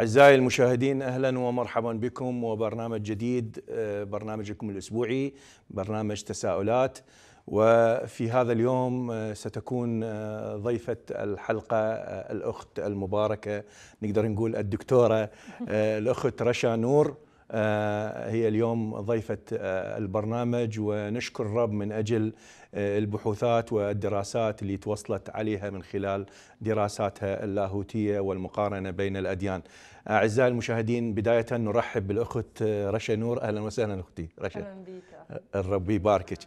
أعزائي المشاهدين أهلا ومرحبا بكم وبرنامج جديد آه، برنامجكم الأسبوعي برنامج تساؤلات وفي هذا اليوم آه، ستكون آه، ضيفة الحلقة الأخت المباركة نقدر نقول الدكتورة الأخت رشا نور هي اليوم ضيفة البرنامج ونشكر الرب من أجل البحوثات والدراسات اللي توصلت عليها من خلال دراساتها اللاهوتية والمقارنة بين الأديان أعزائي المشاهدين بداية نرحب بالأخت آه، رشا نور أهلا وسهلا أختي رشا أهلا بك الرب يباركك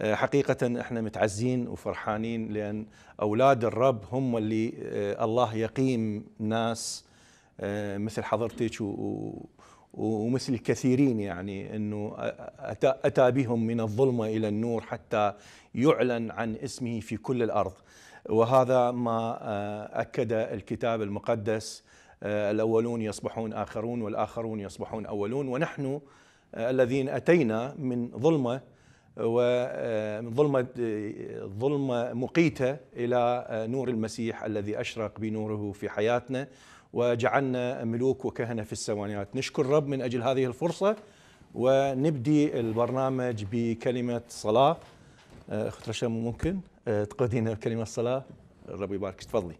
آه، حقيقة احنا متعزين وفرحانين لأن أولاد الرب هم اللي آه، الله يقيم ناس مثل حضرتك ومثل الكثيرين يعني انه اتى بهم من الظلمه الى النور حتى يعلن عن اسمه في كل الارض وهذا ما اكد الكتاب المقدس آه، الأولون يصبحون آخرون والآخرون يصبحون أولون ونحن آه، الذين أتينا من ظلمة ومن آه، ظلمة ظلمة مقيتة إلى نور المسيح الذي أشرق بنوره في حياتنا وجعلنا ملوك وكهنة في السماوات نشكر رب من أجل هذه الفرصة ونبدي البرنامج بكلمة صلاة أخت رشا ممكن تقودينا كلمة الصلاة الرب يبارك تفضلي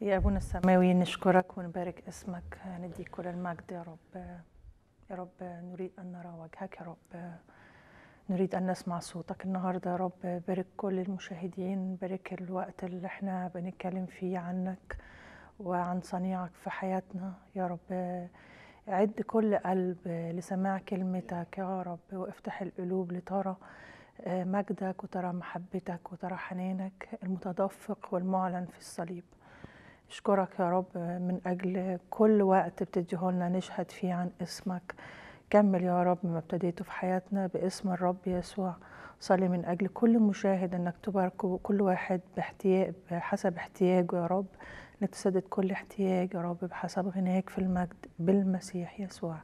يا أبونا السماوي نشكرك ونبارك اسمك نديك كل المجد يا رب يا رب نريد أن نرى وجهك يا رب نريد أن نسمع صوتك النهاردة يا رب بارك كل المشاهدين بارك الوقت اللي احنا بنتكلم فيه عنك وعن صنيعك في حياتنا يا رب عد كل قلب لسماع كلمتك يا رب وافتح القلوب لترى آه، مجدك وترى محبتك وترى حنانك المتدفق والمعلن في الصليب اشكرك يا رب من أجل كل وقت بتديهولنا نشهد فيه عن اسمك كمل يا رب ما ابتديته في حياتنا باسم الرب يسوع صلي من أجل كل مشاهد أنك تبارك كل واحد باحتياج بحسب احتياجه يا رب أنك تسدد كل احتياج يا رب بحسب غناك في المجد بالمسيح يسوع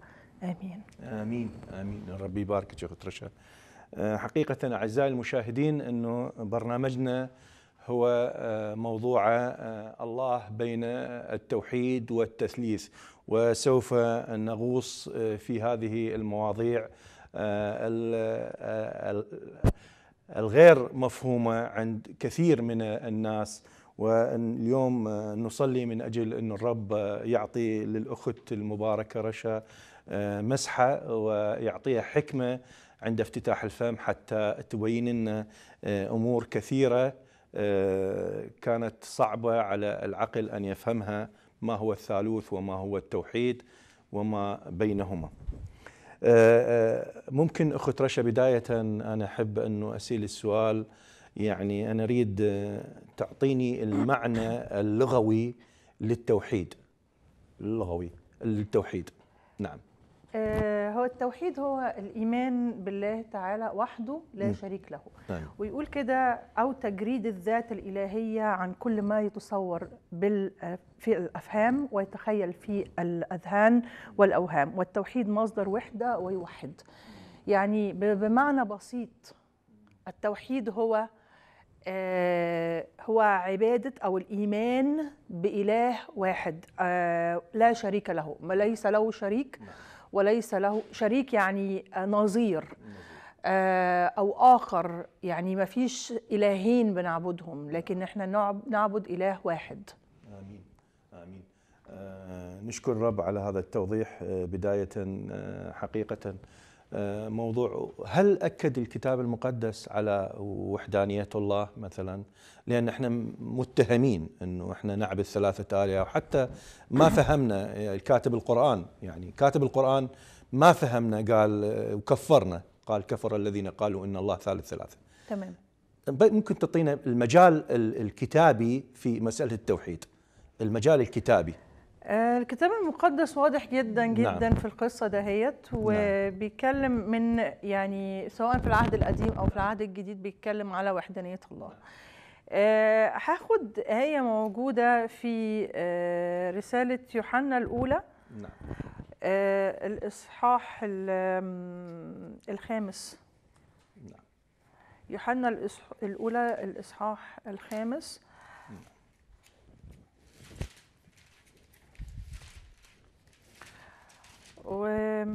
آمين آمين آمين ربي يباركك يا أخت رشا آه، حقيقة أعزائي المشاهدين أنه برنامجنا هو آه، موضوع آه، الله بين آه، التوحيد والتثليث وسوف نغوص في هذه المواضيع الغير مفهومه عند كثير من الناس واليوم نصلي من اجل ان الرب يعطي للاخت المباركه رشا مسحه ويعطيها حكمه عند افتتاح الفم حتى تبين لنا امور كثيره آه، كانت صعبة على العقل أن يفهمها ما هو الثالوث وما هو التوحيد وما بينهما آه، آه، ممكن أخت رشا بداية أنا أحب أنه أسيل السؤال يعني أنا أريد تعطيني المعنى اللغوي للتوحيد اللغوي للتوحيد نعم آه، هو التوحيد هو الايمان بالله تعالى وحده لا شريك له طيب. ويقول كده او تجريد الذات الالهيه عن كل ما يتصور في الافهام ويتخيل في الاذهان والاوهام والتوحيد مصدر وحده ويوحد يعني بمعنى بسيط التوحيد هو آه، هو عبادة أو الإيمان بإله واحد آه، لا شريك له ليس له شريك نعم. وليس له شريك يعني آه، نظير آه، أو آخر يعني ما فيش إلهين بنعبدهم لكن إحنا نعبد إله واحد آمين آمين آه نشكر الرب على هذا التوضيح آه، بداية حقيقة موضوع هل اكد الكتاب المقدس على وحدانيه الله مثلا؟ لان احنا متهمين انه احنا نعبد ثلاثه الهه وحتى ما فهمنا الكاتب القران يعني كاتب القران ما فهمنا قال وكفرنا قال كفر الذين قالوا ان الله ثالث ثلاثه. تمام. طيب، ممكن تعطينا المجال الكتابي في مساله التوحيد. المجال الكتابي آه، الكتاب المقدس واضح جدا نعم. جدا نعم. في القصه دهيت نعم. وبيتكلم من يعني سواء في العهد القديم او في العهد الجديد بيتكلم على وحدانيه الله آه، هاخد هي موجوده في آه، رساله يوحنا الاولى نعم. الاصحاح الخامس نعم. يوحنا الاولى الاصحاح الخامس و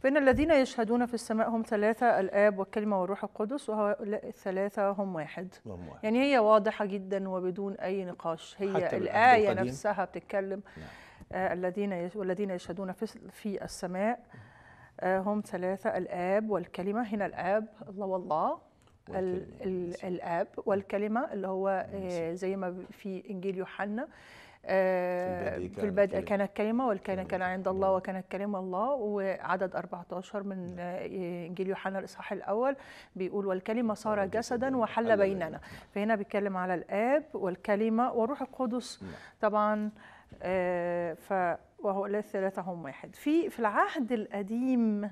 فإن الذين يشهدون في السماء هم ثلاثة الآب والكلمة والروح القدس وهؤلاء الثلاثة هم واحد. هم واحد يعني هي واضحة جدا وبدون أي نقاش هي الآية القديم. نفسها بتتكلم نعم. آه، الذين والذين يشهدون في, في السماء آه، هم ثلاثة الآب والكلمة هنا الآب الله والله الآب والكلمة اللي هو آه، زي ما في إنجيل يوحنا في البدء كان الكلمة والكلمة كان عند الله وكان الكلمة الله وعدد 14 من نعم. إنجيل يوحنا الإصحاح الأول بيقول والكلمة صار جسدا وحل بيننا فهنا بيتكلم على الآب والكلمة والروح القدس نعم. طبعا آه، ف وهو الثلاثة هم واحد في في العهد القديم نعم.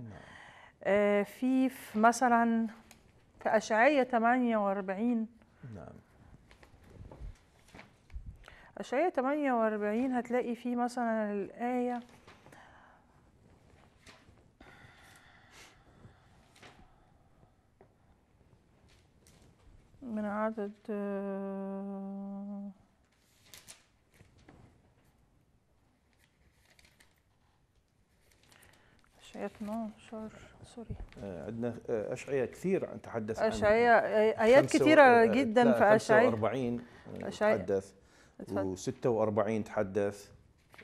آه، في, في مثلا في أشعية 48 نعم أشعية 48 هتلاقي فيه مثلا الآية من عدد أشعية 12 سوري آه، عندنا آه، أشعية كثير تحدث عن أشعية آه، آيات كثيرة جدا في أشعية 45 تحدث و46 تحدث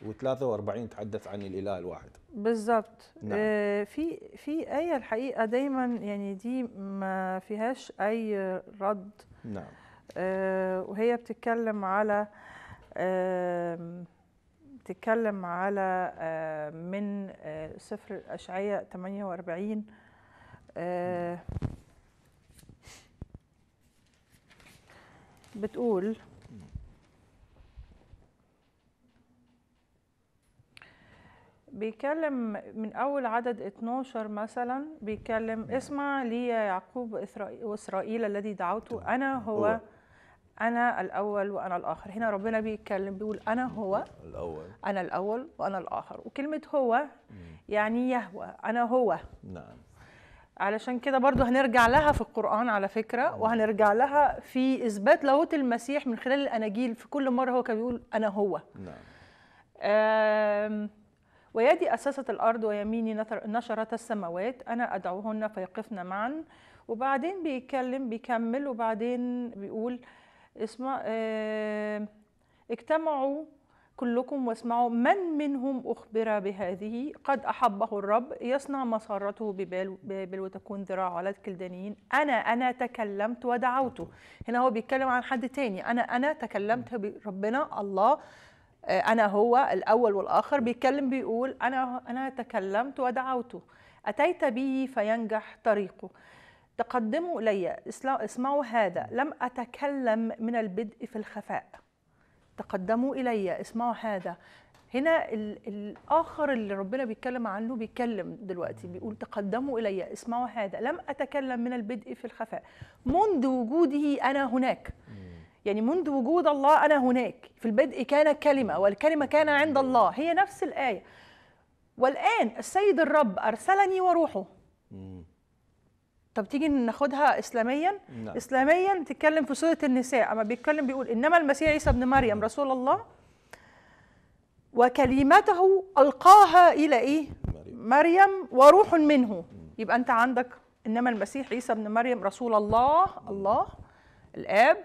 و43 تحدث عن الاله الواحد بالضبط نعم. آه في في ايه الحقيقه دايما يعني دي ما فيهاش اي رد نعم آه وهي بتتكلم على آه بتتكلم على آه من آه سفر الاشعياء 48 آه نعم. بتقول بيكلم من أول عدد 12 مثلا بيكلم اسمع لي يا يعقوب وإسرائيل الذي دعوته أنا هو, هو. أنا الأول وأنا الآخر هنا ربنا بيتكلم بيقول أنا هو الأول أنا الأول وأنا الآخر وكلمة هو يعني يهوى أنا هو نعم علشان كده برضو هنرجع لها في القرآن على فكرة وهنرجع لها في إثبات لاهوت المسيح من خلال الأناجيل في كل مرة هو كان بيقول أنا هو نعم ويدي أسست الأرض ويميني نشرت السماوات أنا أدعوهن فيقفن معا وبعدين بيتكلم بيكمل وبعدين بيقول اسمع اه اجتمعوا كلكم واسمعوا من منهم أخبر بهذه قد أحبه الرب يصنع مسارته ببابل وتكون ذراع على الكلدانيين أنا أنا تكلمت ودعوته هنا هو بيتكلم عن حد تاني أنا أنا تكلمت ربنا الله آه، انا هو الاول والاخر بيتكلم بيقول انا انا تكلمت ودعوته اتيت به فينجح طريقه تقدموا الي اسمعوا هذا لم اتكلم من البدء في الخفاء تقدموا الي اسمعوا هذا هنا الاخر اللي ربنا بيتكلم عنه بيتكلم دلوقتي بيقول تقدموا الي اسمعوا هذا لم اتكلم من البدء في الخفاء منذ وجوده انا هناك يعني منذ وجود الله أنا هناك في البدء كان كلمة والكلمة كان عند الله هي نفس الآية والآن السيد الرب أرسلني وروحه طب تيجي ناخدها اسلاميا نعم. اسلاميا بتتكلم في سوره النساء اما بيتكلم بيقول انما المسيح عيسى ابن مريم رسول الله وكلمته القاها الى ايه مريم, مريم وروح منه يبقى انت عندك انما المسيح عيسى ابن مريم رسول الله الله الاب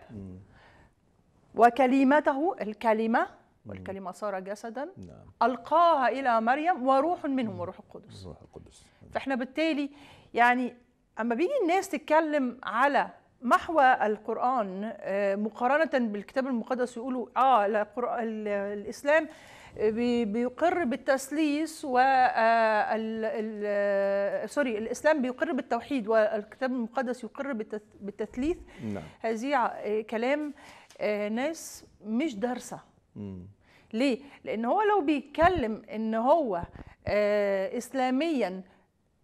وكلمته الكلمة والكلمة صار جسدا نعم. ألقاها إلى مريم وروح منهم وروح القدس روح القدس فإحنا بالتالي يعني أما بيجي الناس تتكلم على محو القرآن آه، مقارنة بالكتاب المقدس يقولوا آه الإسلام آه، بيقر بالتثليث و آه، سوري الاسلام بيقر بالتوحيد والكتاب المقدس يقر بالتثليث نعم. هذه كلام آه، ناس مش دارسه ليه لان هو لو بيتكلم ان هو آه، اسلاميا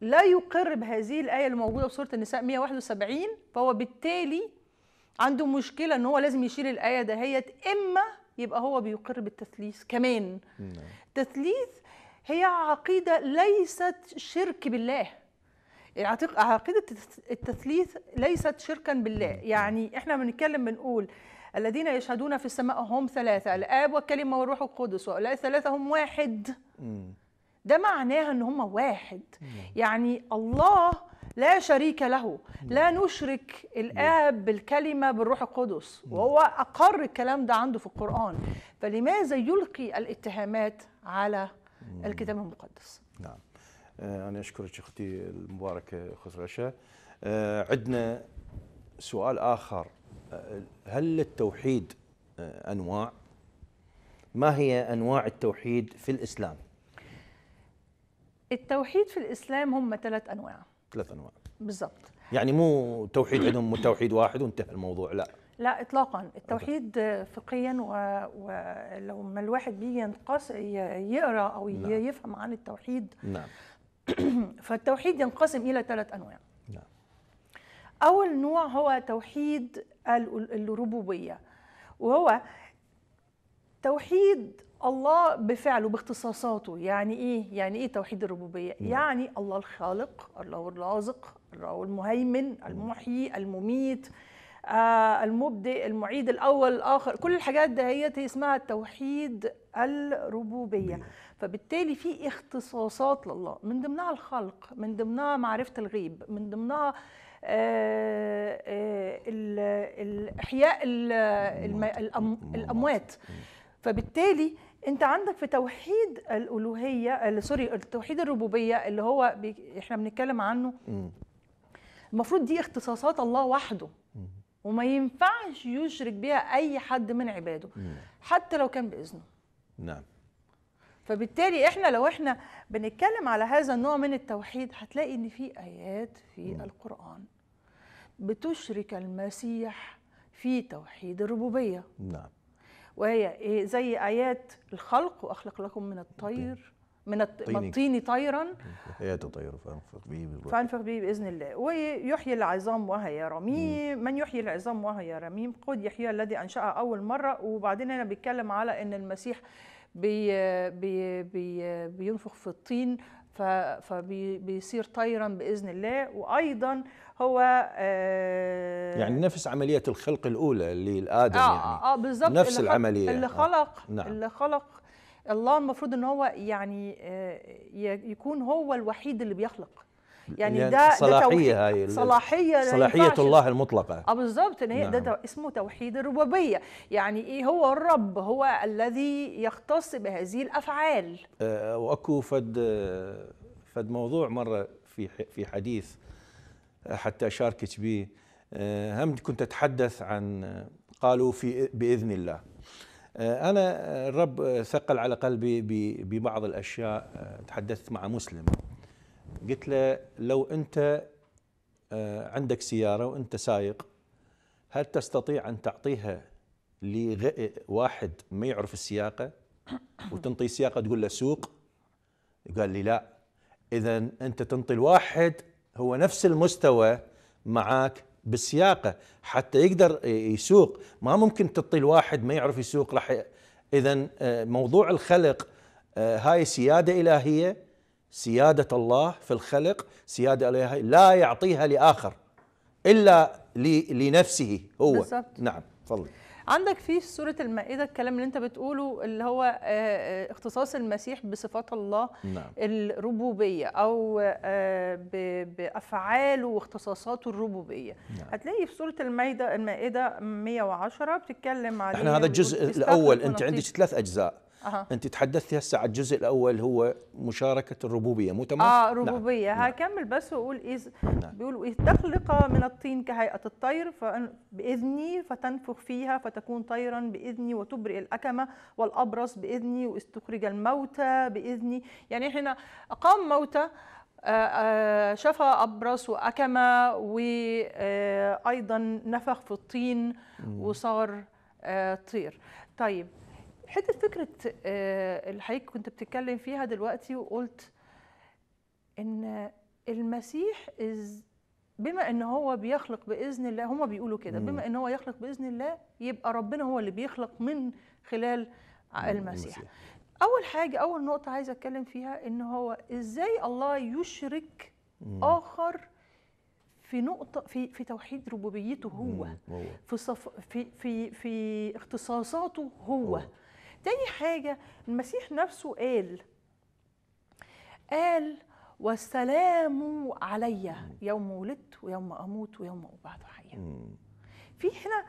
لا يقر بهذه الايه اللي موجوده في سوره النساء 171 فهو بالتالي عنده مشكله ان هو لازم يشيل الايه دهيت اما يبقى هو بيقر بالتثليث كمان التثليث نعم. هي عقيده ليست شرك بالله عقيده التثليث ليست شركا بالله يعني احنا بنتكلم بنقول الذين يشهدون في السماء هم ثلاثة الآب والكلمة والروح القدس وأولئك الثلاثة هم واحد ده معناها أن هم واحد يعني الله لا شريك له لا نشرك الآب بالكلمة بالروح القدس وهو أقر الكلام ده عنده في القرآن فلماذا يلقي الاتهامات على الكتاب المقدس نعم آه، أنا أشكرك أختي المباركة خسرشة آه، عندنا سؤال آخر هل للتوحيد انواع؟ ما هي انواع التوحيد في الاسلام؟ التوحيد في الاسلام هم ثلاث انواع ثلاث انواع بالضبط يعني مو توحيد عندهم توحيد واحد وانتهى الموضوع لا لا اطلاقا التوحيد فقهيا ولما ما الواحد بيجي ينقص يقرا او نعم. يفهم عن التوحيد نعم فالتوحيد ينقسم الى ثلاث انواع أول نوع هو توحيد الربوبية وهو توحيد الله بفعله باختصاصاته يعني ايه يعني ايه توحيد الربوبيه مم. نعم. يعني الله الخالق الله الرازق الله المهيمن نعم. المحيي المميت آه المبدئ المعيد الاول الاخر كل الحاجات ده هي اسمها توحيد الربوبيه مم. نعم. فبالتالي في اختصاصات لله من ضمنها الخلق من ضمنها معرفه الغيب من ضمنها آه، آه، احياء الاموات فبالتالي انت عندك في توحيد الالوهيه آه، سوري توحيد الربوبيه اللي هو احنا بنتكلم عنه المفروض دي اختصاصات الله وحده وما ينفعش يشرك بها اي حد من عباده حتى لو كان باذنه نعم فبالتالي احنا لو احنا بنتكلم على هذا النوع من التوحيد هتلاقي ان في ايات في القران بتشرك المسيح في توحيد الربوبيه نعم وهي إيه زي ايات الخلق واخلق لكم من الطير من الطين طيرا ايات الطير فانفخ به فانفخ به باذن الله ويحيي العظام وهي رميم من يحيي العظام وهي رميم قد يحييها الذي انشاها اول مره وبعدين هنا بيتكلم على ان المسيح بي بي بي بينفخ في الطين فبيصير طيرا باذن الله وايضا هو آه يعني نفس عمليه الخلق الاولى للادم آه يعني اه, آه بالظبط نفس اللي العمليه آه، اللي خلق آه نعم اللي خلق الله المفروض ان هو يعني آه يكون هو الوحيد اللي بيخلق يعني, يعني ده صلاحية صلاحيه هاي صلاحيه صلاحيه الله المطلقه اه بالظبط ان هي نعم. ده اسمه توحيد الربوبيه يعني ايه هو الرب هو الذي يختص بهذه الافعال آه، واكو فد فد موضوع مره في في حديث آه، حتى اشاركك به آه، هم كنت اتحدث عن قالوا في باذن الله أنا الرب ثقل على قلبي ببعض الأشياء تحدثت مع مسلم قلت له لو أنت آه، عندك سيارة وأنت سايق هل تستطيع أن تعطيها لواحد ما يعرف السياقة وتنطي سياقة تقول له سوق قال لي لا إذا أنت تنطي الواحد هو نفس المستوى معاك بالسياقة حتى يقدر يسوق ما ممكن تعطي الواحد ما يعرف يسوق راح إذا آه، موضوع الخلق آه، هاي سيادة إلهية سيادة الله في الخلق سيادة عليها لا يعطيها لآخر إلا لنفسه هو بالزبط. نعم فضلي عندك في سورة المائدة الكلام اللي انت بتقوله اللي هو آه، آه، اختصاص المسيح بصفات الله نعم. الربوبية أو آه، بأفعاله واختصاصاته الربوبية نعم. هتلاقي في سورة المائدة المائدة 110 بتتكلم عليه احنا هذا الجزء الأول انت عندك ثلاث أجزاء أه. انت تحدثتي هسه على الجزء الاول هو مشاركه الربوبيه مو تمام اه ربوبيه نعم. هكمل نعم. بس واقول اذ نعم. بيقولوا اذ تخلق من الطين كهيئه الطير باذني فتنفخ فيها فتكون طيرا باذني وتبرئ الاكمه والابرص باذني واستخرج الموتى باذني يعني هنا اقام موتى آه، آه، شفى أبرص وأكمة وأيضا نفخ في الطين وصار آه، طير طيب حته فكره آه، اللي حضرتك كنت بتتكلم فيها دلوقتي وقلت ان المسيح إز بما ان هو بيخلق باذن الله هما بيقولوا كده بما ان هو يخلق باذن الله يبقى ربنا هو اللي بيخلق من خلال المسيح اول حاجه اول نقطه عايزه اتكلم فيها ان هو ازاي الله يشرك اخر في نقطه في في توحيد ربوبيته هو في صف في في في اختصاصاته هو أوه. تاني حاجة المسيح نفسه قال قال والسلام علي يوم ولدت ويوم أموت ويوم أبعث حيا في هنا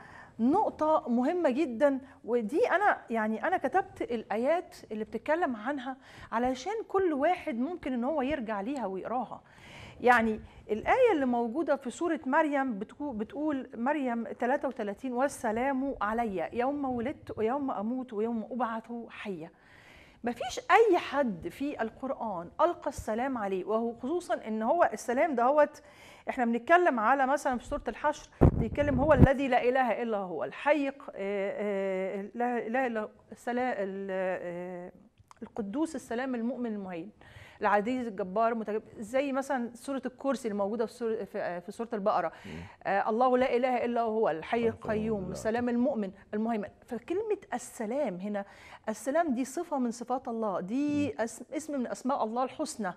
نقطة مهمة جدا ودي أنا يعني أنا كتبت الآيات اللي بتتكلم عنها علشان كل واحد ممكن إن هو يرجع ليها ويقراها يعني الآية اللي موجودة في سورة مريم بتقول مريم 33 والسلام علي يوم ولدت ويوم أموت ويوم أبعث حية مفيش أي حد في القرآن ألقى السلام عليه وهو خصوصا إن هو السلام هو إحنا بنتكلم على مثلا في سورة الحشر بيتكلم هو الذي لا إله إلا هو الحي آه، آه، لا إله إلا السلام آه، القدوس السلام المؤمن المهين العزيز الجبار متجب زي مثلا سوره الكرسي الموجوده في سورة في سوره البقره آه الله لا اله الا هو الحي القيوم سلام المؤمن المهيمن فكلمه السلام هنا السلام دي صفه من صفات الله دي اسم من اسماء الله الحسنى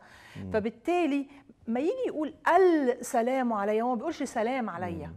فبالتالي ما يجي يقول السلام علي هو ما بيقولش سلام عليا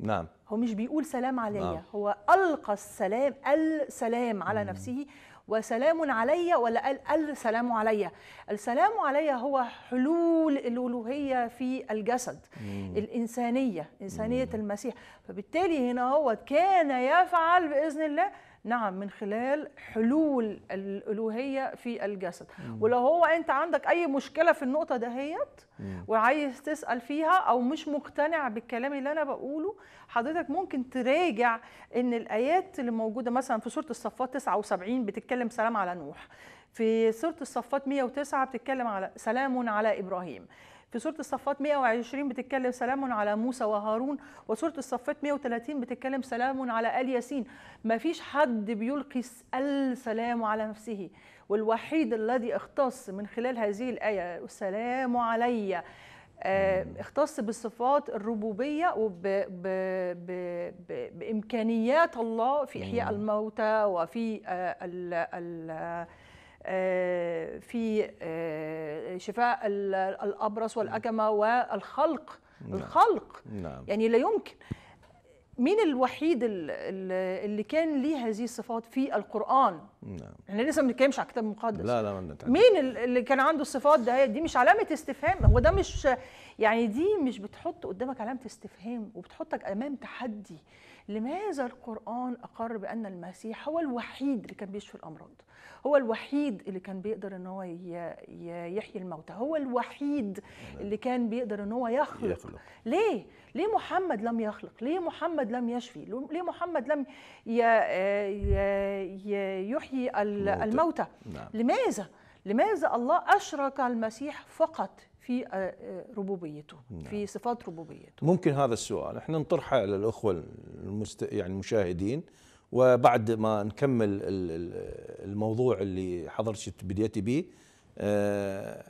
نعم هو مش بيقول سلام عليا نعم. هو القى السلام السلام على نفسه وسلام علي ولا قال السلام علي السلام علي هو حلول الألوهية في الجسد مم. الإنسانية إنسانية مم. المسيح فبالتالي هنا هو كان يفعل بإذن الله نعم من خلال حلول الالوهيه في الجسد مم. ولو هو انت عندك اي مشكله في النقطه دهيت وعايز تسال فيها او مش مقتنع بالكلام اللي انا بقوله حضرتك ممكن تراجع ان الايات اللي موجوده مثلا في سوره الصفات 79 بتتكلم سلام على نوح في سوره الصفات 109 بتتكلم على سلام على ابراهيم في سوره الصفات 120 بتتكلم سلام على موسى وهارون وسوره الصفات 130 بتتكلم سلام على ال ياسين ما فيش حد بيلقي السلام على نفسه والوحيد الذي اختص من خلال هذه الايه السلام علي آه، اختص بالصفات الربوبية وبإمكانيات الله في إحياء الموتى وفي آه، في آه، شفاء الابرص والاكمه والخلق نعم. الخلق نعم. يعني لا يمكن مين الوحيد اللي كان ليه هذه الصفات في القران نعم احنا لسه ما بنتكلمش على الكتاب المقدس لا لا ما مين اللي كان عنده الصفات ده دي مش علامه استفهام هو ده مش يعني دي مش بتحط قدامك علامه استفهام وبتحطك امام تحدي لماذا القرآن أقر بأن المسيح هو الوحيد اللي كان بيشفي الأمراض هو الوحيد اللي كان بيقدر أن هو يحيي الموتى هو الوحيد اللي كان بيقدر أن هو يخلق, يخلق. ليه؟ ليه محمد لم يخلق؟ ليه محمد لم يشفي؟ ليه محمد لم يحيي الموتى؟ نعم. لماذا؟ لماذا الله أشرك المسيح فقط في آه، آه، ربوبيته نعم. في صفات ربوبيته ممكن هذا السؤال احنا نطرحه على الاخوه المست... يعني المشاهدين وبعد ما نكمل الموضوع اللي حضرتك بديتي به آه،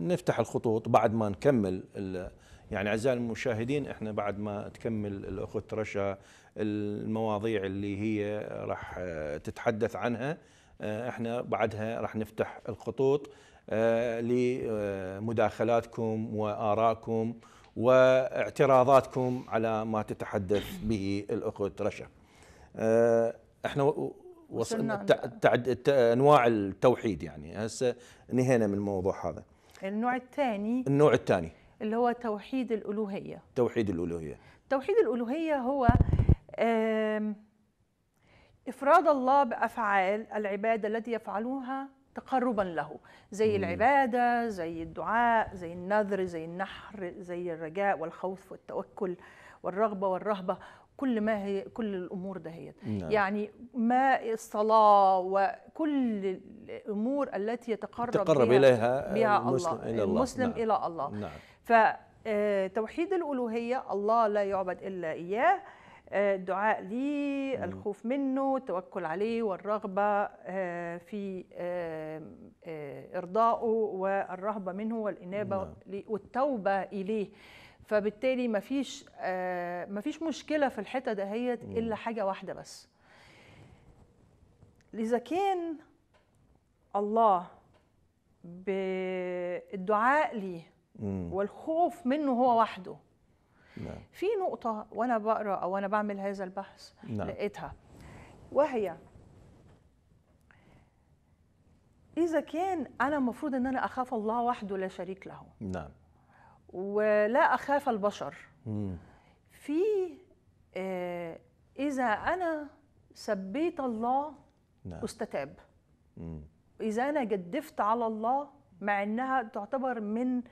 نفتح الخطوط بعد ما نكمل يعني اعزائي المشاهدين احنا بعد ما تكمل الاخت رشا المواضيع اللي هي راح تتحدث عنها احنا بعدها راح نفتح الخطوط آه، لمداخلاتكم وآراءكم واعتراضاتكم على ما تتحدث به الأخت رشا آه، احنا وصلنا انواع التوحيد يعني هسه نهينا من الموضوع هذا النوع الثاني النوع الثاني اللي هو توحيد الالوهيه توحيد الالوهيه توحيد الالوهيه هو افراد الله بافعال العباده التي يفعلوها تقربا له زي العبادة زي الدعاء زي النذر زي النحر زي الرجاء والخوف والتوكل والرغبة والرهبة كل ما هي كل الامور دهيت نعم. يعني ما الصلاه وكل الامور التي يتقرب, تقرب بها اليها بها المسلم الله الى الله المسلم نعم. الى الله نعم. فتوحيد آه، الالوهيه الله لا يعبد الا اياه آه، الدعاء لي الخوف منه التوكل عليه والرغبة آه، في آه، إرضائه والرهبة منه والإنابة نعم. والتوبة إليه فبالتالي مفيش مفيش مشكلة في الحتة دهيت إلا حاجة واحدة بس إذا كان الله بالدعاء لي والخوف منه هو وحده نعم. في نقطة وأنا بقرأ أو أنا بعمل هذا البحث نعم. لقيتها وهي إذا كان أنا المفروض أن أنا أخاف الله وحده لا شريك له نعم ولا أخاف البشر مم. في آه إذا أنا سبيت الله نعم. استتاب مم. إذا أنا جدفت على الله مع إنها تعتبر من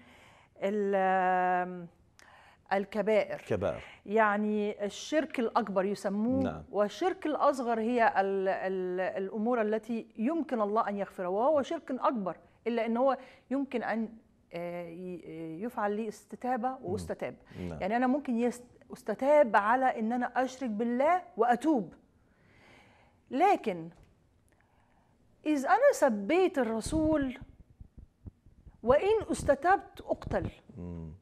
الكبائر كبائر. يعني الشرك الأكبر يسموه نعم. والشرك الأصغر هي الـ الـ الأمور التي يمكن الله أن يغفرها وهو شرك أكبر إلا أنه هو يمكن أن آه، يفعل لي استتابة واستتاب نعم. يعني أنا ممكن استتاب على أن أنا أشرك بالله وأتوب لكن إذا أنا سبيت الرسول وإن استتبت أقتل مم.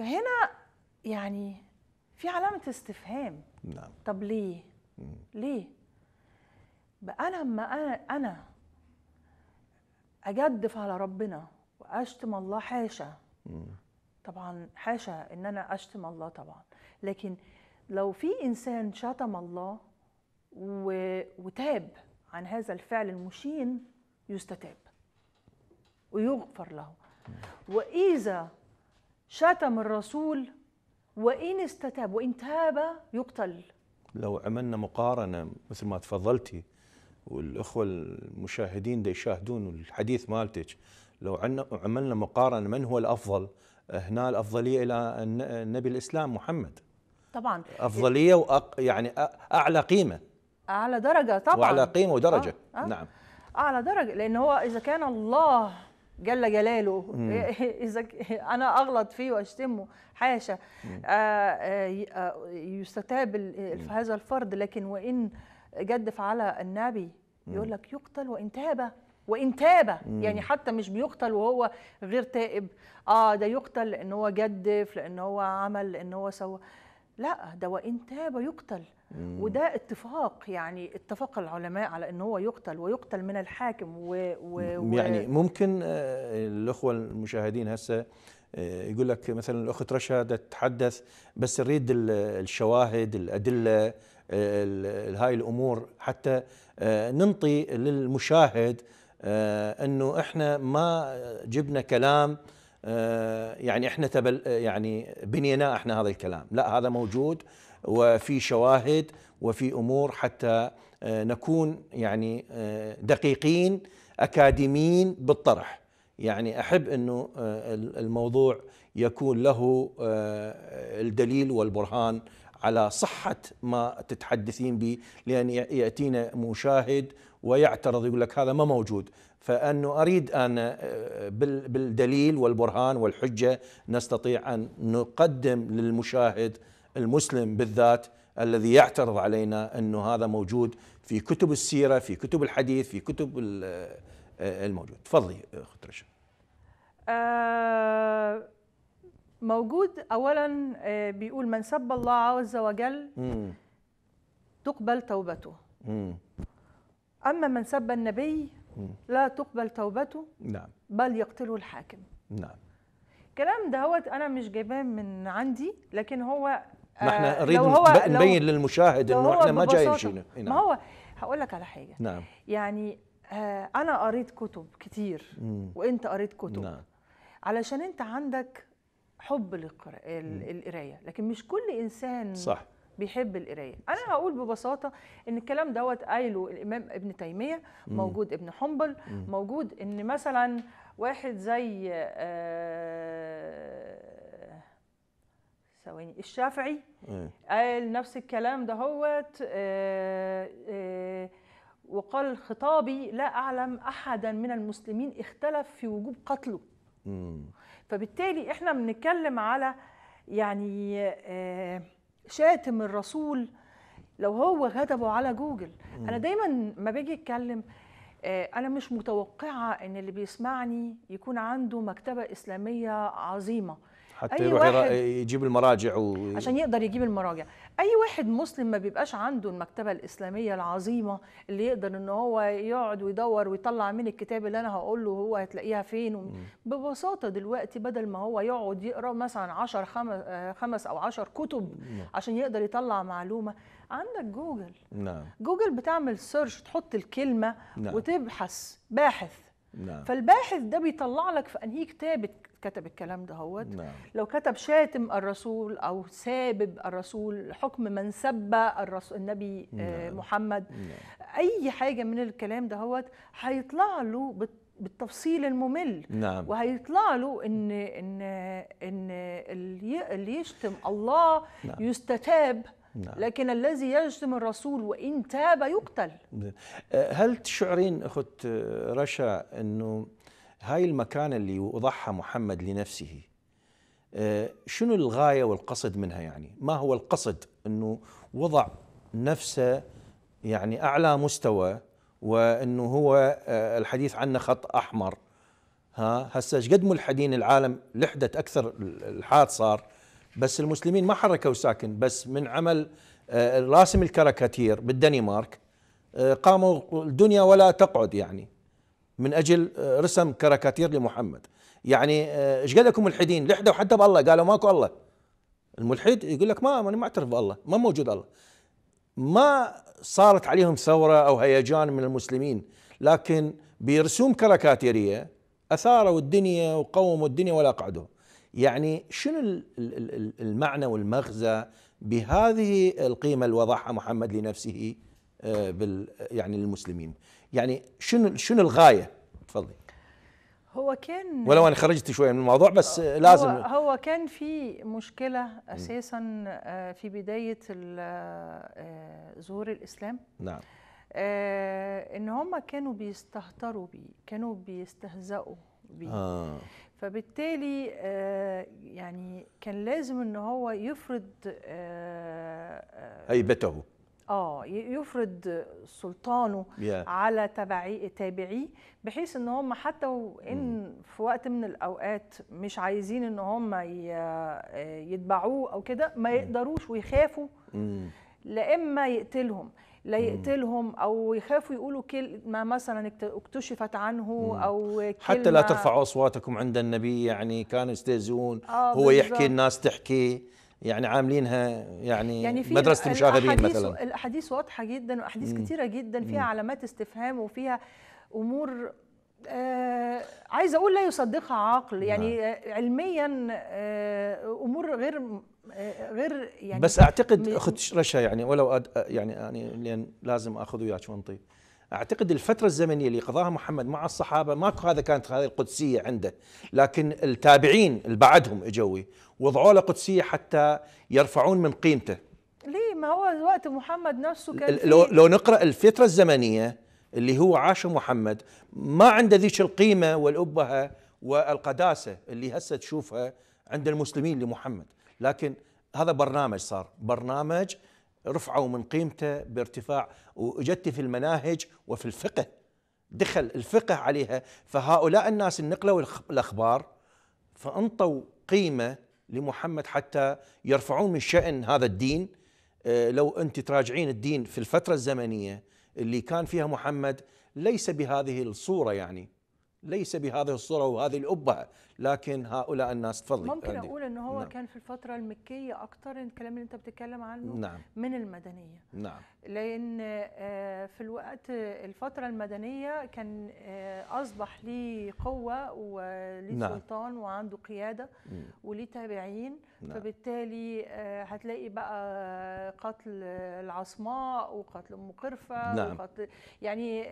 فهنا يعني في علامه استفهام نعم طب ليه مم. ليه بقى لما انا انا اجدف على ربنا واشتم الله حاشا طبعا حاشا ان انا اشتم الله طبعا لكن لو في انسان شتم الله و... وتاب عن هذا الفعل المشين يستتاب ويغفر له واذا شتم الرسول وإن استتاب وإن تاب يقتل لو عملنا مقارنة مثل ما تفضلتي والأخوة المشاهدين دي يشاهدون الحديث مالتك لو عملنا مقارنة من هو الأفضل هنا الأفضلية إلى النبي الإسلام محمد طبعا أفضلية وأق يعني أعلى قيمة أعلى درجة طبعا وأعلى قيمة ودرجة آه آه نعم أعلى درجة لأن هو إذا كان الله جل جلاله اذا انا اغلط فيه واشتمه حاشا آه، آه، آه، يستتاب هذا الفرد لكن وان جدف على النبي يقول لك يقتل وان تاب وان تاب يعني حتى مش بيقتل وهو غير تائب اه ده يقتل لان هو جدف لان هو عمل لان هو سوى لا ده وان تاب يقتل وده اتفاق يعني اتفق العلماء على ان هو يقتل ويقتل من الحاكم و, و يعني ممكن آه، الاخوه المشاهدين هسه آه، يقول لك مثلا الاخت رشا تتحدث بس نريد الشواهد الادله آه، هاي الامور حتى ننطي للمشاهد انه احنا ما جبنا كلام يعني احنا تبل يعني بنيناه احنا هذا الكلام لا هذا موجود وفي شواهد وفي امور حتى آه، نكون يعني آه، دقيقين اكاديميين بالطرح يعني احب انه آه، الموضوع يكون له الدليل والبرهان على صحة ما تتحدثين به لأن يأتينا مشاهد ويعترض يقول لك هذا ما موجود فأنه أريد أن بالدليل والبرهان والحجة نستطيع أن نقدم للمشاهد المسلم بالذات الذي يعترض علينا انه هذا موجود في كتب السيره، في كتب الحديث، في كتب آه، الموجود، تفضلي اخت رشا. أه موجود اولا آه، بيقول من سب الله عز وجل مم. تقبل توبته. مم. اما من سب النبي لا تقبل توبته نعم بل يقتله الحاكم. نعم. الكلام دهوت انا مش جايباه من عندي لكن هو ما احنا آه، نريد نبين للمشاهد انه احنا ما جايين شيء ما نعم. هو هقول لك على حاجه نعم يعني آه، انا قريت كتب كتير مم. وانت قريت كتب نعم. علشان انت عندك حب للقرايه لكن مش كل انسان صح بيحب القرايه انا هقول ببساطه ان الكلام دوت قايله الامام ابن تيميه موجود ابن حنبل موجود ان مثلا واحد زي آه ثواني الشافعي إيه. قال نفس الكلام دهوت آه، آه، وقال الخطابي لا اعلم احدا من المسلمين اختلف في وجوب قتله مم. فبالتالي احنا بنتكلم على يعني آه، شاتم الرسول لو هو غضبه على جوجل مم. انا دايما ما باجي اتكلم انا مش متوقعه ان اللي بيسمعني يكون عنده مكتبه اسلاميه عظيمه حتى أي يروح واحد يجيب المراجع و... عشان يقدر يجيب المراجع اي واحد مسلم ما بيبقاش عنده المكتبه الاسلاميه العظيمه اللي يقدر ان هو يقعد ويدور ويطلع من الكتاب اللي انا هقول له هو هتلاقيها فين و... ببساطه دلوقتي بدل ما هو يقعد يقرا مثلا 10 خمس, خمس او 10 كتب عشان يقدر يطلع معلومه عندك جوجل نعم جوجل بتعمل سيرش تحط الكلمه نعم. وتبحث باحث نعم. فالباحث ده بيطلع لك في انهي كتاب كتب الكلام ده هو نعم. لو كتب شاتم الرسول او سابب الرسول حكم من سب الرسول النبي آه، نعم. محمد نعم. اي حاجه من الكلام ده هو هيطلع له بالتفصيل الممل نعم. وهيطلع له ان ان ان اللي يشتم الله نعم. يستتاب نعم. لكن الذي يشتم الرسول وان تاب يقتل آه، هل تشعرين اخت آه، رشا انه هاي المكانة اللي وضعها محمد لنفسه آه، شنو الغاية والقصد منها يعني ما هو القصد أنه وضع نفسه يعني أعلى مستوى وأنه هو آه، الحديث عنه خط أحمر ها هسه ايش قد ملحدين العالم لحدت اكثر الحاد صار بس المسلمين ما حركوا ساكن بس من عمل آه، راسم الكاريكاتير بالدنمارك قاموا الدنيا ولا تقعد يعني من اجل آه، رسم كاريكاتير لمحمد يعني آه، ايش قال لكم ملحدين لحدوا حتى بالله قالوا ماكو الله الملحد يقول لك ما انا ما اعترف بالله ما موجود الله ما صارت عليهم ثوره او هيجان من المسلمين لكن برسوم كاريكاتيريه اثاروا الدنيا وقوموا الدنيا ولا قعدوا يعني شنو المعنى والمغزى بهذه القيمه اللي وضعها محمد لنفسه آه، بال يعني للمسلمين يعني شنو شنو الغايه تفضلي هو كان ولو انا خرجت شويه من الموضوع بس لازم هو كان في مشكله اساسا آه، في بدايه آه، آه، ظهور الاسلام نعم ان هم كانوا بيستهتروا بيه كانوا بيستهزئوا بيه آه. فبالتالي يعني كان لازم ان هو يفرض هيبته اه يفرض سلطانه yeah. على تبعي تابعيه بحيث ان هم حتى وان mm. في وقت من الاوقات مش عايزين ان هم يتبعوه او كده ما mm. يقدروش ويخافوا mm. لا اما يقتلهم لا mm. يقتلهم او يخافوا يقولوا كلمه مثلا اكتشفت عنه mm. او كلمة حتى لا ترفعوا اصواتكم عند النبي يعني كانوا يستهزئون آه هو بالزبط. يحكي الناس تحكي يعني عاملينها يعني, يعني في مدرسه المشاغبين مثلا الاحاديث واضحه جدا واحاديث كثيره جدا فيها علامات استفهام وفيها امور آه عايزه اقول لا يصدقها عقل نعم. يعني آه علميا آه امور غير آه غير يعني بس اعتقد اخت رشا يعني ولو أد يعني يعني لان لازم اخذ وياك وانطي اعتقد الفتره الزمنيه اللي قضاها محمد مع الصحابه ماكو هذا كانت هذه القدسيه عنده لكن التابعين اللي بعدهم اجوي وضعوا له قدسيه حتى يرفعون من قيمته ليه ما هو وقت محمد نفسه كان لو, لو نقرا الفتره الزمنيه اللي هو عاش محمد ما عنده ذيك القيمه والابهه والقداسه اللي هسه تشوفها عند المسلمين لمحمد لكن هذا برنامج صار برنامج رفعوا من قيمته بارتفاع وجدت في المناهج وفي الفقه دخل الفقه عليها فهؤلاء الناس نقلوا الأخبار فأنطوا قيمة لمحمد حتى يرفعون من شأن هذا الدين آه، لو أنت تراجعين الدين في الفترة الزمنية اللي كان فيها محمد ليس بهذه الصورة يعني ليس بهذه الصورة وهذه الأبهة لكن هؤلاء الناس تفضل ممكن عندي. اقول ان هو نعم. كان في الفتره المكيه اكثر الكلام اللي انت بتتكلم عنه نعم. من المدنيه نعم لان آه، في الوقت الفتره المدنيه كان آه، اصبح ليه قوه وليه نعم. سلطان وعنده قياده وليه تابعين نعم. فبالتالي آه، هتلاقي بقى قتل العصماء وقتل ام قرفه نعم. وقتل يعني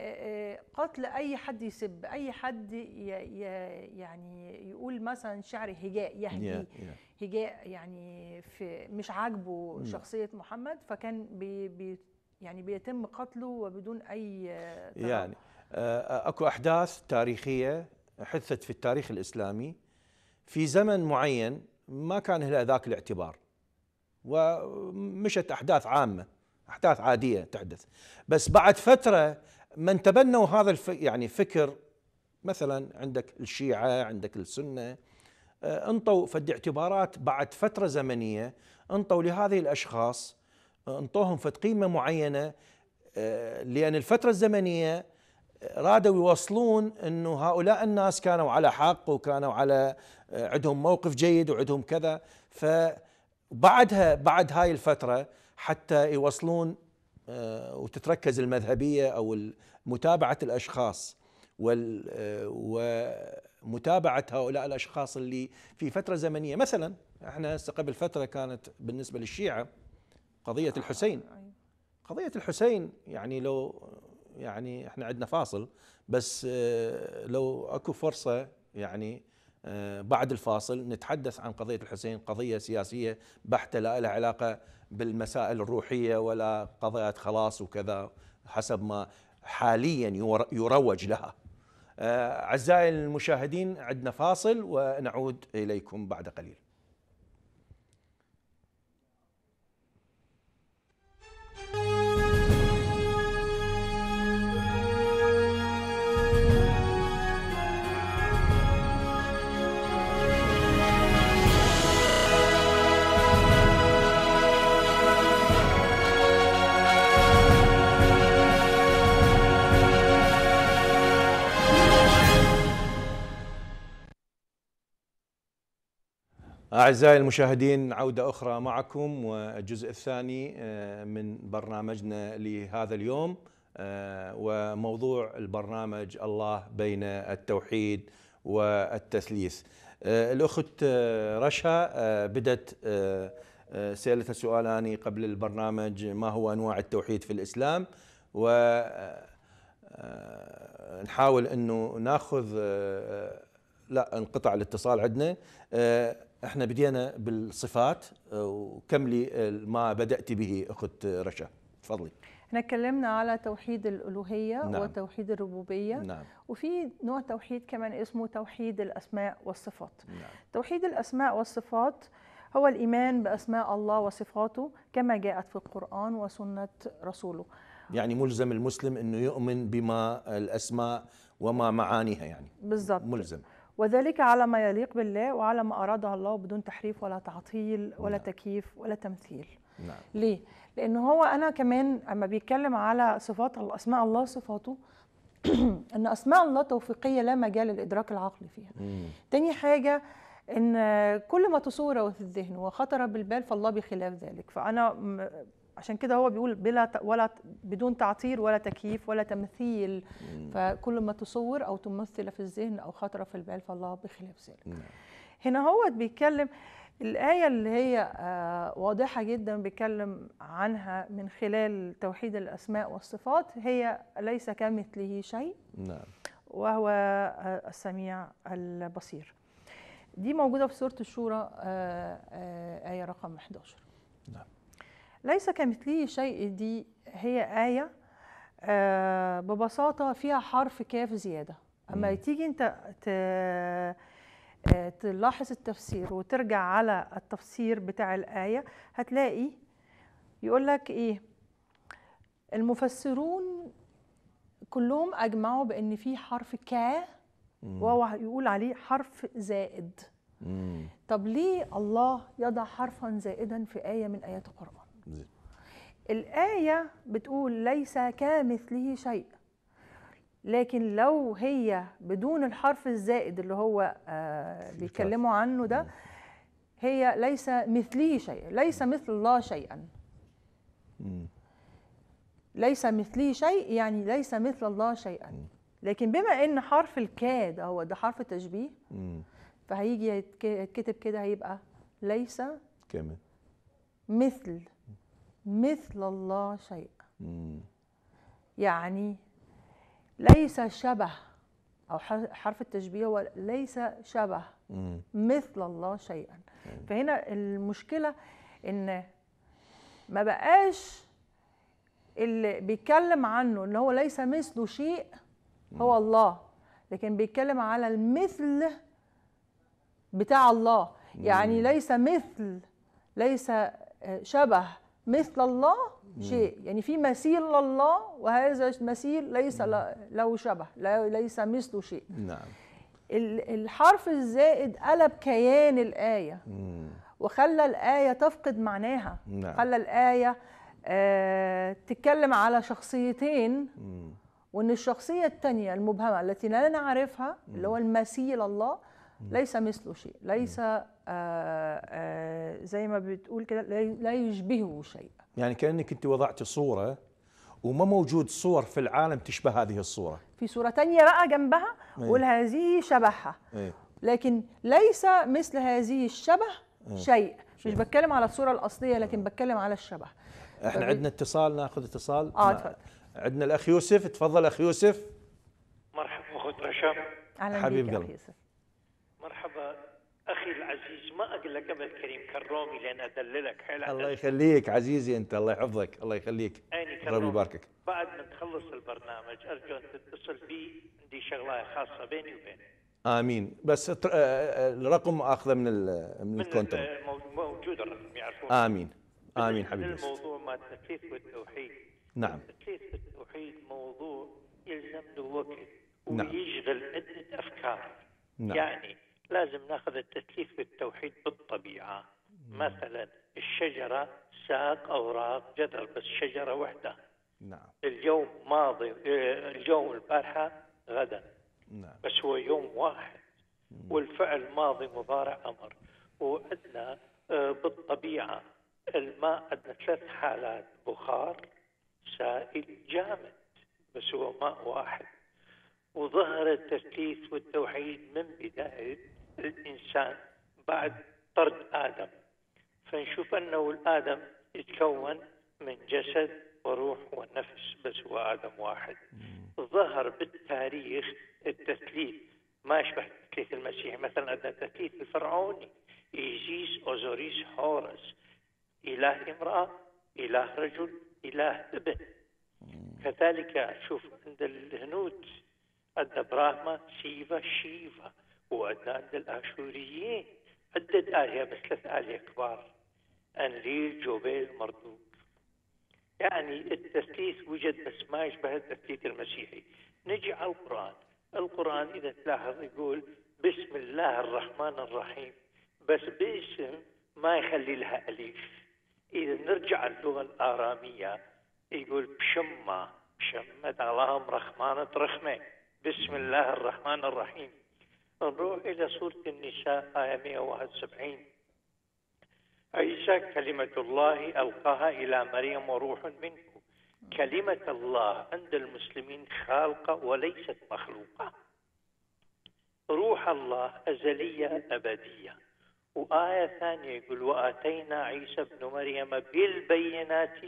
قتل اي حد يسب اي حد يعني يقول مثلا شعر هجاء يهدي yeah, yeah. هجاء يعني في مش عاجبه mm. شخصيه محمد فكان بي بي يعني بيتم قتله وبدون اي طرح. يعني آه، آه، اكو احداث تاريخيه حدثت في التاريخ الاسلامي في زمن معين ما كان لها ذاك الاعتبار ومشت احداث عامه احداث عاديه تحدث بس بعد فتره من تبنوا هذا الف يعني فكر مثلا عندك الشيعة عندك السنة آه، انطوا فد اعتبارات بعد فترة زمنية انطوا لهذه الأشخاص آه، انطوهم فد قيمة معينة آه، لأن الفترة الزمنية رادوا يوصلون أنه هؤلاء الناس كانوا على حق وكانوا على عندهم موقف جيد وعندهم كذا فبعدها بعد هاي الفترة حتى يوصلون وتتركز المذهبية أو متابعة الأشخاص آه، ومتابعه هؤلاء الاشخاص اللي في فتره زمنيه مثلا احنا هسه قبل فتره كانت بالنسبه للشيعه قضيه آه، الحسين قضيه الحسين يعني لو يعني احنا عندنا فاصل بس آه، لو اكو فرصه يعني بعد الفاصل نتحدث عن قضية الحسين قضية سياسية بحتة لا لها علاقة بالمسائل الروحية ولا قضايا خلاص وكذا حسب ما حاليا يروج لها آه، أعزائي المشاهدين عندنا فاصل ونعود إليكم بعد قليل أعزائي المشاهدين عودة أخرى معكم والجزء الثاني آه، من برنامجنا لهذا اليوم آه، وموضوع البرنامج الله بين التوحيد والتثليث آه، الأخت رشا بدت سألتها سؤالاني قبل البرنامج ما هو أنواع التوحيد في الإسلام ونحاول أنه ناخذ لا انقطع الاتصال عندنا احنا بدينا بالصفات آه، وكملي ما بدات به اخت رشا تفضلي احنا اتكلمنا على توحيد الالوهيه نعم. وتوحيد الربوبيه نعم. وفي نوع توحيد كمان اسمه توحيد الاسماء والصفات نعم. توحيد الاسماء والصفات هو الايمان باسماء الله وصفاته كما جاءت في القران وسنه رسوله يعني ملزم المسلم انه يؤمن بما الاسماء وما معانيها يعني بالضبط ملزم وذلك على ما يليق بالله وعلى ما أرادها الله بدون تحريف ولا تعطيل ولا نعم. تكييف ولا تمثيل نعم. ليه؟ لأن هو أنا كمان أما بيتكلم على صفات أسماء الله صفاته أن أسماء الله توفيقية لا مجال للإدراك العقلي فيها مم. تاني حاجة ان كل ما تصوره في الذهن وخطر بالبال فالله بخلاف ذلك فانا عشان كده هو بيقول بلا ولا بدون تعطير ولا تكييف ولا تمثيل فكل ما تصور او تمثل في الذهن او خطر في البال فالله بخلاف ذلك نعم. هنا هو بيتكلم الآية اللي هي آه، واضحة جدا بيتكلم عنها من خلال توحيد الأسماء والصفات هي ليس كمثله شيء نعم وهو آه، السميع البصير دي موجودة في سورة الشورى آه، آية رقم 11 نعم ليس كمثله شيء دي هي آية آه ببساطة فيها حرف كاف زيادة أما تيجي أنت آه، تلاحظ التفسير وترجع على التفسير بتاع الآية هتلاقي يقول لك إيه المفسرون كلهم أجمعوا بأن في حرف كا وهو يقول عليه حرف زائد طب ليه الله يضع حرفا زائدا في آية من آيات القرآن زي. الآية بتقول ليس كمثله شيء لكن لو هي بدون الحرف الزائد اللي هو آه بيتكلموا عنه ده هي ليس مثله شيء ليس مثل الله شيئا ليس مثله شيء يعني ليس مثل الله شيئا لكن بما ان حرف الكاد هو ده حرف تشبيه فهيجي يتكتب كده هيبقى ليس كامل مثل مثل الله شيء يعني ليس شبه أو حرف التشبيه هو ليس شبه مثل الله شيئا فهنا المشكلة إن ما بقاش اللي بيتكلم عنه إن هو ليس مثله شيء هو الله لكن بيتكلم على المثل بتاع الله يعني ليس مثل ليس آه، شبه مثل الله شيء يعني في مثيل لله وهذا المثيل ليس له شبه ليس مثله شيء نعم الحرف الزائد قلب كيان الآية وخلى الآية تفقد معناها نعم. خلى الآية آه، تتكلم على شخصيتين وإن الشخصية الثانية المبهمة التي لا نعرفها اللي هو المثيل الله ليس مثله شيء ليس آه، آه، زي ما بتقول كده لا يشبهه شيء يعني كأنك أنت وضعت صورة وما موجود صور في العالم تشبه هذه الصورة في صورة تانية بقى جنبها إيه. قول هذه شبهها أي. لكن ليس مثل هذه الشبه إيه. شيء مش إيه. بتكلم على الصورة الأصلية لكن بتكلم على الشبه احنا طيب. عندنا اتصال ناخذ اتصال اه اتفضل عندنا الأخ يوسف تفضل أخ يوسف مرحبا أخوة رشام أهلا حبيب قلبي مرحبا اخي العزيز ما اقول لك ابا كريم كرومي لان ادللك حيل الله يخليك عزيزي انت الله يحفظك الله يخليك يعني ربي يباركك بعد ما تخلص البرنامج ارجو ان تتصل بي عندي شغله خاصه بيني وبينك امين بس آه، آه، الرقم اخذه من ال من الكونتر موجود الرقم يعرفون امين امين حبيبي الموضوع ما التكليف والتوحيد نعم التكليف والتوحيد موضوع يلزم له وقت نعم. ويشغل عده افكار نعم. يعني لازم ناخذ التثليث بالتوحيد بالطبيعة مثلا الشجرة ساق أوراق جذر بس شجرة واحدة نعم اليوم ماضي آه، اليوم البارحة غدا نعم بس هو يوم واحد مم. والفعل ماضي مضارع أمر وعندنا آه، بالطبيعة الماء عندنا ثلاث حالات بخار سائل جامد بس هو ماء واحد وظهر التثليث والتوحيد من بداية الإنسان بعد طرد آدم فنشوف أنه الآدم يتكون من جسد وروح ونفس بس هو آدم واحد ظهر بالتاريخ التثليث ما يشبه تثليث المسيح مثلا عندنا التثليث الفرعوني إيزيس أوزوريس هورس إله امرأة إله رجل إله ابن كذلك شوف عند الهنود عندنا براهما سيفا شيفا وعندنا الآشوريين عدة آلهة بس ثلاث آلهة كبار أنليل جوبيل مردوك يعني التثليث وجد بس ما يشبه التثليث المسيحي نجي على القرآن القرآن إذا تلاحظ يقول بسم الله الرحمن الرحيم بس باسم ما يخلي لها أليف إذا نرجع اللغة الآرامية يقول بشمة بشمة اللهم رحمانة رحمة بسم الله الرحمن الرحيم نروح إلى سورة النساء آية 171 عيسى كلمة الله ألقاها إلى مريم وروح منه كلمة الله عند المسلمين خالقة وليست مخلوقة روح الله أزلية أبدية وآية ثانية يقول وآتينا عيسى ابن مريم بالبينات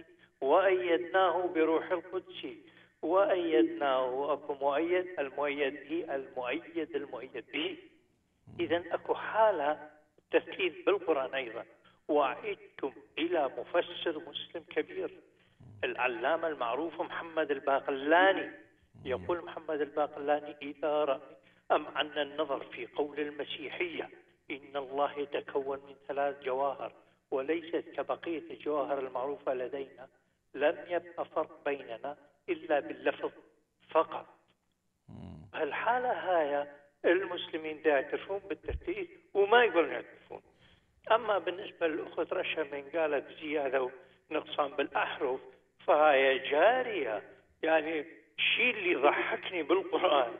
وأيدناه بروح القدس وأيدناه أكو مؤيد المؤيد به المؤيد المؤيد به إذا أكو حالة تثبيت بالقرآن أيضا وعدتم إلى مفسر مسلم كبير العلامة المعروف محمد الباقلاني يقول محمد الباقلاني إذا رأيت أم عن النظر في قول المسيحية إن الله يتكون من ثلاث جواهر وليست كبقية الجواهر المعروفة لدينا لم يبقى فرق بيننا إلا باللفظ فقط هالحالة هاي المسلمين دا يعترفون بالترتيب وما يقولون يعترفون أما بالنسبة للأخت رشا من قالت زيادة ونقصان بالأحرف فهي جارية يعني الشيء اللي ضحكني بالقرآن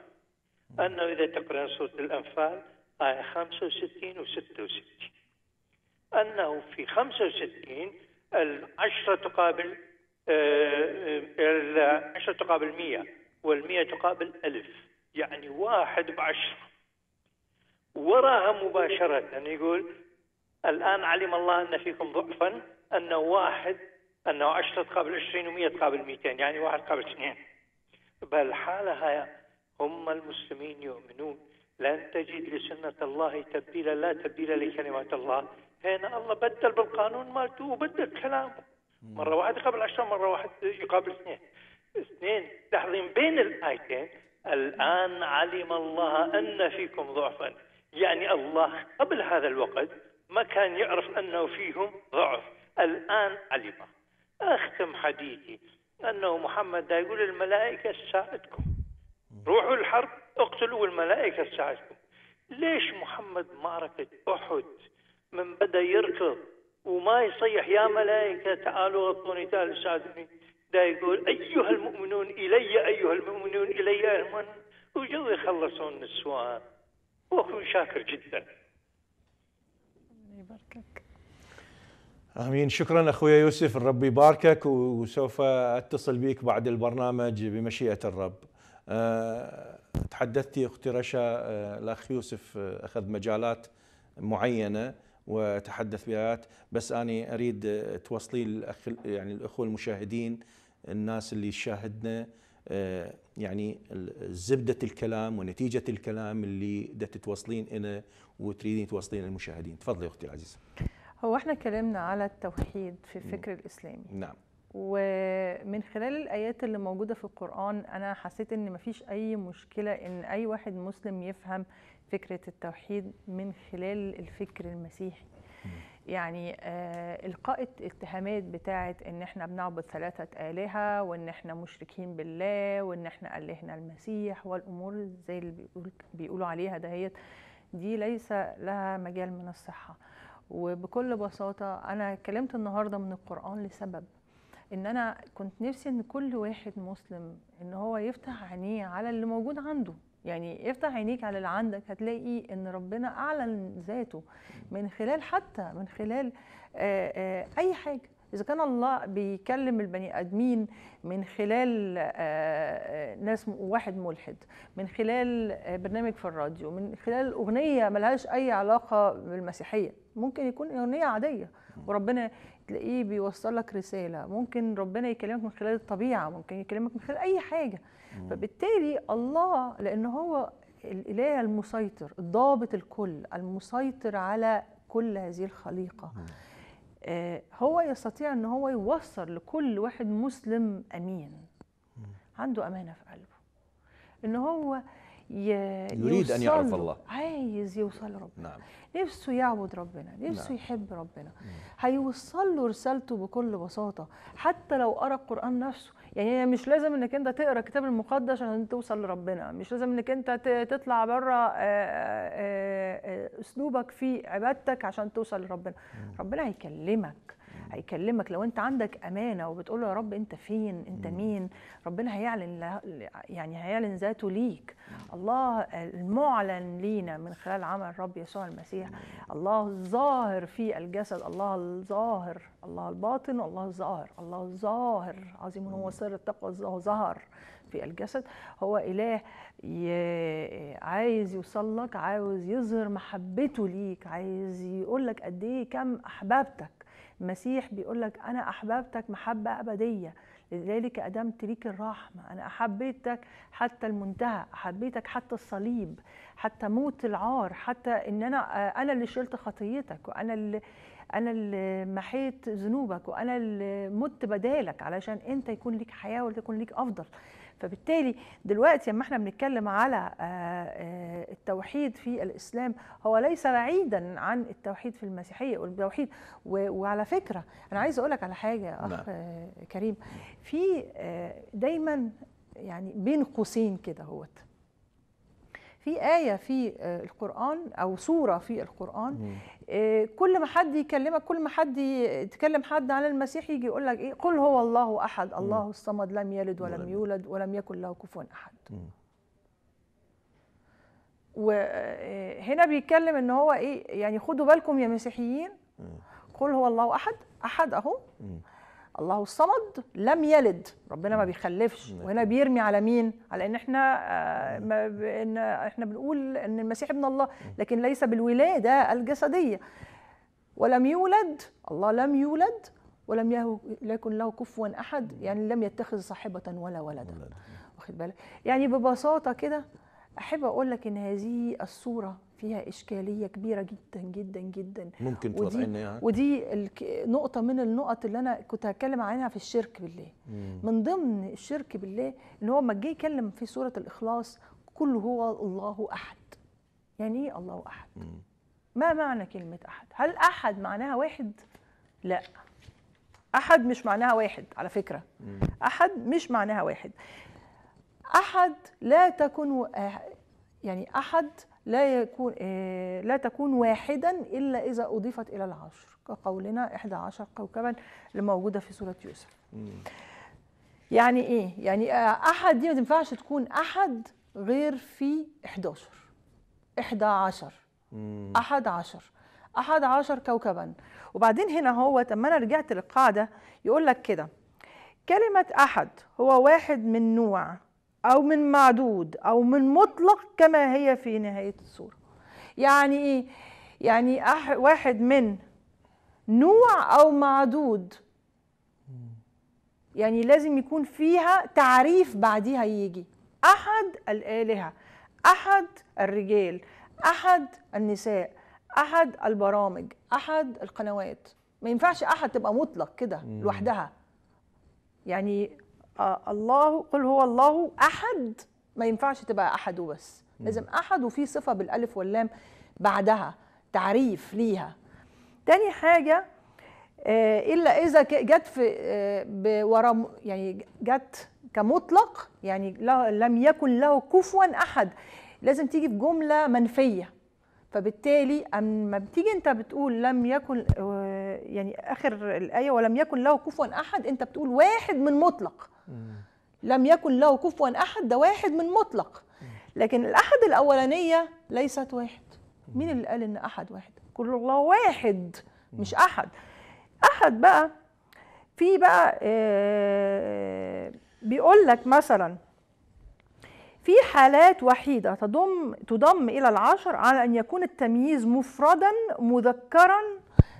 أنه إذا تقرأ سورة الأنفال آية 65 و 66 أنه في 65 العشرة تقابل 10 آه، آه، تقابل 100 وال100 تقابل 1000 يعني واحد بعشرة وراها مباشرة يعني يقول الآن علم الله أن فيكم ضعفا أنه واحد أنه عشرة تقابل عشرين ومية تقابل ميتين يعني واحد تقابل اثنين بل حالها هم المسلمين يؤمنون لن تجد لسنة الله تبديلا لا تبديلا لكلمات الله هنا الله بدل بالقانون مالته وبدل كلامه مره واحد يقابل 10 مره واحد يقابل اثنين اثنين لاحظين بين الايتين الان علم الله ان فيكم ضعفا يعني الله قبل هذا الوقت ما كان يعرف انه فيهم ضعف الان علم اختم حديثي انه محمد دا يقول الملائكه تساعدكم روحوا الحرب اقتلوا الملائكه تساعدكم ليش محمد معركه احد من بدا يركض وما يصيح يا ملائكة تعالوا غطوني تعالوا ساعدوني دا يقول أيها المؤمنون إلي أيها المؤمنون إلي أيها وجو يخلصون السواء وأكون شاكر جدا يباركك امين شكرا اخوي يوسف الرب يباركك وسوف اتصل بك بعد البرنامج بمشيئه الرب آه، تحدثتي اختي رشا آه، الاخ يوسف آه، اخذ مجالات معينه وتحدث بها بس أنا أريد توصلي للأخ يعني الأخوة المشاهدين الناس اللي شاهدنا آه، يعني زبدة الكلام ونتيجة الكلام اللي دا تتوصلين إنا وتريدين توصلين للمشاهدين تفضلي أختي العزيزة هو احنا كلامنا على التوحيد في الفكر الإسلامي نعم ومن خلال الآيات اللي موجودة في القرآن أنا حسيت إن مفيش أي مشكلة إن أي واحد مسلم يفهم فكرة التوحيد من خلال الفكر المسيحي يعني آه القاء اتهامات بتاعه ان احنا بنعبد ثلاثه الهه وان احنا مشركين بالله وان احنا الهنا المسيح والامور زي اللي بيقول بيقولوا عليها دهيت دي ليس لها مجال من الصحه وبكل بساطه انا اتكلمت النهارده من القران لسبب ان انا كنت نفسي ان كل واحد مسلم ان هو يفتح عينيه على اللي موجود عنده يعني افتح عينيك على اللي عندك هتلاقي ان ربنا اعلن ذاته من خلال حتى من خلال آه، آه، اي حاجه اذا كان الله بيكلم البني ادمين من خلال آه، ناس واحد ملحد من خلال برنامج في الراديو من خلال اغنيه ملهاش اي علاقه بالمسيحيه ممكن يكون اغنيه عاديه وربنا تلاقيه بيوصل لك رساله ممكن ربنا يكلمك من خلال الطبيعه ممكن يكلمك من خلال اي حاجه فبالتالي الله لأن هو الإله المسيطر الضابط الكل المسيطر على كل هذه الخليقة آه، هو يستطيع أن هو يوصل لكل واحد مسلم أمين عنده أمانة في قلبه أن هو يريد أن يعرف الله عايز يوصل لربنا نعم. نفسه يعبد ربنا نفسه نعم. يحب ربنا هيوصل له رسالته بكل بساطة حتى لو قرأ القرآن نفسه يعني مش لازم انك انت تقرا الكتاب المقدس عشان توصل لربنا مش لازم انك انت تطلع بره آه، آه، آه، اسلوبك في عبادتك عشان توصل لربنا ربنا هيكلمك هيكلمك لو انت عندك امانه وبتقول له يا رب انت فين انت مين ربنا هيعلن يعني هيعلن ذاته ليك الله المعلن لينا من خلال عمل الرب يسوع المسيح الله الظاهر في الجسد الله الظاهر الله الباطن والله الظاهر الله الظاهر عظيم هو سر التقوى ظهر في الجسد هو إله عايز يوصل لك عاوز يظهر محبته ليك عايز يقول لك قد إيه كم أحبابتك المسيح بيقول لك انا احببتك محبه ابديه لذلك قدمت ليك الرحمه انا احبيتك حتى المنتهى احبيتك حتى الصليب حتى موت العار حتى ان انا آه، انا اللي شلت خطيتك وانا اللي انا اللي محيت ذنوبك وانا اللي مت بدالك علشان انت يكون ليك حياه ويكون ليك افضل فبالتالي دلوقتي لما احنا بنتكلم على آه، آه، التوحيد في الاسلام هو ليس بعيدا عن التوحيد في المسيحيه والتوحيد وعلى فكره انا عايز اقول لك على حاجه اخ نعم. كريم في آه، دايما يعني بين قوسين كده هوت في آية في آه، القرآن أو سورة في القرآن آه، كل ما حد يكلمك كل ما حد يتكلم حد عن المسيح يجي يقول لك إيه قل هو الله أحد الله الصمد لم يلد ولم يولد ولم يكن له كفوا أحد وهنا آه، بيتكلم ان هو ايه يعني خدوا بالكم يا مسيحيين قل هو الله احد احد اهو الله الصمد لم يلد ربنا ما بيخلفش نعم. وهنا بيرمي على مين على ان احنا آه، ما إن احنا بنقول ان المسيح ابن الله نعم. لكن ليس بالولاده الجسديه ولم يولد الله لم يولد ولم يكن له كفوا احد نعم. يعني لم يتخذ صاحبه ولا ولدا واخد بالك يعني ببساطه كده احب اقول لك ان هذه الصوره فيها اشكاليه كبيره جدا جدا جدا ممكن ودي يعني. ودي نقطه من النقط اللي انا كنت هتكلم عنها في الشرك بالله مم. من ضمن الشرك بالله ان هو ما جه يكلم في سوره الاخلاص كل هو الله احد يعني ايه الله احد مم. ما معنى كلمه احد هل احد معناها واحد لا احد مش معناها واحد على فكره مم. احد مش معناها واحد احد لا تكون يعني احد لا يكون آه، لا تكون واحدا الا اذا اضيفت الى العشر كقولنا 11 كوكبا اللي موجوده في سوره يوسف. يعني ايه؟ يعني آه، احد دي ما تنفعش تكون احد غير في 11 11 أحد عشر أحد عشر كوكبا وبعدين هنا هو طب ما أنا رجعت للقاعدة يقول لك كده كلمة أحد هو واحد من نوع أو من معدود أو من مطلق كما هي في نهاية الصورة يعني إيه؟ يعني واحد من نوع أو معدود يعني لازم يكون فيها تعريف بعديها يجي أحد الآلهة أحد الرجال أحد النساء أحد البرامج أحد القنوات ما ينفعش أحد تبقى مطلق كده لوحدها يعني آه، الله قل هو الله احد ما ينفعش تبقى احد وبس لازم احد وفي صفه بالالف واللام بعدها تعريف ليها تاني حاجه آه، الا اذا جت في آه، ورا يعني جت كمطلق يعني لم يكن له كفوا احد لازم تيجي في جمله منفيه فبالتالي اما بتيجي انت بتقول لم يكن آه، يعني اخر الايه ولم يكن له كفوا احد انت بتقول واحد من مطلق لم يكن له كفوا احد ده واحد من مطلق لكن الاحد الاولانيه ليست واحد مين اللي قال ان احد واحد كل الله واحد مش احد احد بقى في بقى آه، بيقول لك مثلا في حالات وحيدة تضم تضم إلى العشر على أن يكون التمييز مفردا مذكرا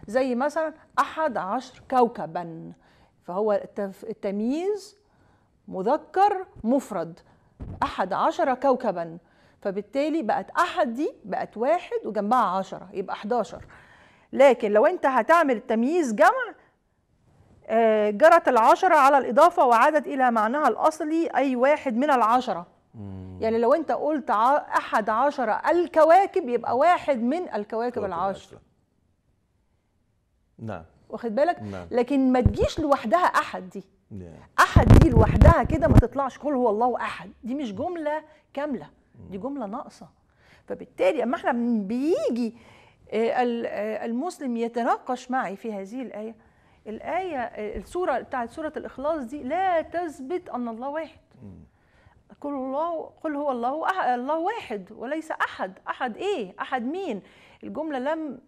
زي مثلا أحد عشر كوكبا فهو التمييز مذكر مفرد أحد عشر كوكبا فبالتالي بقت أحد دي بقت واحد وجنبها عشرة يبقى 11 لكن لو أنت هتعمل التمييز جمع آه، جرت العشرة على الإضافة وعادت إلى معناها الأصلي أي واحد من العشرة مم. يعني لو انت قلت احد عشر الكواكب يبقى واحد من الكواكب العشر نعم واخد بالك نعم. لكن ما تجيش لوحدها احد دي نعم. احد دي لوحدها كده ما تطلعش قل هو الله احد دي مش جمله كامله دي جمله ناقصه فبالتالي اما احنا بيجي آه، آه، المسلم يتناقش معي في هذه الايه الايه آه، السوره بتاعت سوره الاخلاص دي لا تثبت ان الله واحد مم. قل الله قل هو الله الله واحد وليس احد احد ايه احد مين الجمله لم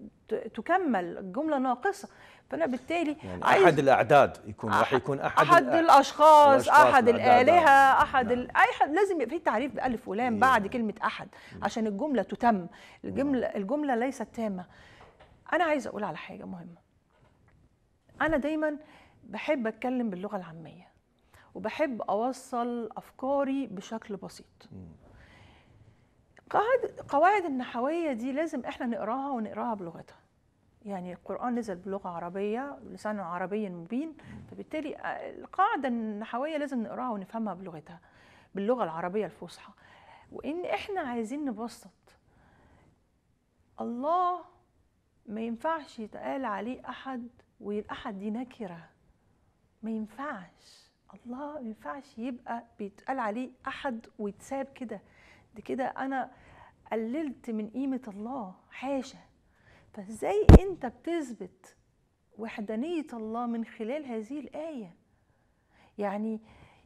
تكمل الجمله ناقصه فانا بالتالي يعني احد الاعداد يكون راح يكون احد احد الاشخاص احد الالهه احد نعم. حد لازم يبقى في تعريف بالف ولام نعم. بعد كلمه احد نعم. عشان الجمله تتم الجمله نعم. الجمله ليست تامه انا عايزه اقول على حاجه مهمه انا دايما بحب اتكلم باللغه العاميه وبحب اوصل افكاري بشكل بسيط قواعد قواعد النحويه دي لازم احنا نقراها ونقراها بلغتها يعني القرآن نزل بلغة عربية لسان عربي مبين فبالتالي آه، القاعدة النحوية لازم نقراها ونفهمها بلغتها باللغة العربية الفصحى وإن إحنا عايزين نبسط الله ما ينفعش يتقال عليه أحد والأحد دي نكرة ما ينفعش الله ما ينفعش يبقى بيتقال عليه احد ويتساب كده ده كده انا قللت من قيمه الله حاشا فازاي انت بتثبت وحدانيه الله من خلال هذه الايه يعني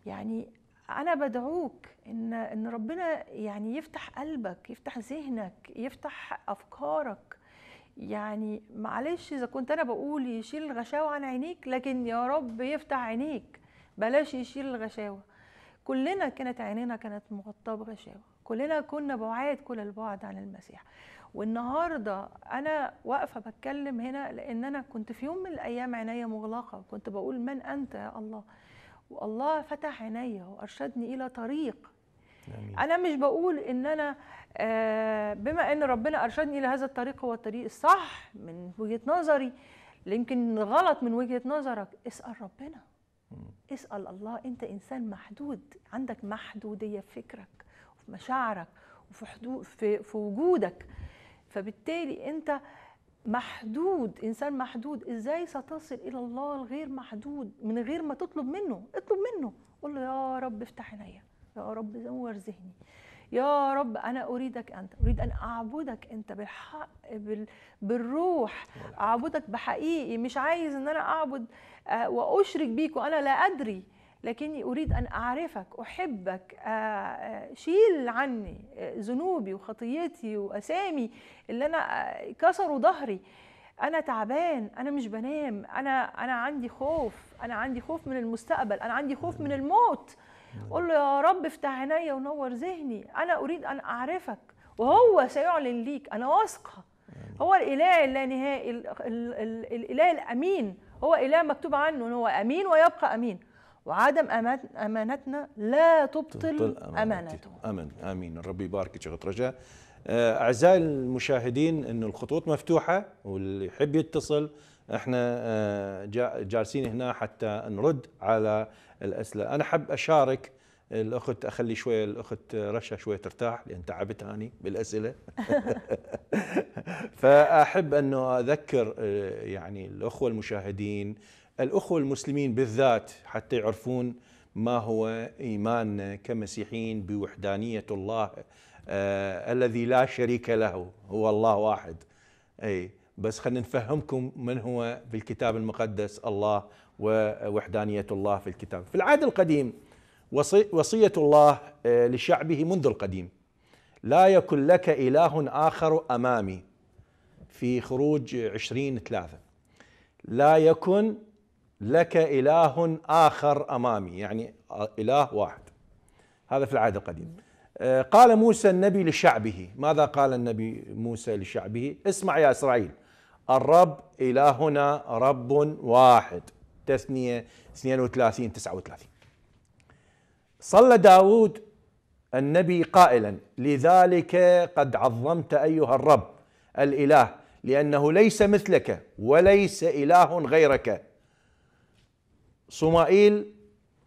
يعني انا بدعوك ان ان ربنا يعني يفتح قلبك يفتح ذهنك يفتح افكارك يعني معلش اذا كنت انا بقول يشيل الغشاوة عن عينيك لكن يا رب يفتح عينيك بلاش يشيل الغشاوه كلنا كانت عينينا كانت مغطاه بغشاوه كلنا كنا بعاد كل البعد عن المسيح والنهارده انا واقفه بتكلم هنا لان انا كنت في يوم من الايام عينيا مغلقه وكنت بقول من انت يا الله والله فتح عينيا وارشدني الى طريق أمين. انا مش بقول ان انا آه، بما ان ربنا ارشدني الى هذا الطريق هو الطريق الصح من وجهه نظري يمكن غلط من وجهه نظرك اسال ربنا اسال الله انت انسان محدود عندك محدوديه في فكرك وفي مشاعرك وفي حدود في, في وجودك فبالتالي انت محدود انسان محدود ازاي ستصل الى الله الغير محدود من غير ما تطلب منه اطلب منه قل له يا رب افتح عينيا يا رب نور ذهني يا رب أنا أريدك أنت أريد أن أعبدك أنت بالحق بال... بالروح أعبدك بحقيقي مش عايز أن أنا أعبد آه، وأشرك بيك وأنا لا أدري لكني أريد أن أعرفك أحبك آه، آه، شيل عني ذنوبي وخطيتي وأسامي اللي أنا كسروا ظهري انا تعبان انا مش بنام انا انا عندي خوف انا عندي خوف من المستقبل انا عندي خوف من الموت قول له يا رب افتح عينيا ونور ذهني انا اريد ان اعرفك وهو سيعلن ليك انا واثقه هو الاله اللانهائي الاله الامين هو اله مكتوب عنه ان هو امين ويبقى امين وعدم امانتنا لا تبطل, تبطل امانته امين امين الرب يباركك يا رجاء آه، اعزائي المشاهدين ان الخطوط مفتوحه واللي يحب يتصل احنا آه، جالسين هنا حتى نرد على الاسئله انا حب اشارك الاخت اخلي شويه الاخت رشا شويه ترتاح لان تعبتها اني بالاسئله فاحب انه اذكر آه، يعني الاخوه المشاهدين الاخوه المسلمين بالذات حتى يعرفون ما هو ايماننا كمسيحيين بوحدانيه الله آه الذي لا شريك له هو الله واحد اي بس خلينا نفهمكم من هو بالكتاب المقدس الله ووحدانية الله في الكتاب في العهد القديم وصية الله آه، لشعبه منذ القديم لا يكن لك إله آخر أمامي في خروج عشرين ثلاثة لا يكن لك إله آخر أمامي يعني إله واحد هذا في العهد القديم آه، قال موسى النبي لشعبه ماذا قال النبي موسى لشعبه اسمع يا إسرائيل الرب إلهنا رب واحد تسنية 32 39 صلى داود النبي قائلا لذلك قد عظمت أيها الرب الإله لأنه ليس مثلك وليس إله غيرك صمائيل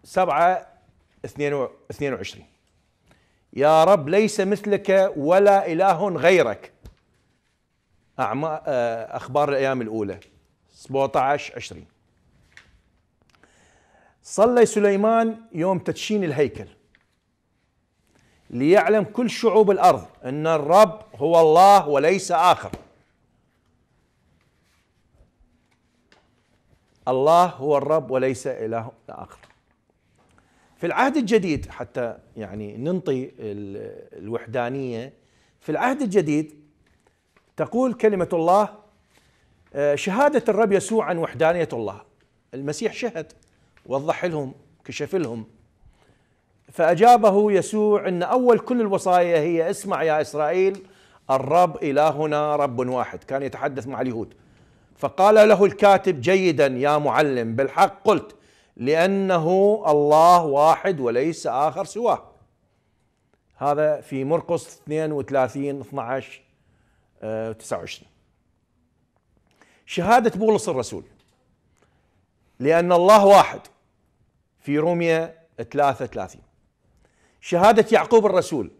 7 22 يا رب ليس مثلك ولا إله غيرك آه، أخبار الأيام الأولى 17 20 صلى سليمان يوم تدشين الهيكل ليعلم كل شعوب الارض ان الرب هو الله وليس اخر الله هو الرب وليس اله اخر في العهد الجديد حتى يعني ننطي الوحدانيه في العهد الجديد تقول كلمه الله آه، شهاده الرب يسوع عن وحدانيه الله المسيح شهد وضح لهم كشف لهم فأجابه يسوع أن أول كل الوصايا هي اسمع يا إسرائيل الرب إلهنا رب واحد كان يتحدث مع اليهود فقال له الكاتب جيدا يا معلم بالحق قلت لأنه الله واحد وليس آخر سواه هذا في مرقس 32 12 29 شهادة بولس الرسول لأن الله واحد في روميا 33 شهادة يعقوب الرسول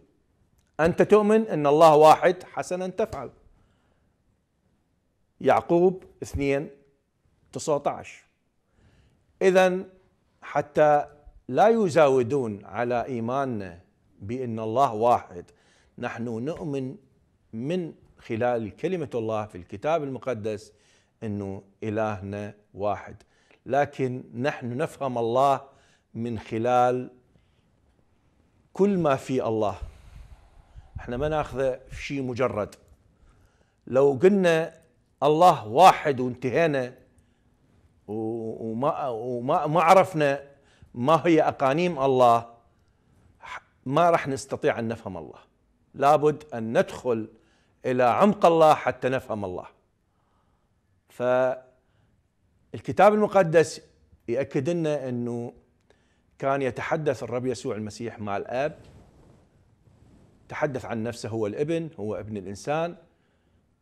أنت تؤمن أن الله واحد حسنا تفعل يعقوب 2 19 إذا حتى لا يزاودون على إيماننا بأن الله واحد نحن نؤمن من خلال كلمة الله في الكتاب المقدس أنه إلهنا واحد لكن نحن نفهم الله من خلال كل ما في الله احنا ما ناخذه في شيء مجرد لو قلنا الله واحد وانتهينا وما وما ما عرفنا ما هي اقانيم الله ما راح نستطيع ان نفهم الله لابد ان ندخل الى عمق الله حتى نفهم الله فالكتاب المقدس ياكد لنا انه كان يتحدث الرب يسوع المسيح مع الاب تحدث عن نفسه هو الابن هو ابن الانسان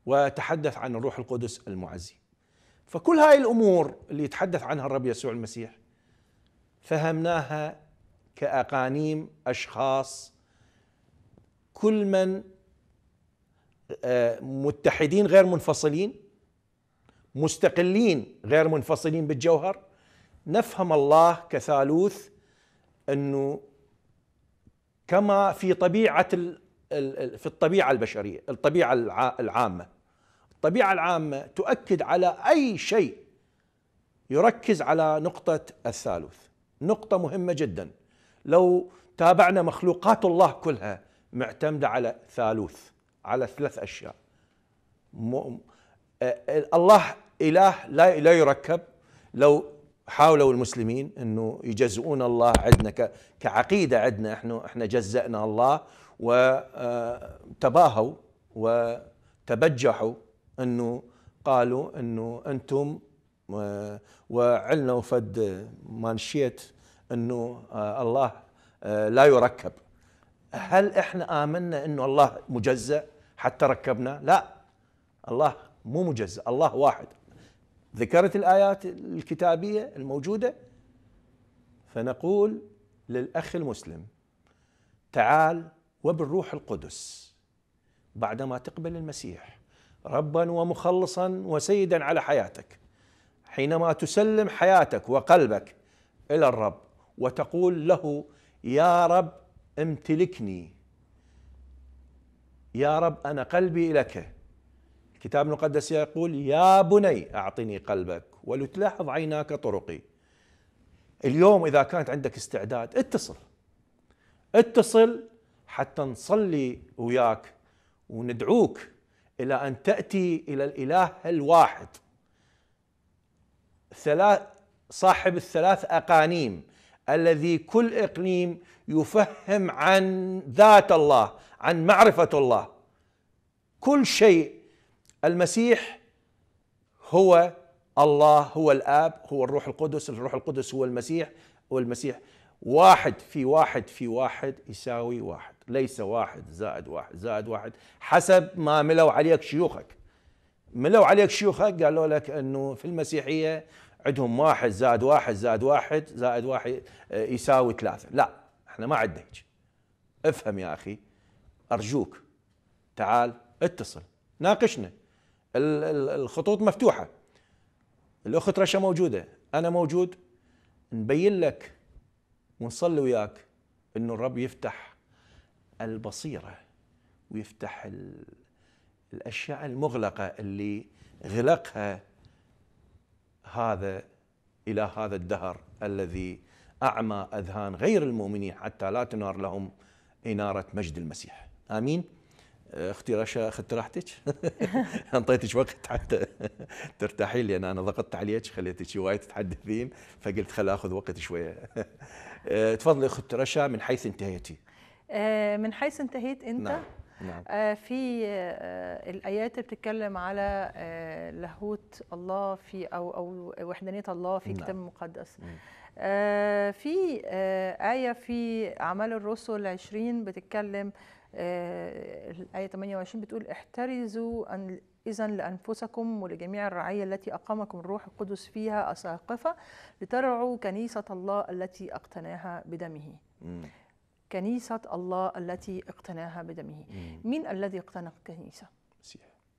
وتحدث عن الروح القدس المعزي فكل هاي الامور اللي يتحدث عنها الرب يسوع المسيح فهمناها كاقانيم اشخاص كل من آه، متحدين غير منفصلين مستقلين غير منفصلين بالجوهر نفهم الله كثالوث انه كما في طبيعه في الطبيعه البشريه، الطبيعه العامه. الطبيعه العامه تؤكد على اي شيء يركز على نقطه الثالوث، نقطه مهمه جدا. لو تابعنا مخلوقات الله كلها معتمده على ثالوث، على ثلاث اشياء. الله اله لا لا يركب لو حاولوا المسلمين انه يجزؤون الله عندنا كعقيده عندنا احنا احنا جزأنا الله وتباهوا آه، وتبجحوا انه قالوا انه انتم آه، وعلنا فد مانشيت انه آه، الله لا يركب هل احنا امنا انه الله مجزأ حتى ركبنا لا الله مو مجزأ الله واحد ذكرت الآيات الكتابية الموجودة فنقول للأخ المسلم تعال وبالروح القدس بعدما تقبل المسيح ربا ومخلصا وسيدا على حياتك حينما تسلم حياتك وقلبك إلى الرب وتقول له يا رب امتلكني يا رب أنا قلبي لك الكتاب المقدس يقول يا بني أعطني قلبك ولتلاحظ عيناك طرقي اليوم إذا كانت عندك استعداد اتصل اتصل حتى نصلي وياك وندعوك إلى أن تأتي إلى الإله الواحد ثلاث صاحب الثلاث أقانيم الذي كل إقليم يفهم عن ذات الله عن معرفة الله كل شيء المسيح هو الله هو الآب هو الروح القدس الروح القدس هو المسيح هو المسيح واحد في واحد في واحد يساوي واحد ليس واحد زائد واحد زائد واحد حسب ما ملوا عليك شيوخك ملوا عليك شيوخك قالوا لك أنه في المسيحية عندهم واحد زائد واحد زائد واحد زائد واحد آه، يساوي ثلاثة لا احنا ما عندنا هيك افهم يا أخي أرجوك تعال اتصل ناقشنا الخطوط مفتوحه الاخت رشا موجوده انا موجود نبين لك ونصلي وياك انه الرب يفتح البصيره ويفتح الاشياء المغلقه اللي غلقها هذا الى هذا الدهر الذي اعمى اذهان غير المؤمنين حتى لا تنار لهم اناره مجد المسيح امين اختي رشا اخذت راحتك انطيتك وقت حتى ترتاحين لان انا ضغطت عليك خليتك وايد تتحدثين فقلت خل اخذ وقت شويه آه، تفضلي اخت رشا من حيث انتهيتي آه، من حيث انتهيت انت نعم. نعم. آه، في الايات اللي بتتكلم على لاهوت الله في او او وحدانيه الله في الكتاب نعم. المقدس نعم. في آية في أعمال الرسل 20 بتتكلم الآية آه، 28 بتقول احترزوا أن إذا لأنفسكم ولجميع الرعية التي أقامكم الروح القدس فيها أساقفة لترعوا كنيسة الله التي اقتناها بدمه مم. كنيسة الله التي اقتناها بدمه مم. مين الذي اقتنى الكنيسة؟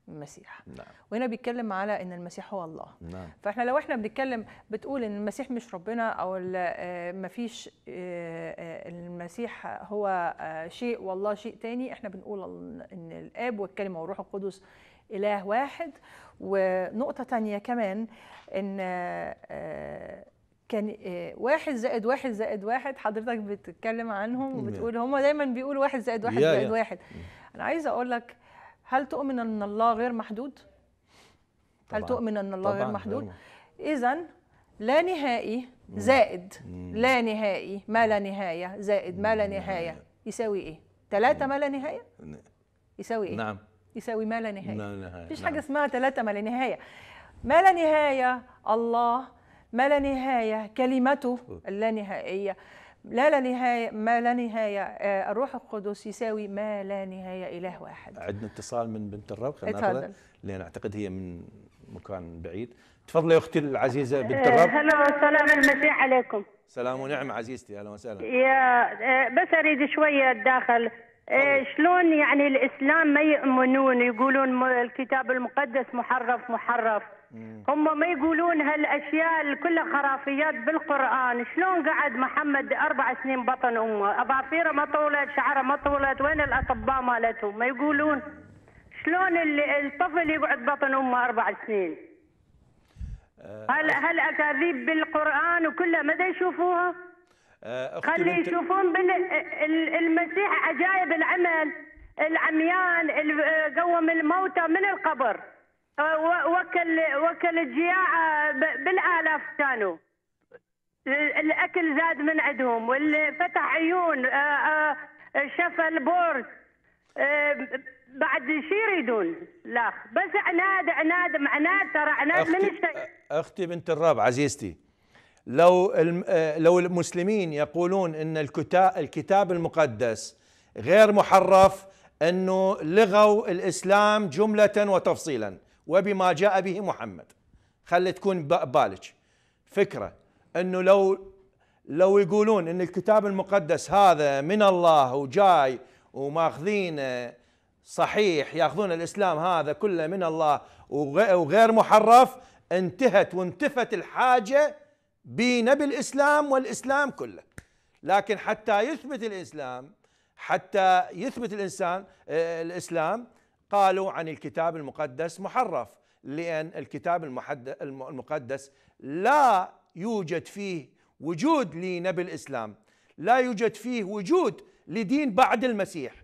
المسيح نعم. وهنا بيتكلم على ان المسيح هو الله نعم. فاحنا لو احنا بنتكلم بتقول ان المسيح مش ربنا او آه، ما فيش آه، آه، المسيح هو شيء والله شيء تاني احنا بنقول ان الاب والكلمه والروح القدس اله واحد ونقطه تانية كمان ان كان واحد زائد واحد زائد واحد حضرتك بتتكلم عنهم وبتقول هم دايما بيقولوا واحد زائد واحد زائد واحد mm. انا عايزه اقول لك هل تؤمن ان الله غير محدود طبعا. هل تؤمن ان الله غير محدود اذا لا نهائي زائد مم. لا نهائي ما لا نهايه زائد ما لا نهايه يساوي ايه ثلاثة ما لا نهايه يساوي ايه نعم يساوي ما لا نهايه ما لا نهايه مفيش نعم. حاجه اسمها ثلاثة ما لا نهايه ما لا نهايه الله ما لا نهايه كلمته اللانهائيه لا لا نهاية ما لا نهاية آه، الروح القدس يساوي ما لا نهاية إله واحد عندنا اتصال من بنت الرب خلينا ناخذها لأن أعتقد هي من مكان بعيد تفضلي يا أختي العزيزة آه، بنت الرب هلا سلام المسيح عليكم سلام ونعم عزيزتي أهلا وسهلا يا آه، بس أريد شوية الداخل شلون يعني الإسلام ما يؤمنون يقولون الكتاب المقدس محرف محرف هم ما يقولون هالاشياء كلها خرافيات بالقران شلون قعد محمد اربع سنين بطن امه اظافيره ما طولت شعره ما طولت وين الاطباء مالتهم ما يقولون شلون الطفل يقعد بطن امه اربع سنين آه، هل هل اكاذيب بالقران وكلها ما يشوفوها آه، خلي يشوفون بال... المسيح عجائب العمل العميان آه، قوم الموتى من القبر آه، وكل وكل الجياع آه، بالالاف كانوا الاكل زاد من عندهم واللي فتح عيون آه، شفى البورد بعد شي يريدون لا بس عناد عناد معناد ترى عناد من الشيء اختي بنت الراب عزيزتي لو لو المسلمين يقولون ان الكتاب الكتاب المقدس غير محرف انه لغوا الاسلام جمله وتفصيلا وبما جاء به محمد خلي تكون ببالك فكرة أنه لو لو يقولون أن الكتاب المقدس هذا من الله وجاي وماخذين آه، صحيح ياخذون الإسلام هذا كله من الله وغير محرف انتهت وانتفت الحاجة بنبي الإسلام والإسلام كله لكن حتى يثبت الإسلام حتى يثبت الإنسان آه، الإسلام قالوا عن الكتاب المقدس محرف لأن الكتاب المقدس لا يوجد فيه وجود لنبي الإسلام لا يوجد فيه وجود لدين بعد المسيح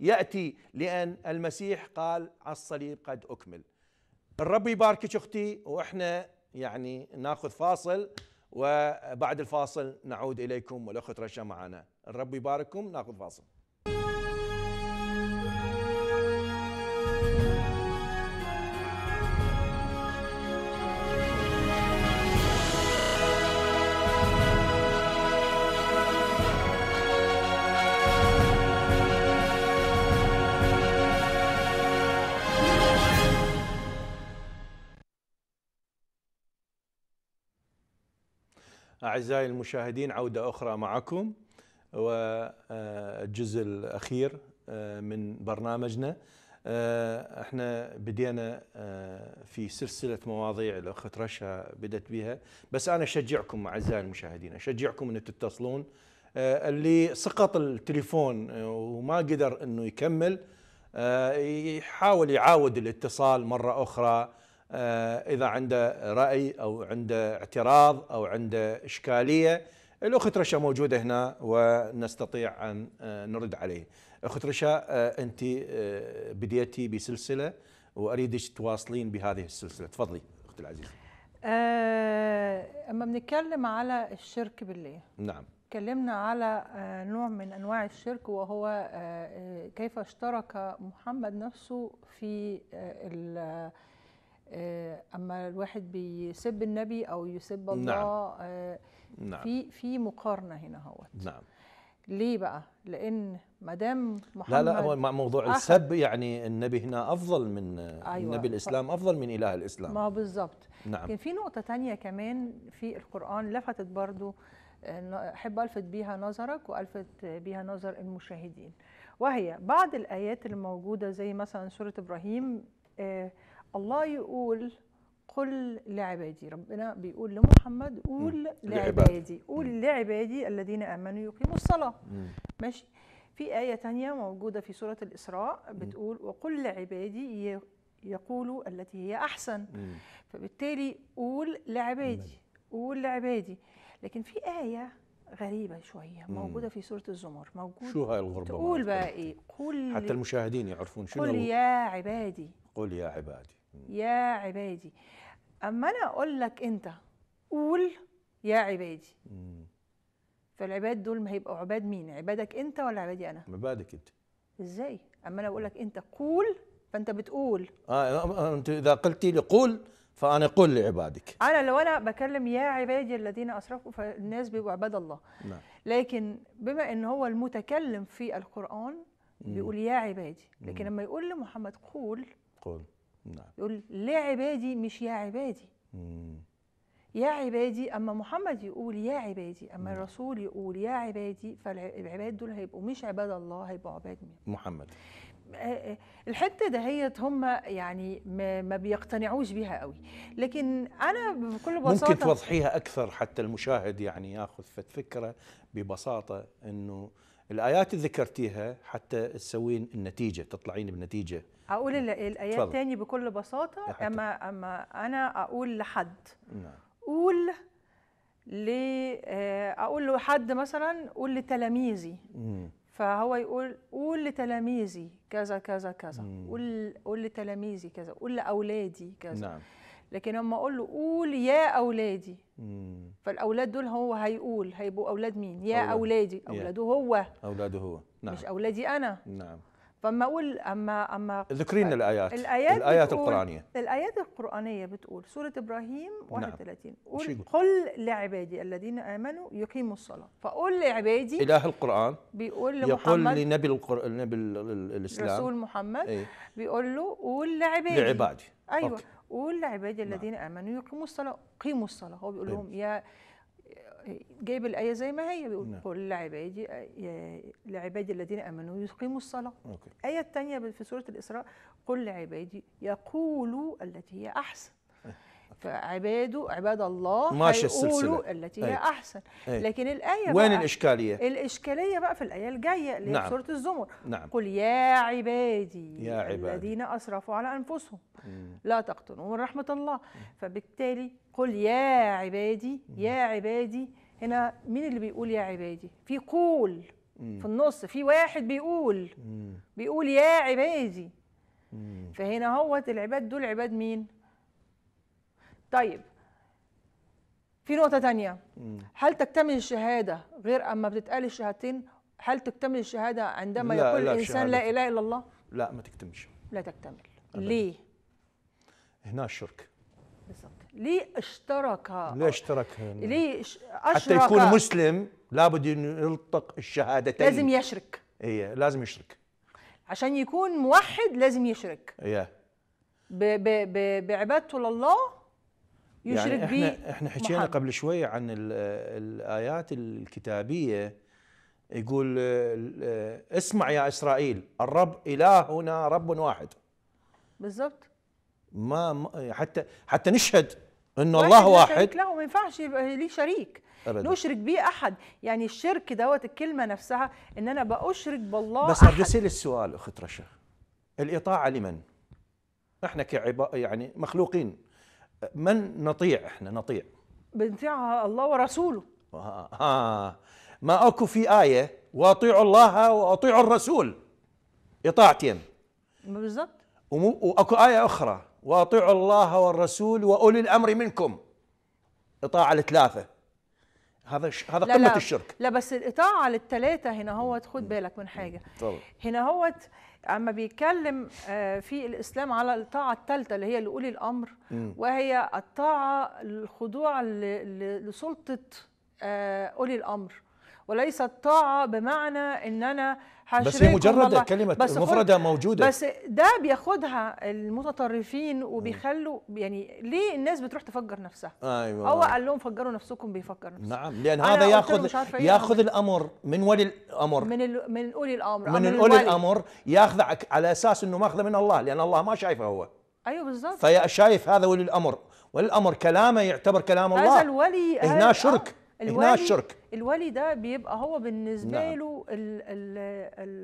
يأتي لأن المسيح قال على الصليب قد أكمل الرب يباركك أختي وإحنا يعني ناخذ فاصل وبعد الفاصل نعود إليكم والأخت رشا معنا الرب يبارككم ناخذ فاصل أعزائي المشاهدين عودة أخرى معكم والجزء الأخير آه، من برنامجنا آه، احنا بدينا آه، في سلسله مواضيع الاخت رشا بدت بها بس انا اشجعكم اعزائي المشاهدين اشجعكم ان تتصلون اللي سقط التليفون وما قدر انه يكمل يحاول يعاود الاتصال مره اخرى آه، إذا عنده رأي أو عنده اعتراض أو عنده إشكالية الأخت رشا موجودة هنا ونستطيع أن آه، نرد عليه أخت رشا آه، أنت بديتي بسلسلة وأريدك تواصلين بهذه السلسلة تفضلي أخت العزيزة أما بنتكلم على الشرك بالله نعم تكلمنا على نوع من انواع الشرك وهو كيف اشترك محمد نفسه في آه، اما الواحد بيسب النبي او يسب نعم. الله نعم. نعم. في في مقارنه هنا اهوت نعم ليه بقى؟ لأن ما دام محمد لا لا مع موضوع السب يعني النبي هنا أفضل من أيوة النبي الإسلام أفضل من إله الإسلام ما بالظبط نعم كان في نقطة تانية كمان في القرآن لفتت برضو آه، أحب ألفت بيها نظرك وألفت بيها نظر المشاهدين وهي بعض الآيات الموجودة زي مثلا سورة إبراهيم آه الله يقول قل لعبادي ربنا بيقول لمحمد قول لعبادي قول لعبادي الذين امنوا يقيموا الصلاه ماشي في آية تانية موجودة في سورة الإسراء بتقول وقل لعبادي يقولوا التي هي أحسن فبالتالي قول لعبادي قول لعبادي لكن في آية غريبة شوية موجودة في سورة الزمر موجودة شو هاي الغربة تقول بقى إيه قل حتى المشاهدين يعرفون شنو قل يا عبادي قل يا عبادي يا عبادي اما انا اقول لك انت قول يا عبادي فالعباد دول ما هيبقوا عباد مين عبادك انت ولا عبادي انا عبادك انت ازاي اما انا بقول لك انت قول فانت بتقول اه, آه،, آه، انت اذا قلتي لي قول فانا قول لعبادك انا لو انا بكلم يا عبادي الذين اسرفوا فالناس بيبقوا عباد الله نعم. لكن بما ان هو المتكلم في القران بيقول يا عبادي لكن لما يقول لمحمد قول قول نعم. يقول لا عبادي مش يا عبادي مم. يا عبادي اما محمد يقول يا عبادي اما مم. نعم. الرسول يقول يا عبادي فالعباد دول هيبقوا مش عباد الله هيبقوا عباد مين محمد آه، آه، الحته دهيت هم يعني ما, ما بيقتنعوش بيها قوي لكن انا بكل بساطه ممكن توضحيها اكثر حتى المشاهد يعني ياخذ فكره ببساطه انه الايات اللي ذكرتيها حتى تسوين النتيجه تطلعين بنتيجه اقول الايات تاني بكل بساطه اما اما انا اقول لحد نعم. قول ل آه، اقول له حد مثلا قول لتلاميذي فهو يقول قول لتلاميذي كذا كذا كذا قول قول لتلاميذي كذا قول لاولادي كذا نعم. لكن لما اقول له قول يا اولادي مم. فالاولاد دول هو هيقول هيبقوا اولاد مين يا أولاد. اولادي اولاده هو اولاده هو نعم. مش اولادي انا نعم فما اقول اما اما ذكرين الايات الايات, الآيات القرانيه الايات القرانيه بتقول سوره ابراهيم 31 نعم. قل, قل لعبادي الذين امنوا يقيموا الصلاه فقل لعبادي اله القران بيقول لمحمد يقول لنبي القر... النبي الاسلام رسول محمد ايه؟ بيقول له قول لعبادي لعبادي أيوة أوكي. قول لعبادي نعم. الذين امنوا يقيموا الصلاه قيموا الصلاه هو بيقول لهم يا جايب الايه زي ما هي بيقول نعم. قول لعبادي لعبادي الذين امنوا يقيموا الصلاه أوكي. الايه الثانيه في سوره الاسراء قل لعبادي يقولوا التي هي احسن عباده عباد الله ماشي السلسلة التي هي أحسن أي. لكن الآية وين بقى الإشكالية؟ الإشكالية بقى في الآية الجاية اللي نعم. سورة الزمر نعم. قل يا عبادي يا عبادي الذين أسرفوا على أنفسهم مم. لا تقتلوا من رحمة الله فبالتالي قل يا عبادي يا عبادي هنا مين اللي بيقول يا عبادي؟ في قول في النص في واحد بيقول بيقول يا عبادي فهنا هوت العباد دول عباد مين؟ طيب في نقطة تانية هل تكتمل الشهادة غير أما بتتقال الشهادتين هل تكتمل الشهادة عندما لا يقول لا الإنسان لا إله إلا الله؟ لا ما تكتملش لا تكتمل أبداً. ليه؟ هنا الشرك بالظبط ليه اشترك ليه اشترك هنا. ليه اشترك حتى يكون مسلم لابد أن يلطق الشهادتين لازم يشرك إيه لازم يشرك عشان يكون موحد لازم يشرك إيه بعبادته لله يعني يشرك يعني احنا به احنا حكينا قبل شويه عن الايات الكتابيه يقول آه، اسمع يا اسرائيل الرب الهنا رب واحد بالضبط ما حتى حتى نشهد انه الله واحد لا ما ينفعش يبقى ليه شريك أبدا. نشرك بيه احد يعني الشرك دوت الكلمه نفسها ان انا باشرك بالله بس بدي اسال السؤال اخت رشا الاطاعه لمن؟ احنا كعباء يعني مخلوقين من نطيع احنا نطيع بنطيع الله ورسوله آه،, آه. ما اكو في ايه واطيعوا الله واطيعوا الرسول اطاعتين بالضبط واكو ايه اخرى واطيعوا الله والرسول واولي الامر منكم اطاعه لثلاثه هذا ش... هذا قمه لا لا. الشرك لا بس الاطاعه للثلاثه هنا هو خد بالك من حاجه طبعا. هنا هو اما بيتكلم آه، في الاسلام على الطاعه الثالثه اللي هي لاولي الامر وهي الطاعه الخضوع لسلطه آه، اولي الامر وليس الطاعه بمعنى ان انا بس هي مجرد كلمة بس مفردة موجودة بس ده بياخدها المتطرفين وبيخلوا يعني ليه الناس بتروح تفجر نفسها أيوة. هو قال لهم فجروا نفسكم بيفكر نفسه نعم لأن هذا ياخذ إيه، ياخذ الأمر من ولي الأمر من ال... من أولي الأمر من, من أولي الأمر ياخذ على أساس أنه ماخذه من الله لأن الله ما شايفه هو ايوه بالظبط فيا شايف هذا ولي الامر ولي الامر كلامه يعتبر كلام الله هذا الولي هنا شرك آه. الوالي الشرك الوالي ده بيبقى هو بالنسبه نعم. له الـ الـ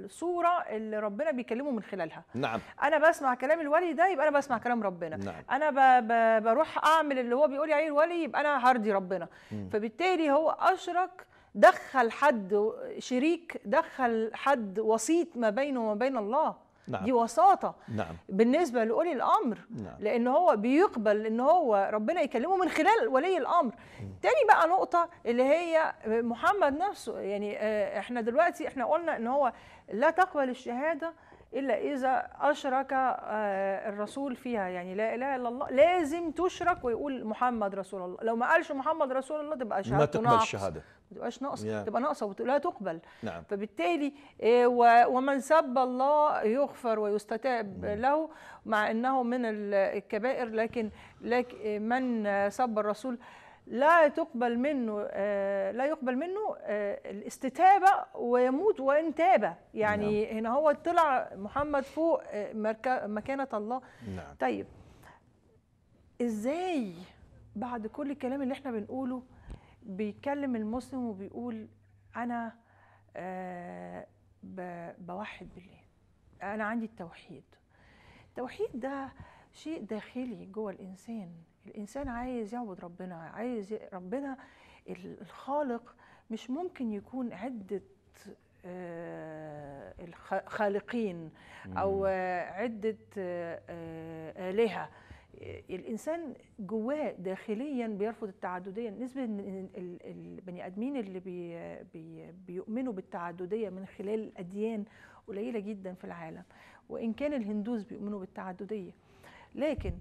الصوره اللي ربنا بيكلمه من خلالها نعم انا بسمع كلام الوالي ده يبقى انا بسمع كلام ربنا نعم. انا بـ بـ بروح اعمل اللي هو بيقول لي عليه الوالي يبقى انا هرضي ربنا مم. فبالتالي هو اشرك دخل حد شريك دخل حد وسيط ما بينه وما بين الله نعم. دي وساطه نعم. بالنسبه لاولي الامر نعم. لان هو بيقبل ان هو ربنا يكلمه من خلال ولي الامر م. تاني بقى نقطه اللي هي محمد نفسه يعني آه، احنا دلوقتي احنا قلنا ان هو لا تقبل الشهاده إلا إذا أشرك آه، الرسول فيها يعني لا إله إلا الله لازم تشرك ويقول محمد رسول الله لو ما قالش محمد رسول الله تبقى شهادة ما تقبل الشهادة ما تبقاش ناقصة yeah. تبقى ناقصة لا تقبل نعم. فبالتالي آه، ومن سب الله يغفر ويستتاب له مع أنه من الكبائر لكن لك من سب الرسول لا تقبل منه آه، لا يقبل منه آه، الاستتابه ويموت وان تاب يعني نعم. هنا هو طلع محمد فوق آه، مكانه الله نعم. طيب ازاي بعد كل الكلام اللي احنا بنقوله بيتكلم المسلم وبيقول انا بوحد بالله انا عندي التوحيد التوحيد ده شيء داخلي جوه الانسان الانسان عايز يعبد ربنا عايز ربنا الخالق مش ممكن يكون عده آه، الخالقين او عده آه، آه، الهه الانسان جواه داخليا بيرفض التعدديه نسبه من البني ادمين اللي بي بي بيؤمنوا بالتعدديه من خلال الاديان قليله جدا في العالم وان كان الهندوس بيؤمنوا بالتعدديه لكن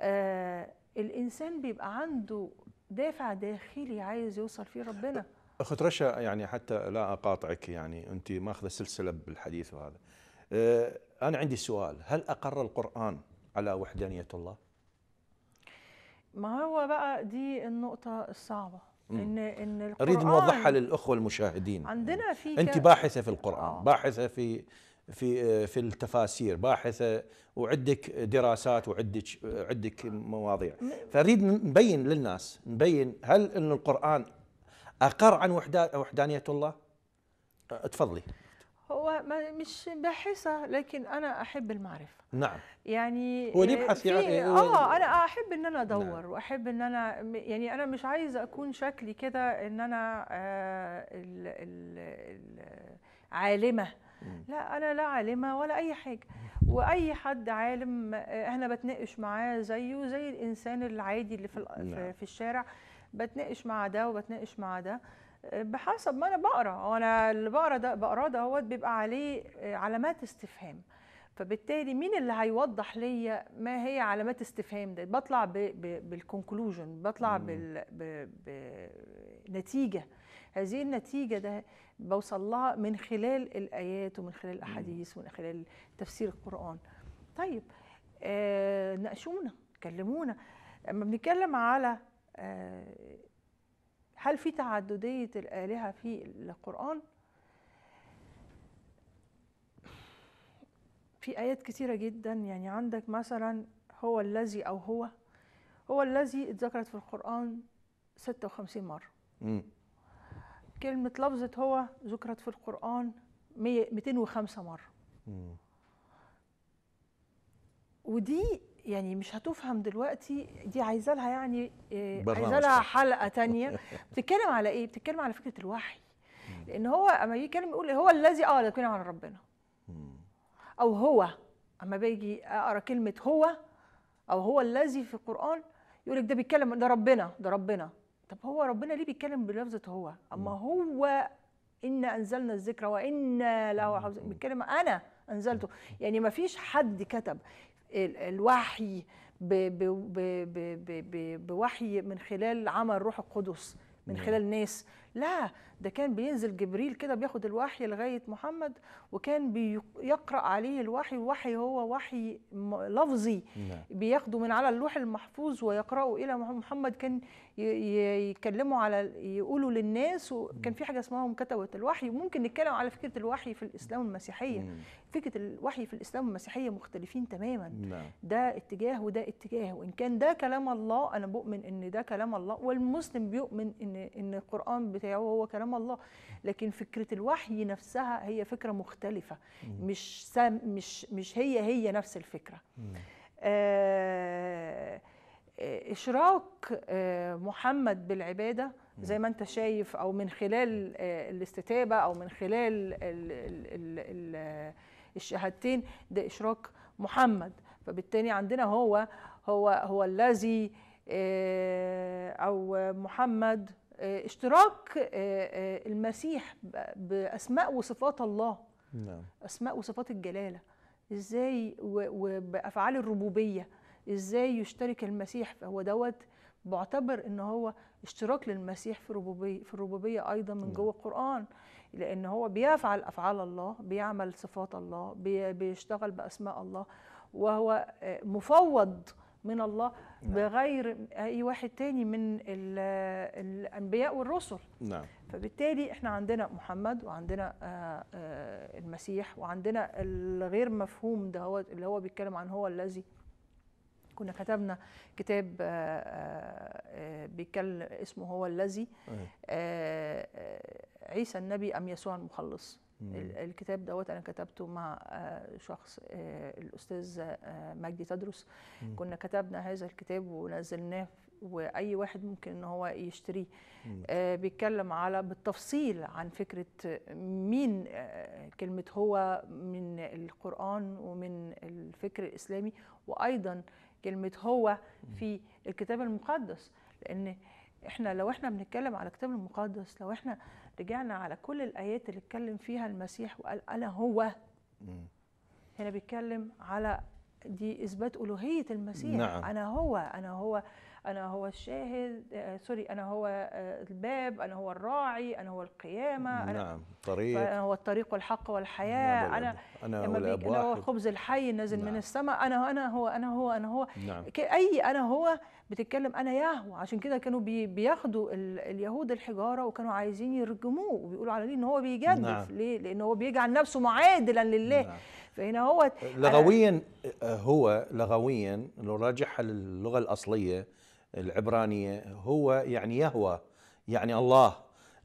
آه الانسان بيبقى عنده دافع داخلي عايز يوصل فيه ربنا اخت رشا يعني حتى لا اقاطعك يعني انت ماخذه سلسله بالحديث وهذا آه، انا عندي سؤال هل اقر القران على وحدانيه الله ما هو بقى دي النقطه الصعبه ان ان القران اريد نوضحها للاخوه المشاهدين عندنا في انت باحثه في القران آه. باحثه في في آه، في التفاسير باحثه آه، وعندك دراسات وعندك آه، عندك مواضيع فاريد نبين للناس نبين هل ان القران اقر عن وحدانيه الله تفضلي هو مش باحثة لكن أنا أحب المعرفة نعم يعني هو يبحث يعني آه أنا أحب إن أنا أدور نعم. وأحب إن أنا يعني أنا مش عايزة أكون شكلي كده إن أنا آه ال ال ال عالمة لا انا لا عالمه ولا اي حاجه واي حد عالم انا آه، بتناقش معاه زيه زي الانسان العادي اللي في نعم. في الشارع بتناقش مع ده وبتناقش مع ده آه، بحسب ما انا بقرا وانا اللي بقرا ده بقراه ده هو بيبقى عليه آه، علامات استفهام فبالتالي مين اللي هيوضح ليا ما هي علامات استفهام ده بطلع بالكونكلوجن بطلع بنتيجه هذه النتيجة ده بوصل لها من خلال الآيات ومن خلال الأحاديث ومن خلال تفسير القرآن طيب آه ناقشونا كلمونا اما بنتكلم على آه هل في تعددية الآلهة في القرآن؟ في آيات كثيرة جدا يعني عندك مثلا هو الذي أو هو هو الذي اتذكرت في القرآن 56 مرة. مم. كلمة لفظة هو ذكرت في القرآن 205 مرة ودي يعني مش هتفهم دلوقتي دي عايزة لها يعني آه، عايزة لها حلقة تانية بتتكلم على إيه؟ بتتكلم على فكرة الوحي لأن هو أما يجي يتكلم يقول هو الذي آه يتكلم عن ربنا أو هو أما باجي أقرأ كلمة هو أو هو الذي في القرآن يقول لك ده بيتكلم ده ربنا ده ربنا طب هو ربنا ليه بيتكلم بلفظه هو اما هو ان انزلنا الذكر وان له حفظ بيتكلم انا انزلته يعني ما فيش حد كتب الوحي ب ب ب ب ب بوحي من خلال عمل روح القدس من خلال ناس لا ده كان بينزل جبريل كده بياخد الوحي لغايه محمد وكان بيقرا عليه الوحي وحي هو وحي لفظي نعم. بياخده من على اللوح المحفوظ ويقراه الى محمد كان يكلمه على يقولوا للناس وكان في حاجه اسمها كتبه الوحي ممكن نتكلم على فكره الوحي في الاسلام والمسيحيه فكره الوحي في الاسلام والمسيحيه مختلفين تماما نعم. ده اتجاه وده اتجاه وان كان ده كلام الله انا بؤمن ان ده كلام الله والمسلم بيؤمن ان ان القران بتاع بتاعه هو كلام الله لكن فكره الوحي نفسها هي فكره مختلفه مش مش مش هي هي نفس الفكره آه،, آه اشراك آه، محمد بالعباده زي ما انت شايف او من خلال آه، الاستتابه او من خلال الشهادتين ده اشراك محمد فبالتالي عندنا هو هو هو الذي او محمد آه، اشتراك آه، آه، المسيح باسماء وصفات الله نعم. اسماء وصفات الجلاله ازاي وبافعال الربوبيه ازاي يشترك المسيح فهو دوت بعتبر ان هو اشتراك للمسيح في الربوبيه في الربوبيه ايضا من جوه نعم. القران لان هو بيفعل افعال الله بيعمل صفات الله بيشتغل باسماء الله وهو مفوض من الله نعم. بغير اي واحد تاني من الانبياء والرسل نعم. فبالتالي احنا عندنا محمد وعندنا آه، آه، المسيح وعندنا الغير مفهوم ده هو اللي هو بيتكلم عن هو الذي كنا كتبنا كتاب آه، بيتكلم اسمه هو الذي أيوه. عيسى النبي ام يسوع المخلص الكتاب دوت انا كتبته مع آه، شخص آه، الاستاذ آه، مجدي تدرس كنا كتبنا هذا الكتاب ونزلناه واي واحد ممكن ان هو يشتريه بيتكلم على بالتفصيل عن فكره مين كلمه هو من القران ومن الفكر الاسلامي وايضا كلمه هو في الكتاب المقدس لان احنا لو احنا بنتكلم على الكتاب المقدس لو احنا رجعنا على كل الآيات اللي اتكلم فيها المسيح وقال أنا هو هنا بيتكلم على دي اثبات الوهيه المسيح نعم. انا هو انا هو انا هو الشاهد آه سوري انا هو آه الباب انا هو الراعي انا هو القيامه نعم. طريق انا هو الطريق والحق والحياه نعم. انا انا هو الاب انا هو الخبز الحي النازل نعم. من السماء انا انا هو انا هو انا هو نعم. اي انا هو بتتكلم انا يهوى عشان كده كانوا بياخدوا اليهود الحجاره وكانوا عايزين يرجموه وبيقولوا على ليه ان هو بيجدف نعم. ليه لان هو بيجعل نفسه معادلا لله نعم. فهنا هو لغويا هو لغويا لو راجعها للغه الاصليه العبرانيه هو يعني يهوى يعني الله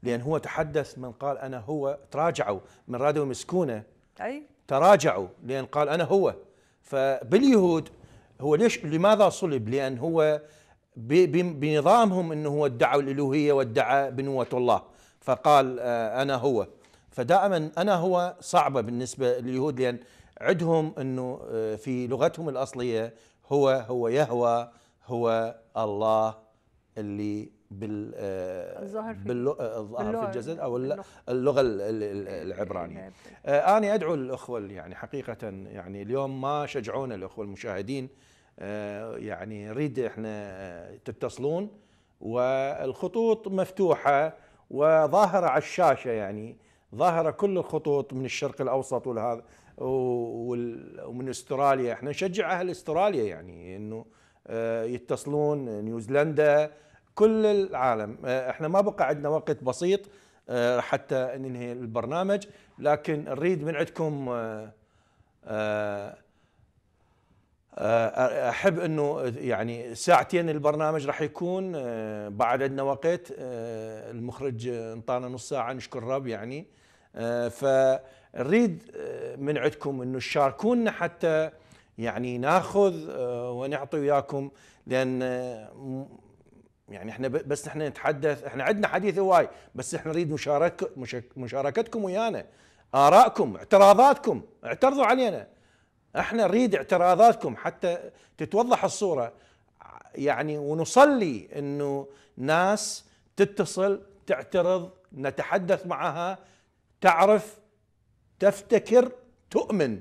لان هو تحدث من قال انا هو تراجعوا من رادوا مسكونه اي تراجعوا لان قال انا هو فباليهود هو ليش لماذا صلب؟ لان هو بنظامهم انه هو ادعى الالوهيه وادعى بنوه الله فقال آه، انا هو فدائما انا هو صعبه بالنسبه لليهود لان عندهم انه آه، في لغتهم الاصليه هو هو يهوى هو الله اللي بال آه، الظاهر في, باللغة آه، في الجسد او اللغه العبرانيه إيه، انا ادعو الاخوه يعني حقيقه يعني اليوم ما شجعونا الاخوه المشاهدين يعني نريد احنا تتصلون والخطوط مفتوحه وظاهره على الشاشه يعني ظاهره كل الخطوط من الشرق الاوسط والهذا ومن استراليا احنا نشجع اهل استراليا يعني انه آه، يتصلون نيوزيلندا كل العالم آه، احنا ما بقى عندنا وقت بسيط آه، حتى ننهي البرنامج لكن نريد من عندكم احب انه يعني ساعتين البرنامج راح يكون بعد عندنا وقت المخرج انطانا نص ساعه نشكر الرب يعني ف نريد آه، من عندكم انه تشاركونا حتى يعني ناخذ آه، ونعطي وياكم لان آه، يعني احنا بس احنا نتحدث احنا عندنا حديث هواي بس احنا نريد مشارك مشاركتكم ويانا ارائكم اعتراضاتكم اعترضوا علينا احنا نريد اعتراضاتكم حتى تتوضح الصوره يعني ونصلي انه ناس تتصل تعترض نتحدث معها تعرف تفتكر تؤمن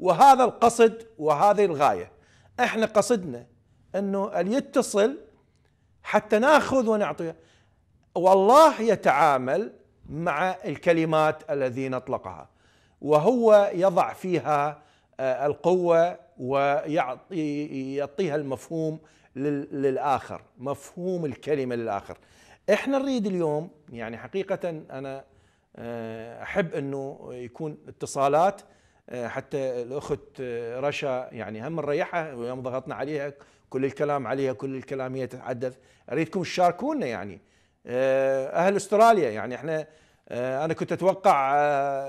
وهذا القصد وهذه الغايه احنا قصدنا انه يتصل حتى ناخذ ونعطيه والله يتعامل مع الكلمات الذي نطلقها وهو يضع فيها آه، القوه ويعطيها المفهوم للاخر مفهوم الكلمه للاخر احنا نريد اليوم يعني حقيقه انا آه، احب انه يكون اتصالات آه، حتى الاخت آه، رشا يعني هم نريحها ويوم ضغطنا عليها كل الكلام عليها كل الكلام هي تتحدث اريدكم تشاركونا يعني اهل استراليا يعني احنا انا كنت اتوقع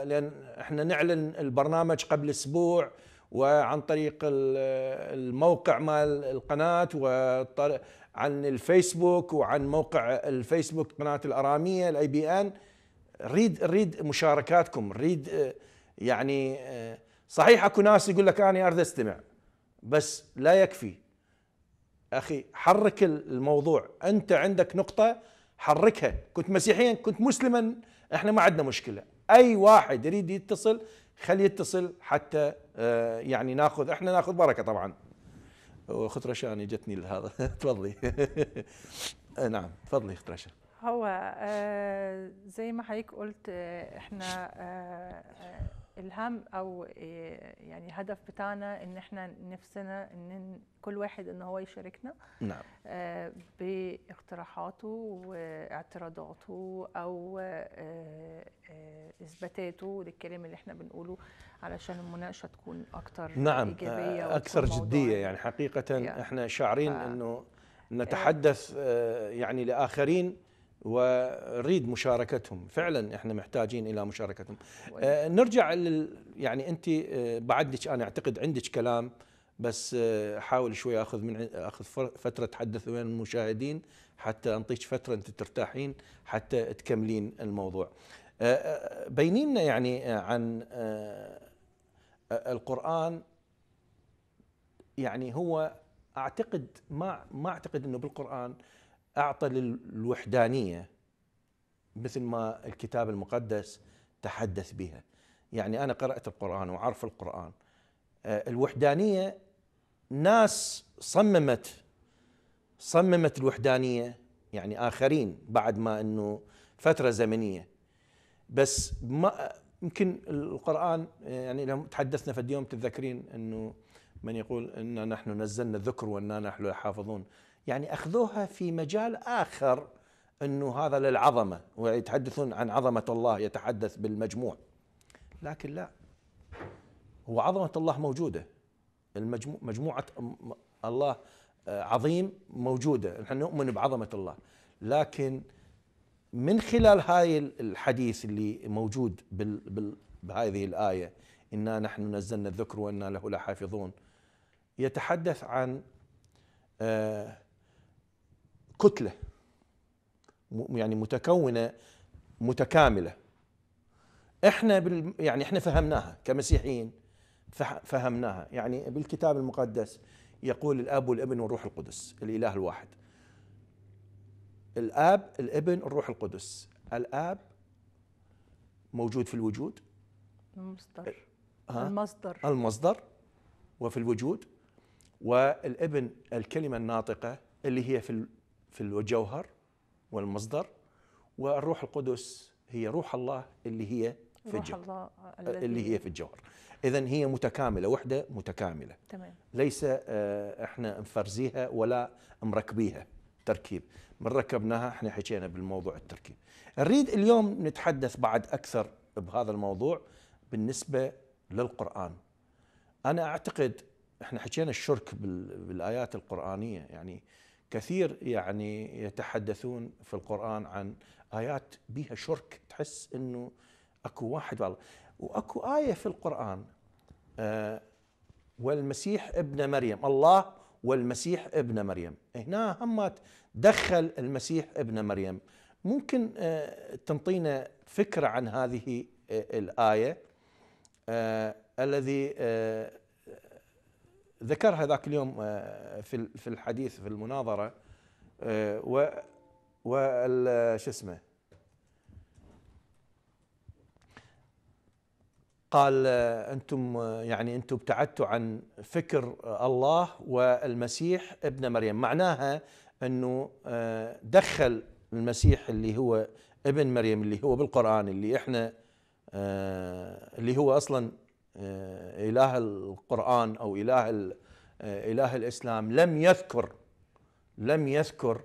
لان احنا نعلن البرنامج قبل اسبوع وعن طريق الموقع مال القناه وعن الفيسبوك وعن موقع الفيسبوك قناه الاراميه الاي بي ان ريد ريد مشاركاتكم ريد آه، يعني آه، صحيح اكو ناس يقول لك انا اريد استمع بس لا يكفي اخي حرك الموضوع انت عندك نقطه حركها كنت مسيحيا كنت مسلما احنا ما عندنا مشكله اي واحد يريد يتصل خليه يتصل حتى آه، يعني ناخذ احنا ناخذ بركه طبعا خطرشه انا جتني لهذا تفضلي نعم تفضلي خطرشه هو آه زي ما حضرتك قلت آه احنا آه, آه، الهم او آه، يعني هدف بتاعنا ان احنا نفسنا ان كل واحد ان هو يشاركنا نعم آه، باقتراحاته واعتراضاته او اثباتاته للكلام اللي احنا بنقوله علشان المناقشه تكون اكثر نعم ايجابيه اكثر جديه يعني حقيقه يعني احنا شاعرين ف... انه نتحدث يعني لاخرين ونريد مشاركتهم فعلا احنا محتاجين الى مشاركتهم آه نرجع لل يعني انت آه، بعدك انا اعتقد عندك كلام بس آه، حاول شوي اخذ من اخذ فتره تحدث وين المشاهدين حتى انطيك فتره انت ترتاحين حتى تكملين الموضوع. آه، بينينا يعني عن القران يعني هو اعتقد ما ما اعتقد انه بالقران اعطى للوحدانيه مثل ما الكتاب المقدس تحدث بها يعني انا قرات القران وعرف القران آه، الوحدانيه ناس صممت صممت الوحدانيه يعني اخرين بعد ما انه فتره زمنيه بس ما يمكن القران يعني لو تحدثنا في اليوم تتذكرين انه من يقول انا نحن نزلنا الذكر وانا نحن حافظون يعني اخذوها في مجال اخر انه هذا للعظمه ويتحدثون عن عظمه الله يتحدث بالمجموع لكن لا هو عظمه الله موجوده المجموع مجموعه الله آه، عظيم موجوده نحن نؤمن بعظمه الله لكن من خلال هاي الحديث اللي موجود بال بال بهذه الايه انا نحن نزلنا الذكر وانا له لحافظون يتحدث عن آه كتله يعني متكونه متكامله احنا بال يعني احنا فهمناها كمسيحيين فهمناها يعني بالكتاب المقدس يقول الاب والابن والروح القدس الاله الواحد الاب الابن الروح القدس الاب موجود في الوجود المصدر ها؟ المصدر المصدر وفي الوجود والابن الكلمه الناطقه اللي هي في في الجوهر والمصدر والروح القدس هي روح الله اللي هي في روح الجوهر الله اللي هي في الجوهر اذا هي متكامله وحده متكامله تمام ليس احنا مفرزيها ولا مركبيها تركيب من ركبناها احنا حكينا بالموضوع التركيب نريد اليوم نتحدث بعد اكثر بهذا الموضوع بالنسبه للقران انا اعتقد احنا حكينا الشرك بالايات القرانيه يعني كثير يعني يتحدثون في القرآن عن آيات بها شرك تحس أنه أكو واحد والله وأكو آية في القرآن آه والمسيح ابن مريم الله والمسيح ابن مريم هنا هم دخل المسيح ابن مريم ممكن آه تنطينا فكرة عن هذه آه الآية آه، الذي آه، ذكرها ذاك اليوم آه، في في الحديث في المناظره آه، و و شو اسمه قال آه، انتم يعني انتم ابتعدتوا عن فكر الله والمسيح ابن مريم معناها انه دخل المسيح اللي هو ابن مريم اللي هو بالقران اللي احنا اللي هو اصلا آه، إله القرآن أو إله آه، إله الإسلام لم يذكر لم يذكر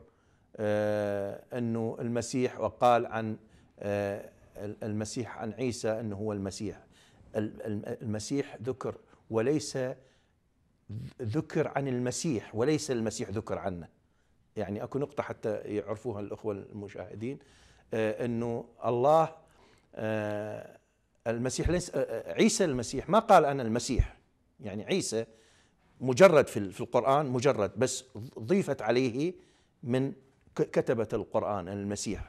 آه، أنه المسيح وقال عن المسيح عن عيسى أنه هو المسيح المسيح ذكر وليس ذكر عن المسيح وليس المسيح ذكر عنه يعني اكو نقطه حتى يعرفوها الاخوه المشاهدين انه الله المسيح ليس آه، آه، عيسى المسيح ما قال انا المسيح يعني عيسى مجرد في القران مجرد بس ضيفت عليه من كتبه القران المسيح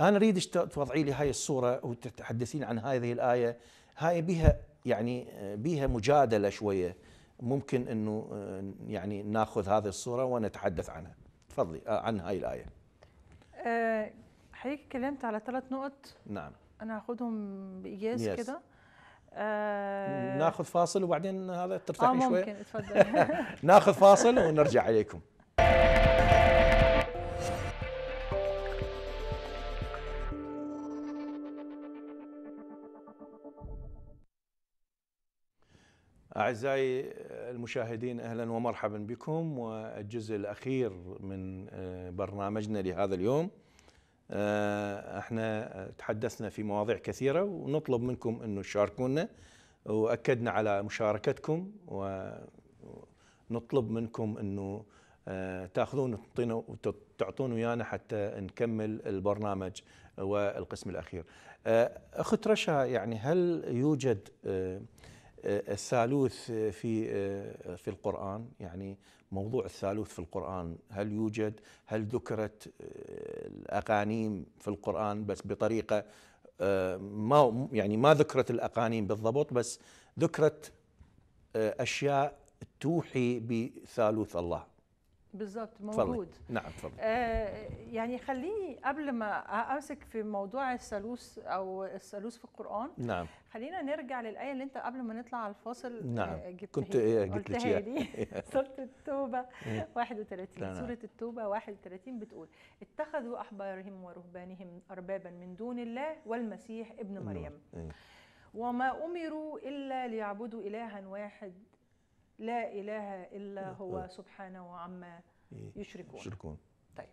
انا اريد توضعي لي هاي الصوره وتتحدثين عن هذه الايه هاي بها يعني آه، بها مجادله شويه ممكن انه يعني ناخذ هذه الصوره ونتحدث عنها تفضلي عن هاي الايه حضرتك كلمت على ثلاث نقط نعم انا هاخدهم بايجاز yes. كده آه ناخذ فاصل وبعدين هذا ترتاحي آه ممكن شوي تفضل ناخذ فاصل ونرجع عليكم أعزائي المشاهدين أهلا ومرحبا بكم والجزء الأخير من آه، برنامجنا لهذا اليوم آه، احنا تحدثنا في مواضيع كثيرة ونطلب منكم أنه تشاركونا وأكدنا على مشاركتكم ونطلب منكم أنه آه، تاخذون وتعطون ويانا حتى نكمل البرنامج والقسم الأخير آه، أخت رشا يعني هل يوجد الثالوث في في القرآن يعني موضوع الثالوث في القرآن هل يوجد هل ذكرت آه، الأقانيم في القرآن بس بطريقة آه، ما يعني ما ذكرت الأقانيم بالضبط بس ذكرت آه، أشياء توحي بثالوث الله بالظبط موجود فضلي. نعم تفضل آه يعني خليني قبل ما امسك في موضوع الثالوث او الثالوث في القران نعم خلينا نرجع للايه اللي انت قبل ما نطلع على الفاصل آه، نعم جبت كنت ايه جبت لك سوره التوبه 31 سوره التوبه 31 بتقول اتخذوا احبارهم ورهبانهم اربابا من دون الله والمسيح ابن مريم إيه. وما امروا الا ليعبدوا الها واحد لا إله إلا هو طيب. سبحانه وعما إيه، يشركون يشركون طيب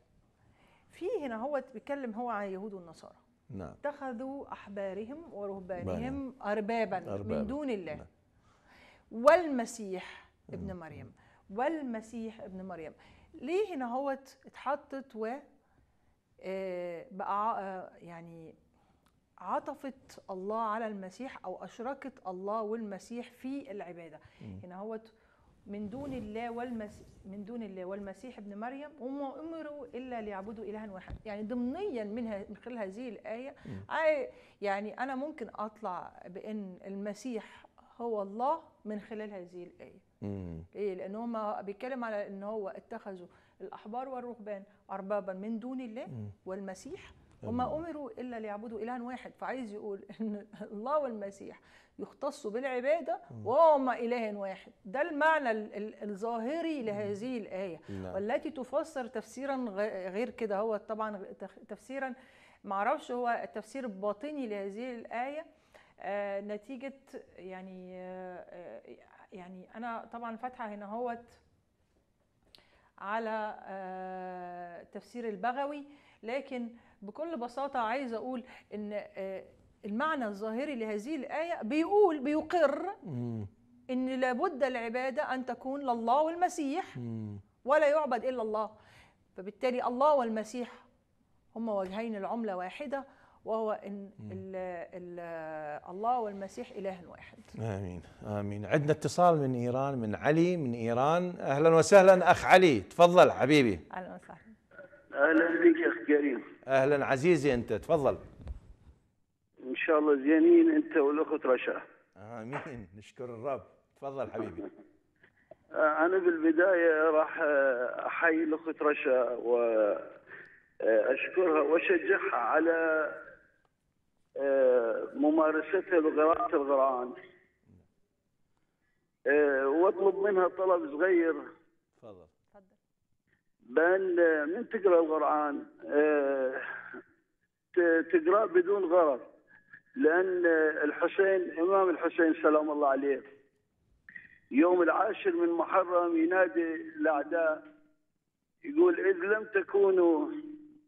في هنا هو بيتكلم هو عن يهود والنصارى نعم اتخذوا أحبارهم ورهبانهم أربابا, أربابا من دون الله نعم. والمسيح ابن نعم. مريم والمسيح ابن مريم ليه هنا هو اتحطت و آه، بقى آه، يعني عطفت الله على المسيح او اشركت الله والمسيح في العباده هنا يعني هو من دون الله والمسيح من دون الله والمسيح ابن مريم وما امروا الا ليعبدوا الها واحد يعني ضمنيا منها من خلال هذه الايه يعني انا ممكن اطلع بان المسيح هو الله من خلال هذه الايه ليه لان هما بيتكلم على ان هو اتخذوا الاحبار والرهبان اربابا من دون الله والمسيح وما امروا الا ليعبدوا الها واحد فعايز يقول ان الله والمسيح يختصوا بالعباده وهما اله واحد ده المعنى الظاهري لهذه الايه نعم. والتي تفسر تفسيرا غير كده هو طبعا تفسيرا معرفش هو التفسير الباطني لهذه الايه آه، نتيجه يعني آه، آه، يعني انا طبعا فاتحه هنا هوت على تفسير البغوي لكن بكل بساطة عايز أقول إن آه، المعنى الظاهري لهذه الآية بيقول بيقر إن لابد العبادة أن تكون لله والمسيح ولا يعبد إلا الله فبالتالي الله والمسيح هما وجهين العملة واحدة وهو ان الـ الـ الله والمسيح اله واحد امين امين عندنا اتصال من ايران من علي من ايران اهلا وسهلا اخ علي تفضل حبيبي اهلا وسهلا اهلا بك يا اخ كريم اهلا عزيزي انت تفضل ان شاء الله زينين انت والاخت رشا امين نشكر الرب تفضل حبيبي انا بالبدايه راح احيي الاخت رشا واشكرها واشجعها على ممارستها لقراءه القران نعم. أه، واطلب منها طلب صغير تفضل بان آه، من تقرا القران آه، تقرا بدون غرض لان آه، الحسين امام الحسين سلام الله عليه يوم العاشر من محرم ينادي الاعداء يقول اذ لم تكونوا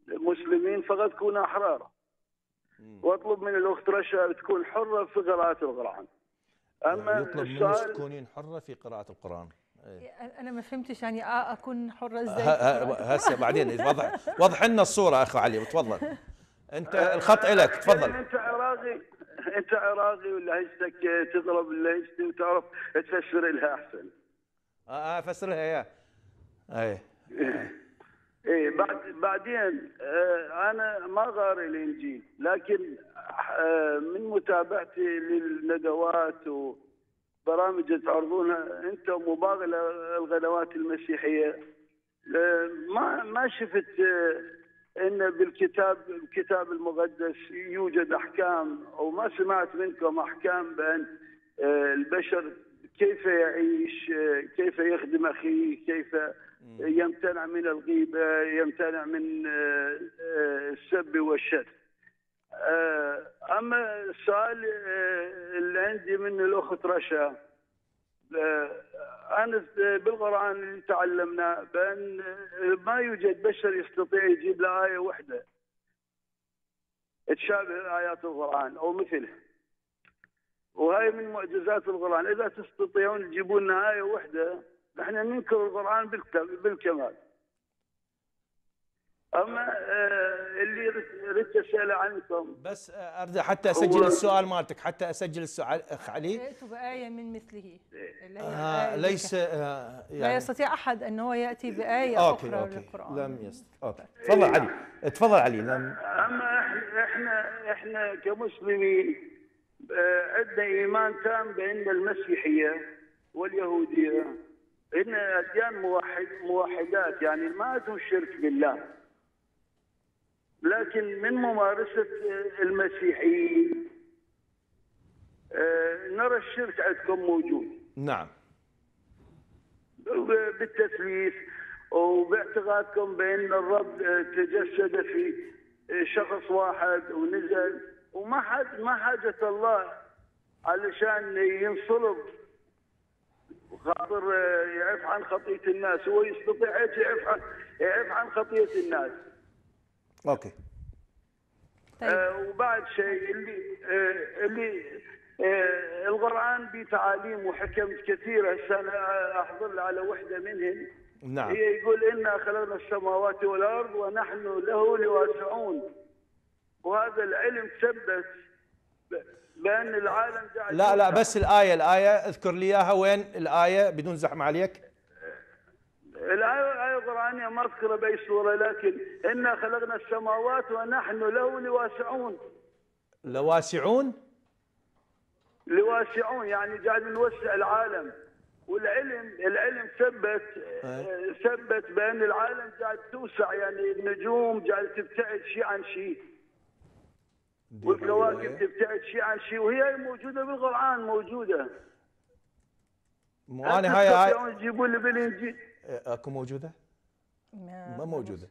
مسلمين فقد كونوا احرارا واطلب من الاخت رشا تكون حره في قراءه القران اما يطلب منك تكونين حره في قراءه القران إيه. إيه، انا ما فهمتش يعني اه اكون حره ازاي هسه بعدين إيه، وضح وضح لنا الصوره اخو علي تفضل انت الخط لك تفضل انت عراقي انت عراقي ولا تضرب لهجتي وتعرف تفسر لها احسن اه, آه، افسر لها اياه اي ايه بعد بعدين آه انا ما قارئ الانجيل لكن آه من متابعتي للندوات و برامج تعرضونها انتم وباقي الغنوات المسيحيه آه، ما ما شفت آه، ان بالكتاب الكتاب المقدس يوجد احكام او ما سمعت منكم احكام بان آه، البشر كيف يعيش كيف يخدم اخيه كيف يمتنع من الغيبه يمتنع من السب والشتم آه، اما السؤال آه، اللي عندي من الاخت رشا آه، انا بالقران اللي تعلمنا بان ما يوجد بشر يستطيع يجيب له ايه واحده تشابه ايات القران او مثله وهاي من معجزات القران اذا تستطيعون تجيبوا لنا ايه واحده نحن ننكر القران بالكمال اما آه، اللي ردت اساله عنكم بس آه، ارجع حتى اسجل هو... السؤال مالتك حتى اسجل السؤال اخ علي جئت بايه آية من مثله آه آية ليس آه يعني لا يستطيع احد ان هو ياتي بايه أوكي اخرى أوكي للقران لم يستطيع اوكي طيب. تفضل علي تفضل علي لم اما احنا احنا كمسلمين آه، عندنا ايمان تام بان المسيحيه واليهوديه ان اديان موحد موحدات يعني ما عندهم شرك بالله لكن من ممارسة آه، المسيحيين آه، نرى الشرك عندكم موجود نعم بالتثليث وباعتقادكم بأن الرب آه، تجسد في شخص واحد ونزل وما حد ما حاجة الله علشان ينصلب خاطر يعف عن خطية الناس هو يستطيع يعف عن يعف عن خطية الناس اوكي طيب. آه وبعد شيء اللي آه اللي آه القران بتعاليم وحكم كثيره هسه انا احضر على وحده منهم نعم هي يقول انا خلقنا السماوات والارض ونحن له لواسعون وهذا العلم ثبت بان العالم لا لا بس الايه الايه اذكر لي اياها وين الايه بدون زحمه عليك الآية القرآنية ما أذكر بأي سورة لكن إنا خلقنا السماوات ونحن له لواسعون لواسعون؟ لواسعون يعني قاعد نوسع العالم والعلم العلم ثبت ثبت بأن العالم قاعد توسع يعني النجوم قاعد تبتعد شيء عن شيء والكواكب تبتعد شيء عن شيء وهي موجودة بالقرآن موجودة مو أنا هاي تجيبوا لي بالإنجيل آه، اكو موجوده؟ ما, موجوده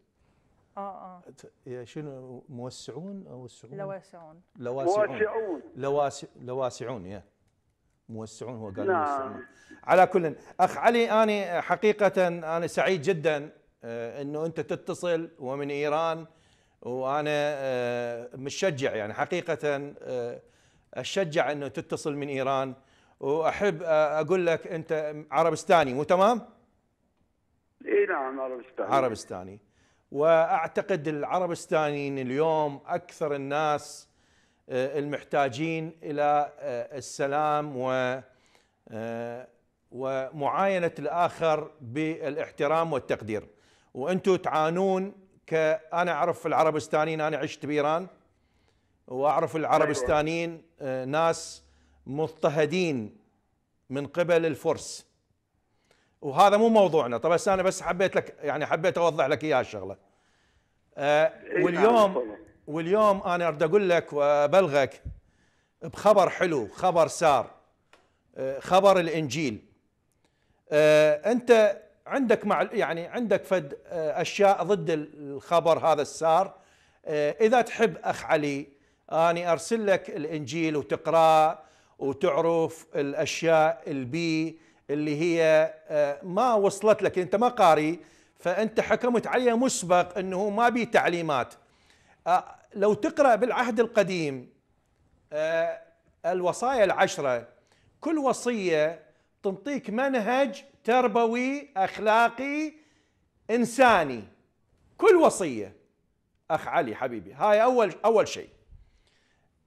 اه اه شنو موسعون او وسعون؟ لواسعون لواسعون لواسعون لواسعون يا موسعون هو قال نعم. موسعون على كل اخ علي انا حقيقه انا سعيد جدا آه، انه انت تتصل ومن ايران وانا آه، متشجع يعني حقيقه اشجع انه تتصل من ايران واحب اقول لك انت عربستاني مو تمام؟ اي نعم عربستاني عربستاني واعتقد العربستانيين اليوم اكثر الناس آه، المحتاجين الى آه، السلام و آه، ومعاينه الاخر بالاحترام والتقدير وانتم تعانون انا اعرف العربستانيين انا عشت بايران واعرف أيوة. العربستانيين ناس مضطهدين من قبل الفرس وهذا مو موضوعنا طبعا انا بس حبيت لك يعني حبيت اوضح لك اياها الشغله آه إيه، واليوم نعم، واليوم انا اريد اقول لك وابلغك بخبر حلو خبر سار آه، خبر الانجيل آه انت عندك مع يعني عندك فد آه، اشياء ضد الخبر هذا السار آه، اذا تحب اخ علي اني ارسل لك الانجيل وتقراه وتعرف الاشياء البي اللي هي آه، ما وصلت لك انت ما قاري فانت حكمت عليه مسبق انه ما بي تعليمات آه، لو تقرا بالعهد القديم آه، الوصايا العشره كل وصيه تنطيك منهج تربوي اخلاقي انساني كل وصيه اخ علي حبيبي هاي اول اول شيء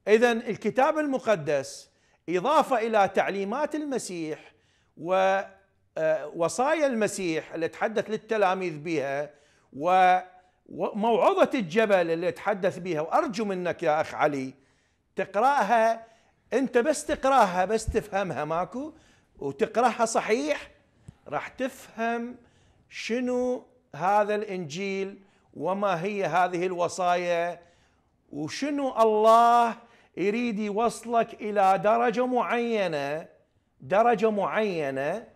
اذا الكتاب المقدس اضافه الى تعليمات المسيح ووصايا آه، المسيح اللي تحدث للتلاميذ بها وموعظة الجبل اللي تحدث بها وأرجو منك يا أخ علي تقرأها أنت بس تقرأها بس تفهمها ماكو وتقرأها صحيح راح تفهم شنو هذا الإنجيل وما هي هذه الوصايا وشنو الله يريد يوصلك إلى درجة معينة درجه معينه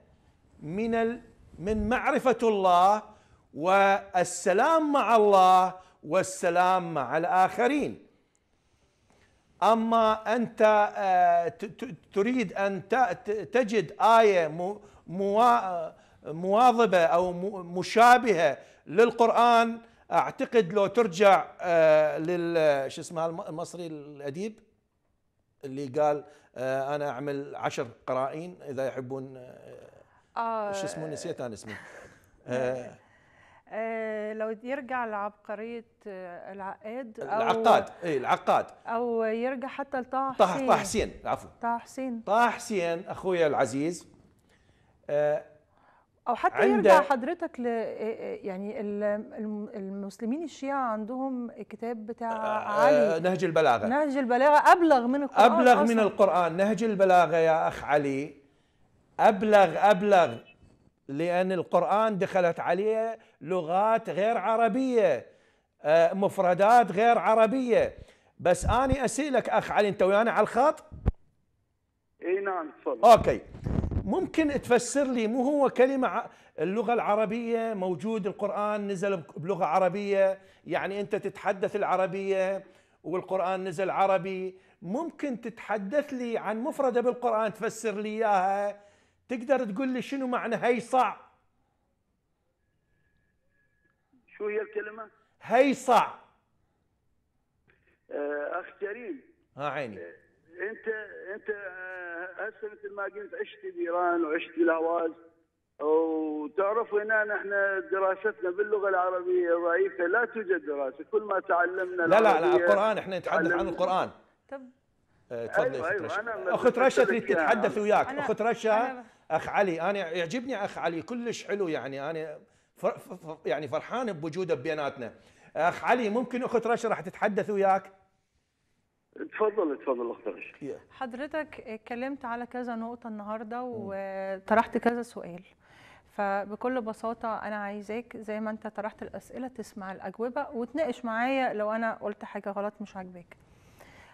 من من معرفه الله والسلام مع الله والسلام مع الاخرين اما انت آه، تريد ان تجد ايه مواظبه او مشابهه للقران اعتقد لو ترجع آه، لل شو اسمه المصري الاديب اللي قال آه، انا اعمل عشر قرائن اذا يحبون آه، آه، شو اسمه نسيت انا اسمه لو يرجع لعبقرية العقاد أو العقاد اي العقاد او يرجع حتى لطه حسين طه حسين عفوا طه حسين طه حسين اخويا العزيز او حتى يرجع حضرتك ل يعني المسلمين الشيعة عندهم الكتاب بتاع آه، آه، علي نهج البلاغة نهج البلاغة أبلغ من القرآن أبلغ أصلاً. من القرآن نهج البلاغة يا أخ علي أبلغ أبلغ لأن القرآن دخلت عليه لغات غير عربية آه، مفردات غير عربية بس أنا أسألك أخ علي أنت ويانا على الخط؟ اي نعم تفضل اوكي ممكن تفسر لي مو هو كلمة اللغة العربية موجود القرآن نزل بلغة عربية يعني أنت تتحدث العربية والقرآن نزل عربي ممكن تتحدث لي عن مفردة بالقرآن تفسر لي إياها تقدر تقول لي شنو معنى هيصع شو هي الكلمة؟ هيصع آه، أخ كريم ها آه، عيني آه، انت انت آه، هسه مثل ما قلت عشت بايران وعشت بالاهواز وتعرف هنا نحن دراستنا باللغه العربيه ضعيفه لا توجد دراسه كل ما تعلمنا لا لا لا القران احنا نتحدث عن القران طب آه، تفضل أيوة, أيوة، اخت أيوة اخت رشه تريد تتحدث وياك اخت رشا اخ علي انا يعجبني اخ علي كلش حلو يعني انا فر يعني فرحان بوجوده بيناتنا اخ علي ممكن اخت رشا راح تتحدث وياك اتفضل اتفضل اختي رشا حضرتك اتكلمت على كذا نقطه النهارده وطرحت كذا سؤال فبكل بساطه انا عايزاك زي ما انت طرحت الاسئله تسمع الاجوبه وتناقش معايا لو انا قلت حاجه غلط مش عاجباك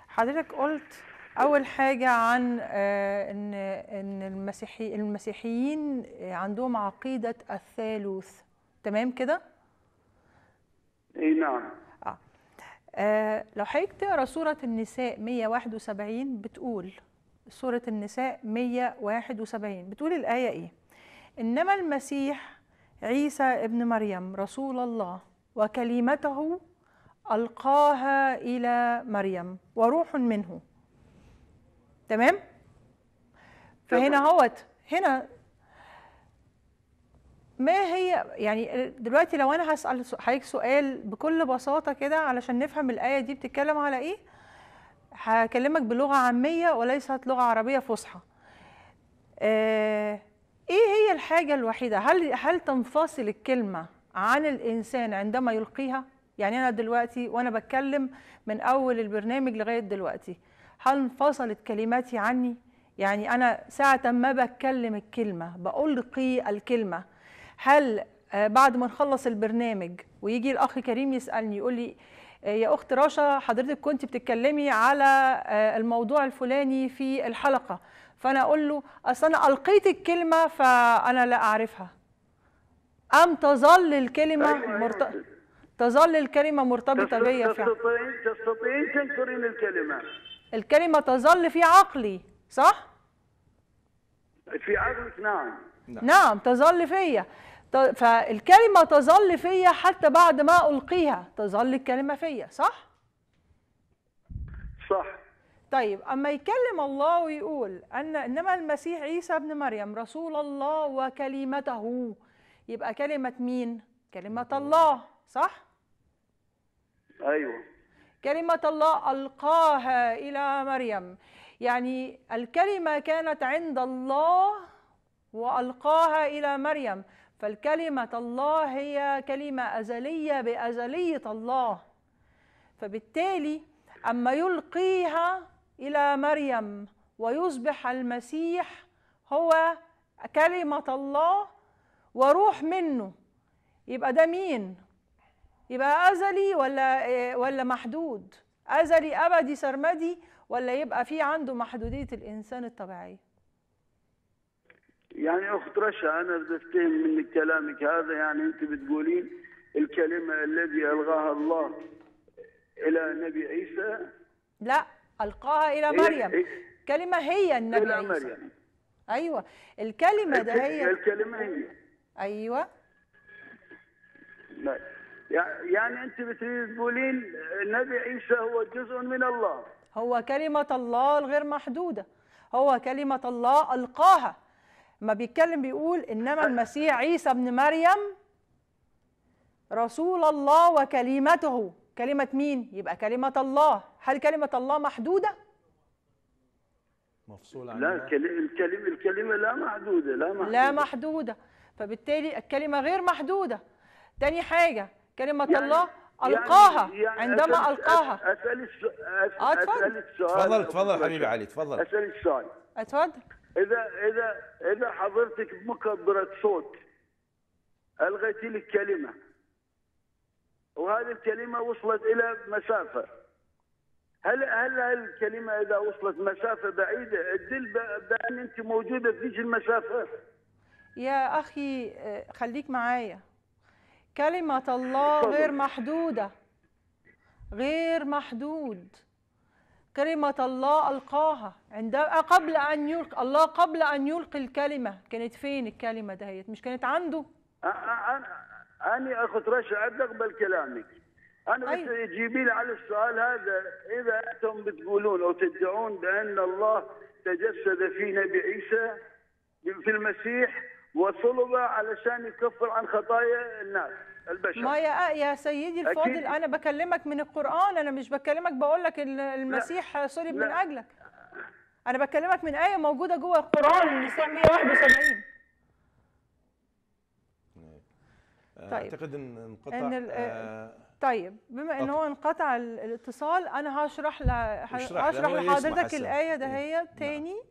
حضرتك قلت اول حاجه عن آه، ان ان المسيحي المسيحيين عندهم عقيده الثالوث تمام كده اي نعم آه لو حضرتك تقرا سوره النساء 171 بتقول سوره النساء 171 بتقول الايه ايه انما المسيح عيسى ابن مريم رسول الله وكلمته القاها الى مريم وروح منه تمام فهنا هوت هنا ما هي يعني دلوقتي لو انا هسال حضرتك سؤال بكل بساطه كده علشان نفهم الايه دي بتتكلم على ايه هكلمك بلغه عاميه وليست لغه عربيه فصحى آه ايه هي الحاجه الوحيده هل هل تنفصل الكلمه عن الانسان عندما يلقيها يعني انا دلوقتي وانا بتكلم من اول البرنامج لغايه دلوقتي هل انفصلت كلماتي عني يعني انا ساعه ما بتكلم الكلمه بألقي الكلمه هل آه، بعد ما نخلص البرنامج ويجي الاخ كريم يسالني يقول لي آه، يا اخت رشا حضرتك كنت بتتكلمي على آه، الموضوع الفلاني في الحلقه فانا اقول له اصل انا القيت الكلمه فانا لا اعرفها ام تظل الكلمه طيب. مرت... تظل الكلمه مرتبطه بيا فعلا تستطيعين تستطيعين تنكرين الكلمه الكلمه تظل في عقلي صح في عقلك نعم نعم, نعم تظل فيا فالكلمة تظل فيا حتى بعد ما ألقيها تظل الكلمة فيا صح؟ صح طيب أما يكلم الله ويقول أن إنما المسيح عيسى ابن مريم رسول الله وكلمته يبقى كلمة مين؟ كلمة الله صح؟ أيوه كلمة الله ألقاها إلى مريم يعني الكلمة كانت عند الله وألقاها إلى مريم فالكلمة الله هي كلمة أزلية بأزلية الله فبالتالي أما يلقيها إلى مريم ويصبح المسيح هو كلمة الله وروح منه يبقى ده مين؟ يبقى أزلي ولا ولا محدود؟ أزلي أبدي سرمدي ولا يبقى في عنده محدودية الإنسان الطبيعية؟ يعني اخت رشا انا بفتهم من كلامك هذا يعني انت بتقولين الكلمه الذي الغاها الله الى نبي عيسى لا القاها الى مريم إيه؟ كلمه هي النبي إلى عيسى مريم. ايوه الكلمه ده هي الكلمه هي ايوه لا. يعني انت بتقولين النبي عيسى هو جزء من الله هو كلمه الله الغير محدوده هو كلمه الله القاها ما بيتكلم بيقول إنما المسيح عيسى ابن مريم رسول الله وكلمته كلمة مين؟ يبقى كلمة الله هل كلمة الله محدودة؟ مفصولة عن لا الكلمة الكلمة لا محدودة لا محدودة لا محدودة فبالتالي الكلمة غير محدودة تاني حاجة كلمة يعني الله يعني ألقاها يعني, يعني عندما أسأل ألقاها أسأل, السؤال أسأل, أسأل السؤال اتفضل اتفضل حبيبي علي اتفضل أسأل السؤال اتفضل اذا اذا اذا حضرتك بمكبره صوت الغيتي لك كلمه وهذه الكلمه وصلت الى مسافه هل هل الكلمه اذا وصلت مسافه بعيده تدل بان انت موجوده في ذيك المسافه يا اخي خليك معايا كلمه الله غير محدوده غير محدود كلمة الله ألقاها عندما قبل أن يلقي الله قبل أن يلقي الكلمة كانت فين الكلمة دهيت مش كانت عنده؟ أنا أنا أخت رشا أقبل كلامك أنا بس تجيبي لي على السؤال هذا إذا أنتم بتقولون أو تدعون بأن الله تجسد في نبي عيسى في المسيح وصلب علشان يكفر عن خطايا الناس البشر ما يا يا سيدي الفاضل انا بكلمك من القران انا مش بكلمك بقول لك المسيح صلب من اجلك انا بكلمك من ايه موجوده جوه القران نساء 171 طيب. آه، طيب. اعتقد ان انقطع إن آه، طيب بما ان هو انقطع الاتصال انا هشرح ل... هشرح لحضرتك الايه ده إيه. هي نعم. تاني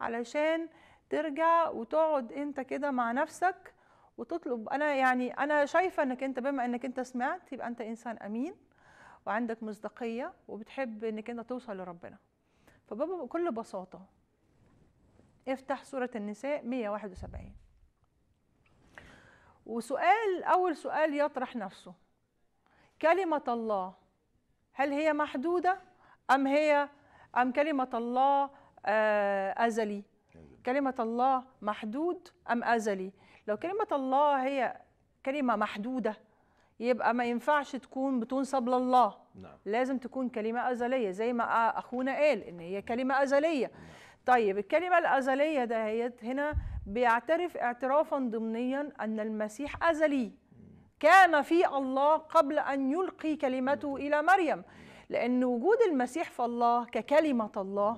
علشان ترجع وتقعد انت كده مع نفسك وتطلب انا يعني انا شايفه انك انت بما انك انت سمعت يبقى انت انسان امين وعندك مصداقيه وبتحب انك انت توصل لربنا فبابا بكل بساطه افتح سوره النساء 171 وسؤال اول سؤال يطرح نفسه كلمه الله هل هي محدوده ام هي ام كلمه الله آه، ازلي كلمه الله محدود ام ازلي لو كلمة الله هي كلمة محدودة يبقى ما ينفعش تكون بتنصب لله نعم. لازم تكون كلمة أزلية زي ما أخونا قال إن هي كلمة أزلية نعم. طيب الكلمة الأزلية ده هنا بيعترف اعترافا ضمنيا أن المسيح أزلي كان في الله قبل أن يلقي كلمته إلى مريم لأن وجود المسيح في الله ككلمة الله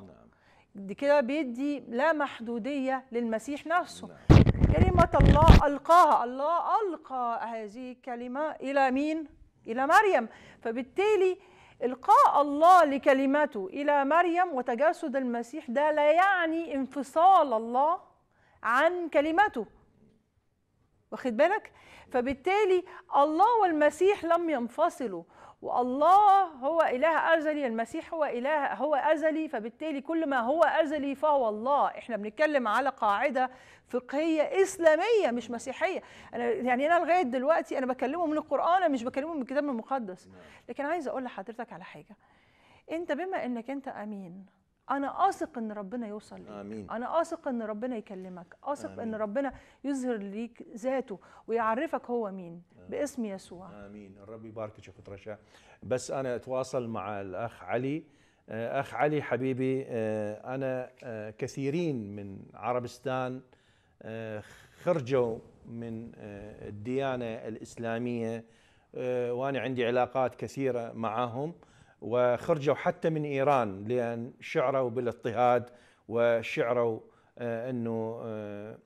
نعم. كده بيدي لا محدودية للمسيح نفسه نعم. كلمة الله ألقاها الله ألقى هذه الكلمة إلى مين؟ إلى مريم فبالتالي إلقاء الله لكلمته إلى مريم وتجسد المسيح ده لا يعني انفصال الله عن كلمته واخد بالك؟ فبالتالي الله والمسيح لم ينفصلوا والله هو إله أزلي المسيح هو إله هو أزلي فبالتالي كل ما هو أزلي فهو الله احنا بنتكلم على قاعدة فقهية إسلامية مش مسيحية أنا يعني أنا لغاية دلوقتي أنا بكلمه من القرآن أنا مش بكلمه من الكتاب المقدس نعم. لكن عايز أقول لحضرتك على حاجة أنت بما أنك أنت أمين انا اثق ان ربنا يوصل ليك آمين. انا اثق ان ربنا يكلمك اثق ان ربنا يظهر ليك ذاته ويعرفك هو مين آمين. باسم يسوع امين الرب يباركك يا رشا بس انا اتواصل مع الاخ علي آه، اخ علي حبيبي آه، انا آه، كثيرين من عربستان خرجوا من الديانه الاسلاميه وانا عندي علاقات كثيره معهم وخرجوا حتى من إيران لأن شعروا بالاضطهاد وشعروا آه، أنه آه،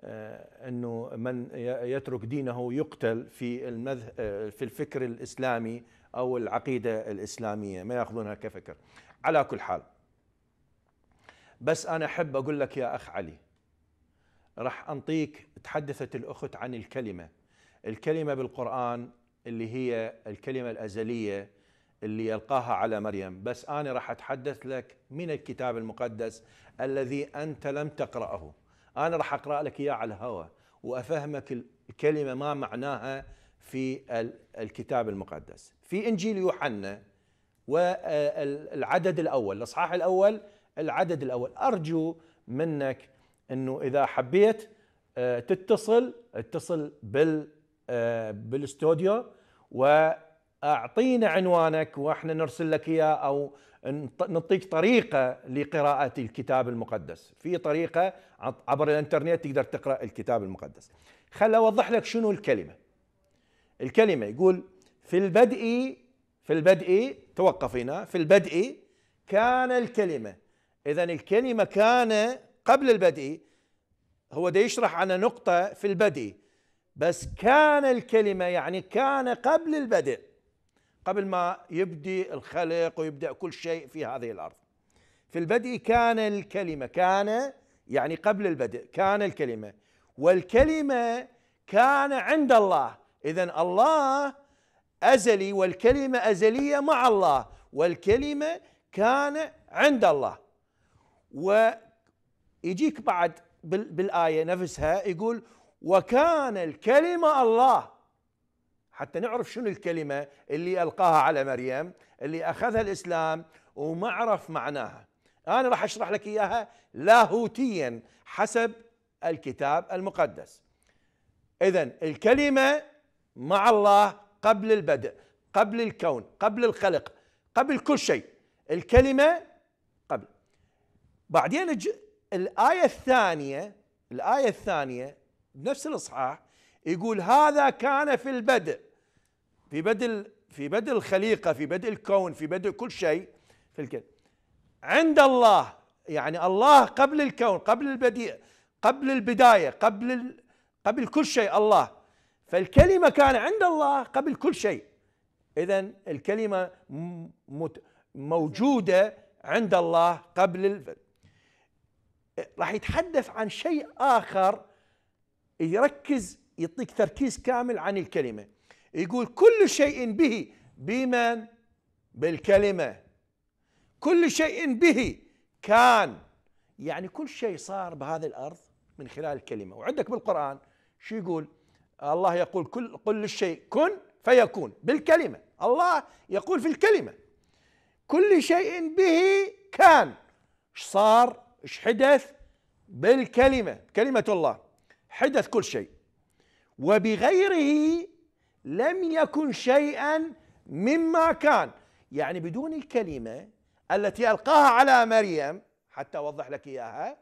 آه، أنه من يترك دينه يقتل في في الفكر الإسلامي أو العقيدة الإسلامية ما يأخذونها كفكر على كل حال بس أنا أحب أقول لك يا أخ علي راح أنطيك تحدثت الأخت عن الكلمة الكلمة بالقرآن اللي هي الكلمة الأزلية اللي يلقاها على مريم بس أنا راح أتحدث لك من الكتاب المقدس الذي أنت لم تقرأه أنا راح أقرأ لك إياه على الهوى وأفهمك الكلمة ما معناها في الكتاب المقدس في إنجيل يوحنا والعدد الأول الإصحاح الأول العدد الأول أرجو منك أنه إذا حبيت آه، تتصل اتصل بال آه، بالاستوديو و اعطينا عنوانك واحنا نرسل لك اياه او نعطيك طريقه لقراءه الكتاب المقدس، في طريقه عبر الانترنت تقدر تقرا الكتاب المقدس. خل اوضح لك شنو الكلمه. الكلمه يقول في البدء في البدء توقف هنا في البدء كان الكلمه اذا الكلمه كان قبل البدء هو ده يشرح عن نقطه في البدء بس كان الكلمه يعني كان قبل البدء قبل ما يبدي الخلق ويبدا كل شيء في هذه الارض في البدء كان الكلمه كان يعني قبل البدء كان الكلمه والكلمه كان عند الله اذا الله ازلي والكلمه ازليه مع الله والكلمه كان عند الله ويجيك بعد بالايه نفسها يقول وكان الكلمه الله حتى نعرف شنو الكلمة اللي ألقاها على مريم اللي أخذها الإسلام وما عرف معناها أنا راح أشرح لك إياها لاهوتيا حسب الكتاب المقدس إذا الكلمة مع الله قبل البدء قبل الكون قبل الخلق قبل كل شيء الكلمة قبل بعدين الآية الثانية الآية الثانية بنفس الإصحاح يقول هذا كان في البدء في بدء في بدء الخليقه في بدء الكون في بدء كل شيء في الكون عند الله يعني الله قبل الكون قبل البديع قبل البدايه قبل ال... قبل كل شيء الله فالكلمه كان عند الله قبل كل شيء اذا الكلمه موجوده عند الله قبل ال... راح يتحدث عن شيء اخر يركز يعطيك تركيز كامل عن الكلمه يقول كل شيء به بمن بالكلمة كل شيء به كان يعني كل شيء صار بهذه الأرض من خلال الكلمة وعندك بالقرآن شو يقول الله يقول كل قل للشيء كن فيكون بالكلمة الله يقول في الكلمة كل شيء به كان ايش صار ايش حدث بالكلمة كلمة الله حدث كل شيء وبغيره لم يكن شيئا مما كان يعني بدون الكلمة التي ألقاها على مريم حتى أوضح لك إياها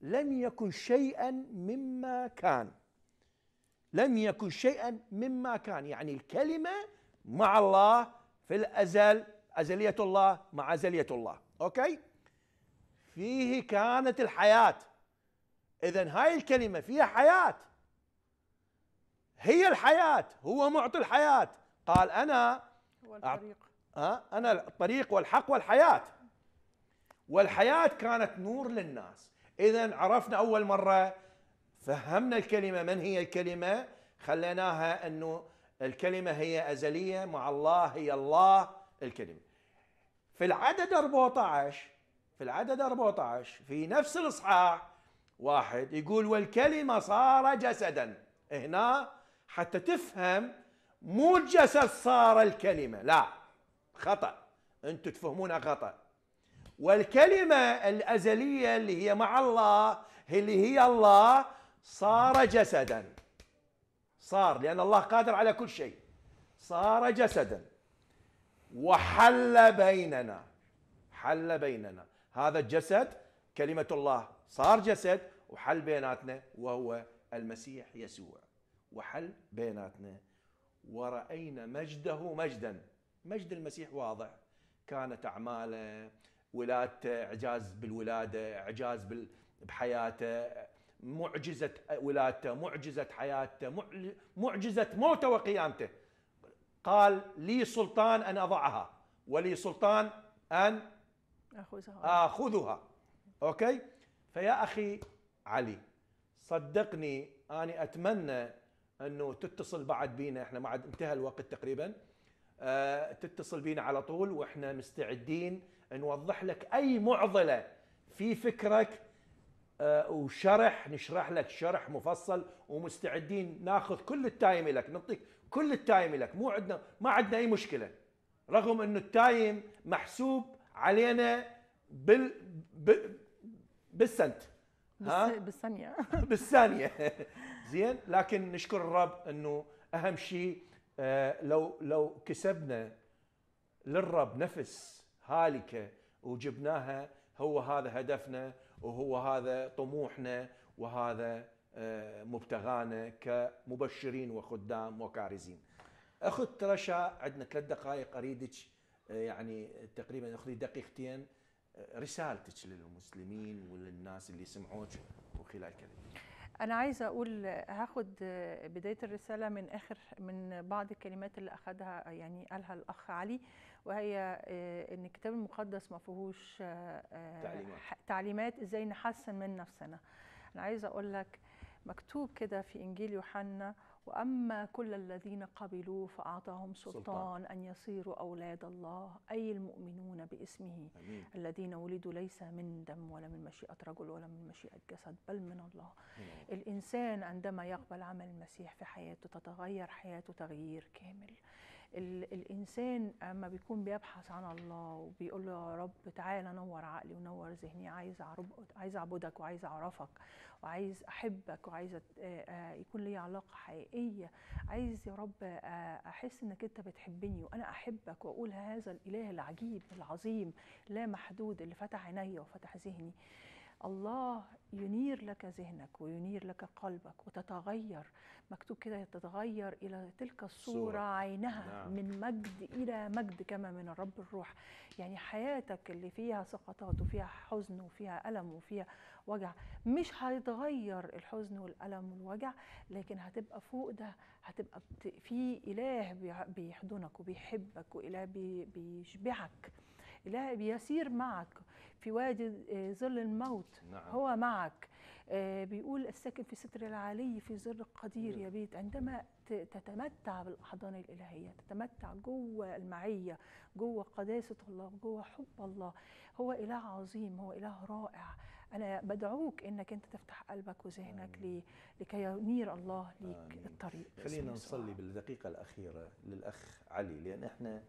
لم يكن شيئا مما كان لم يكن شيئا مما كان يعني الكلمة مع الله في الأزل أزلية الله مع أزلية الله أوكي فيه كانت الحياة إذا هاي الكلمة فيها حياة هي الحياة هو معطي الحياة قال أنا الطريق أه؟ أنا الطريق والحق والحياة والحياة كانت نور للناس إذا عرفنا أول مرة فهمنا الكلمة من هي الكلمة خليناها أنه الكلمة هي أزلية مع الله هي الله الكلمة في العدد 14 في العدد 14 في نفس الإصحاح واحد يقول والكلمة صار جسدا هنا حتى تفهم مو الجسد صار الكلمة لا خطأ أنتم تفهمونها خطأ والكلمة الأزلية اللي هي مع الله اللي هي الله صار جسدا صار لأن الله قادر على كل شيء صار جسدا وحل بيننا حل بيننا هذا الجسد كلمة الله صار جسد وحل بيناتنا وهو المسيح يسوع وحل بيناتنا ورأينا مجده مجدا مجد المسيح واضح كانت أعماله ولادته إعجاز بالولادة إعجاز بحياته معجزة ولادته معجزة حياته معجزة موته وقيامته قال لي سلطان أن أضعها ولي سلطان أن أخذها أخذها أوكي فيا أخي علي صدقني أنا أتمنى انه تتصل بعد بينا احنا ما عاد انتهى الوقت تقريبا آه، تتصل بينا على طول واحنا مستعدين نوضح لك اي معضله في فكرك آه، وشرح نشرح لك شرح مفصل ومستعدين ناخذ كل التايم لك نعطيك كل التايم لك مو عندنا ما عندنا اي مشكله رغم انه التايم محسوب علينا بال بالسنت ها؟ بالثانيه بالثانيه زين لكن نشكر الرب انه اهم شيء آه، لو لو كسبنا للرب نفس هالكه وجبناها هو هذا هدفنا وهو هذا طموحنا وهذا آه، مبتغانا كمبشرين وخدام وكارزين. اخت رشا عندنا ثلاث دقائق اريدك آه، يعني تقريبا اخذي دقيقتين رسالتك للمسلمين وللناس اللي يسمعوك وخلال كذا انا عايزه اقول هاخد بدايه الرساله من اخر من بعض الكلمات اللي اخذها يعني قالها الاخ علي وهي آه، ان الكتاب المقدس ما فيهوش آه، آه، تعليمات. تعليمات ازاي نحسن من نفسنا انا عايزه اقول لك مكتوب كده في انجيل يوحنا وأما كل الذين قبلوا فأعطاهم سلطان, أن يصيروا أولاد الله أي المؤمنون باسمه أمين. الذين ولدوا ليس من دم ولا من مشيئة رجل ولا من مشيئة جسد بل من الله أمين. الإنسان عندما يقبل عمل المسيح في حياته تتغير حياته تغيير كامل الانسان اما بيكون بيبحث عن الله وبيقول له يا رب تعالى نور عقلي ونور ذهني عايز عايز اعبدك وعايز اعرفك وعايز احبك وعايز يكون لي علاقه حقيقيه عايز يا رب احس انك انت بتحبني وانا احبك واقول هذا الاله العجيب العظيم لا محدود اللي فتح عيني وفتح ذهني الله ينير لك ذهنك وينير لك قلبك وتتغير مكتوب كده تتغير إلى تلك الصورة عينها نعم. من مجد إلى مجد كما من الرب الروح يعني حياتك اللي فيها سقطات وفيها حزن وفيها ألم وفيها وجع مش هيتغير الحزن والألم والوجع لكن هتبقى فوق ده هتبقى في إله بيحضنك وبيحبك وإله بيشبعك إله بيسير معك في وادي آه، ظل الموت نعم. هو معك آه، بيقول الساكن في ستر العلي في ظل القدير نعم. يا بيت عندما تتمتع بالأحضان الإلهية تتمتع جوه المعية جوه قداسة الله جوه حب الله هو إله عظيم هو إله رائع أنا بدعوك إنك أنت تفتح قلبك وذهنك لكي ينير الله ليك آمين. الطريق خلينا نصلي بالدقيقة الأخيرة للأخ علي لأن إحنا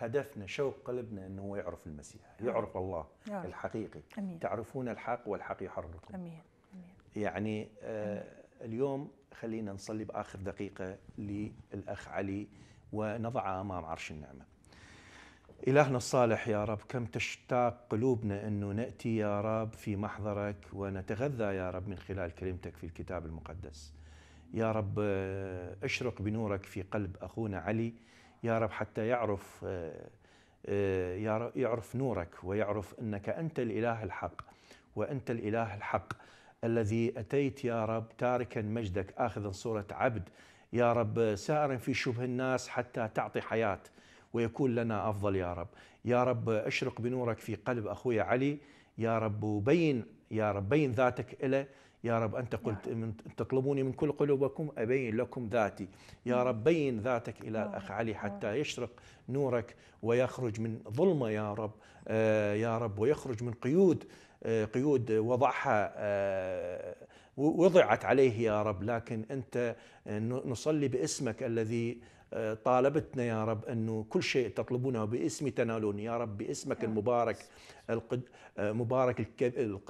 هدفنا شوق قلبنا انه هو يعرف المسيح يعرف الله يعرف. الحقيقي أمين. تعرفون الحق والحق يحرركم امين امين يعني آه أمين. اليوم خلينا نصلي باخر دقيقه للاخ علي ونضعه امام عرش النعمه إلهنا الصالح يا رب كم تشتاق قلوبنا أنه نأتي يا رب في محضرك ونتغذى يا رب من خلال كلمتك في الكتاب المقدس يا رب آه، اشرق بنورك في قلب أخونا علي يا رب حتى يعرف آه، آه، يعرف نورك ويعرف انك انت الاله الحق وانت الاله الحق الذي اتيت يا رب تاركا مجدك اخذا صوره عبد يا رب سائرا في شبه الناس حتى تعطي حياه ويكون لنا افضل يا رب يا رب اشرق بنورك في قلب اخوي علي يا رب وبين يا رب بين ذاتك له يا رب أنت قلت نعم. من تطلبوني من كل قلوبكم أبين لكم ذاتي يا نعم. رب بين ذاتك إلى الأخ نعم. علي حتى يشرق نورك ويخرج من ظلمة يا رب آه، يا رب ويخرج من قيود آه، قيود وضعها آه، وضعت عليه يا رب لكن أنت نصلي باسمك الذي طالبتنا يا رب أنه كل شيء تطلبونه باسمي تنالون يا رب باسمك المبارك مبارك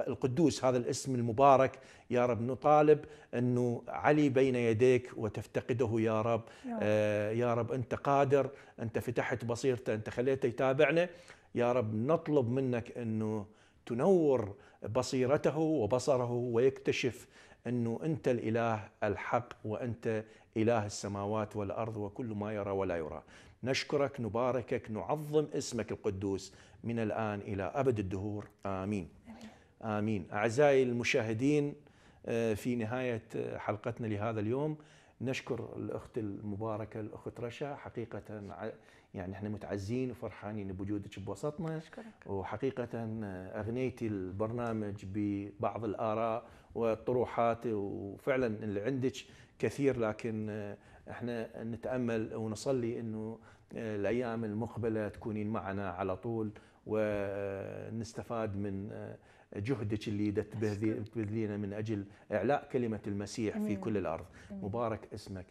القدوس هذا الاسم المبارك يا رب نطالب أنه علي بين يديك وتفتقده يا رب آه، يا رب أنت قادر أنت فتحت بصيرته أنت خليته يتابعنا يا رب نطلب منك أنه تنور بصيرته وبصره ويكتشف انه انت الاله الحق وانت اله السماوات والارض وكل ما يرى ولا يرى. نشكرك نباركك نعظم اسمك القدوس من الان الى ابد الدهور امين. امين. اعزائي المشاهدين آه، في نهايه حلقتنا لهذا اليوم نشكر الاخت المباركه الاخت رشا حقيقه يعني احنا متعزين وفرحانين بوجودك بوسطنا شكرك. وحقيقه آه، اغنيتي البرنامج ببعض الاراء والطروحات وفعلا اللي عندك كثير لكن احنا نتامل ونصلي انه الايام المقبله تكونين معنا على طول ونستفاد من جهدك اللي تبذلينه من اجل اعلاء كلمه المسيح في كل الارض مبارك اسمك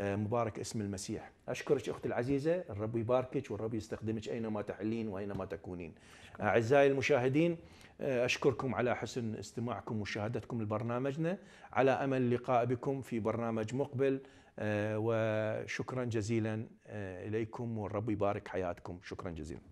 مبارك اسم المسيح أشكرك أختي العزيزة الرب يباركك والرب يستخدمك أينما تحلين وأينما تكونين أعزائي المشاهدين آه، أشكركم على حسن استماعكم ومشاهدتكم لبرنامجنا على أمل اللقاء بكم في برنامج مقبل آه، وشكرا جزيلا آه، إليكم والرب يبارك حياتكم شكرا جزيلا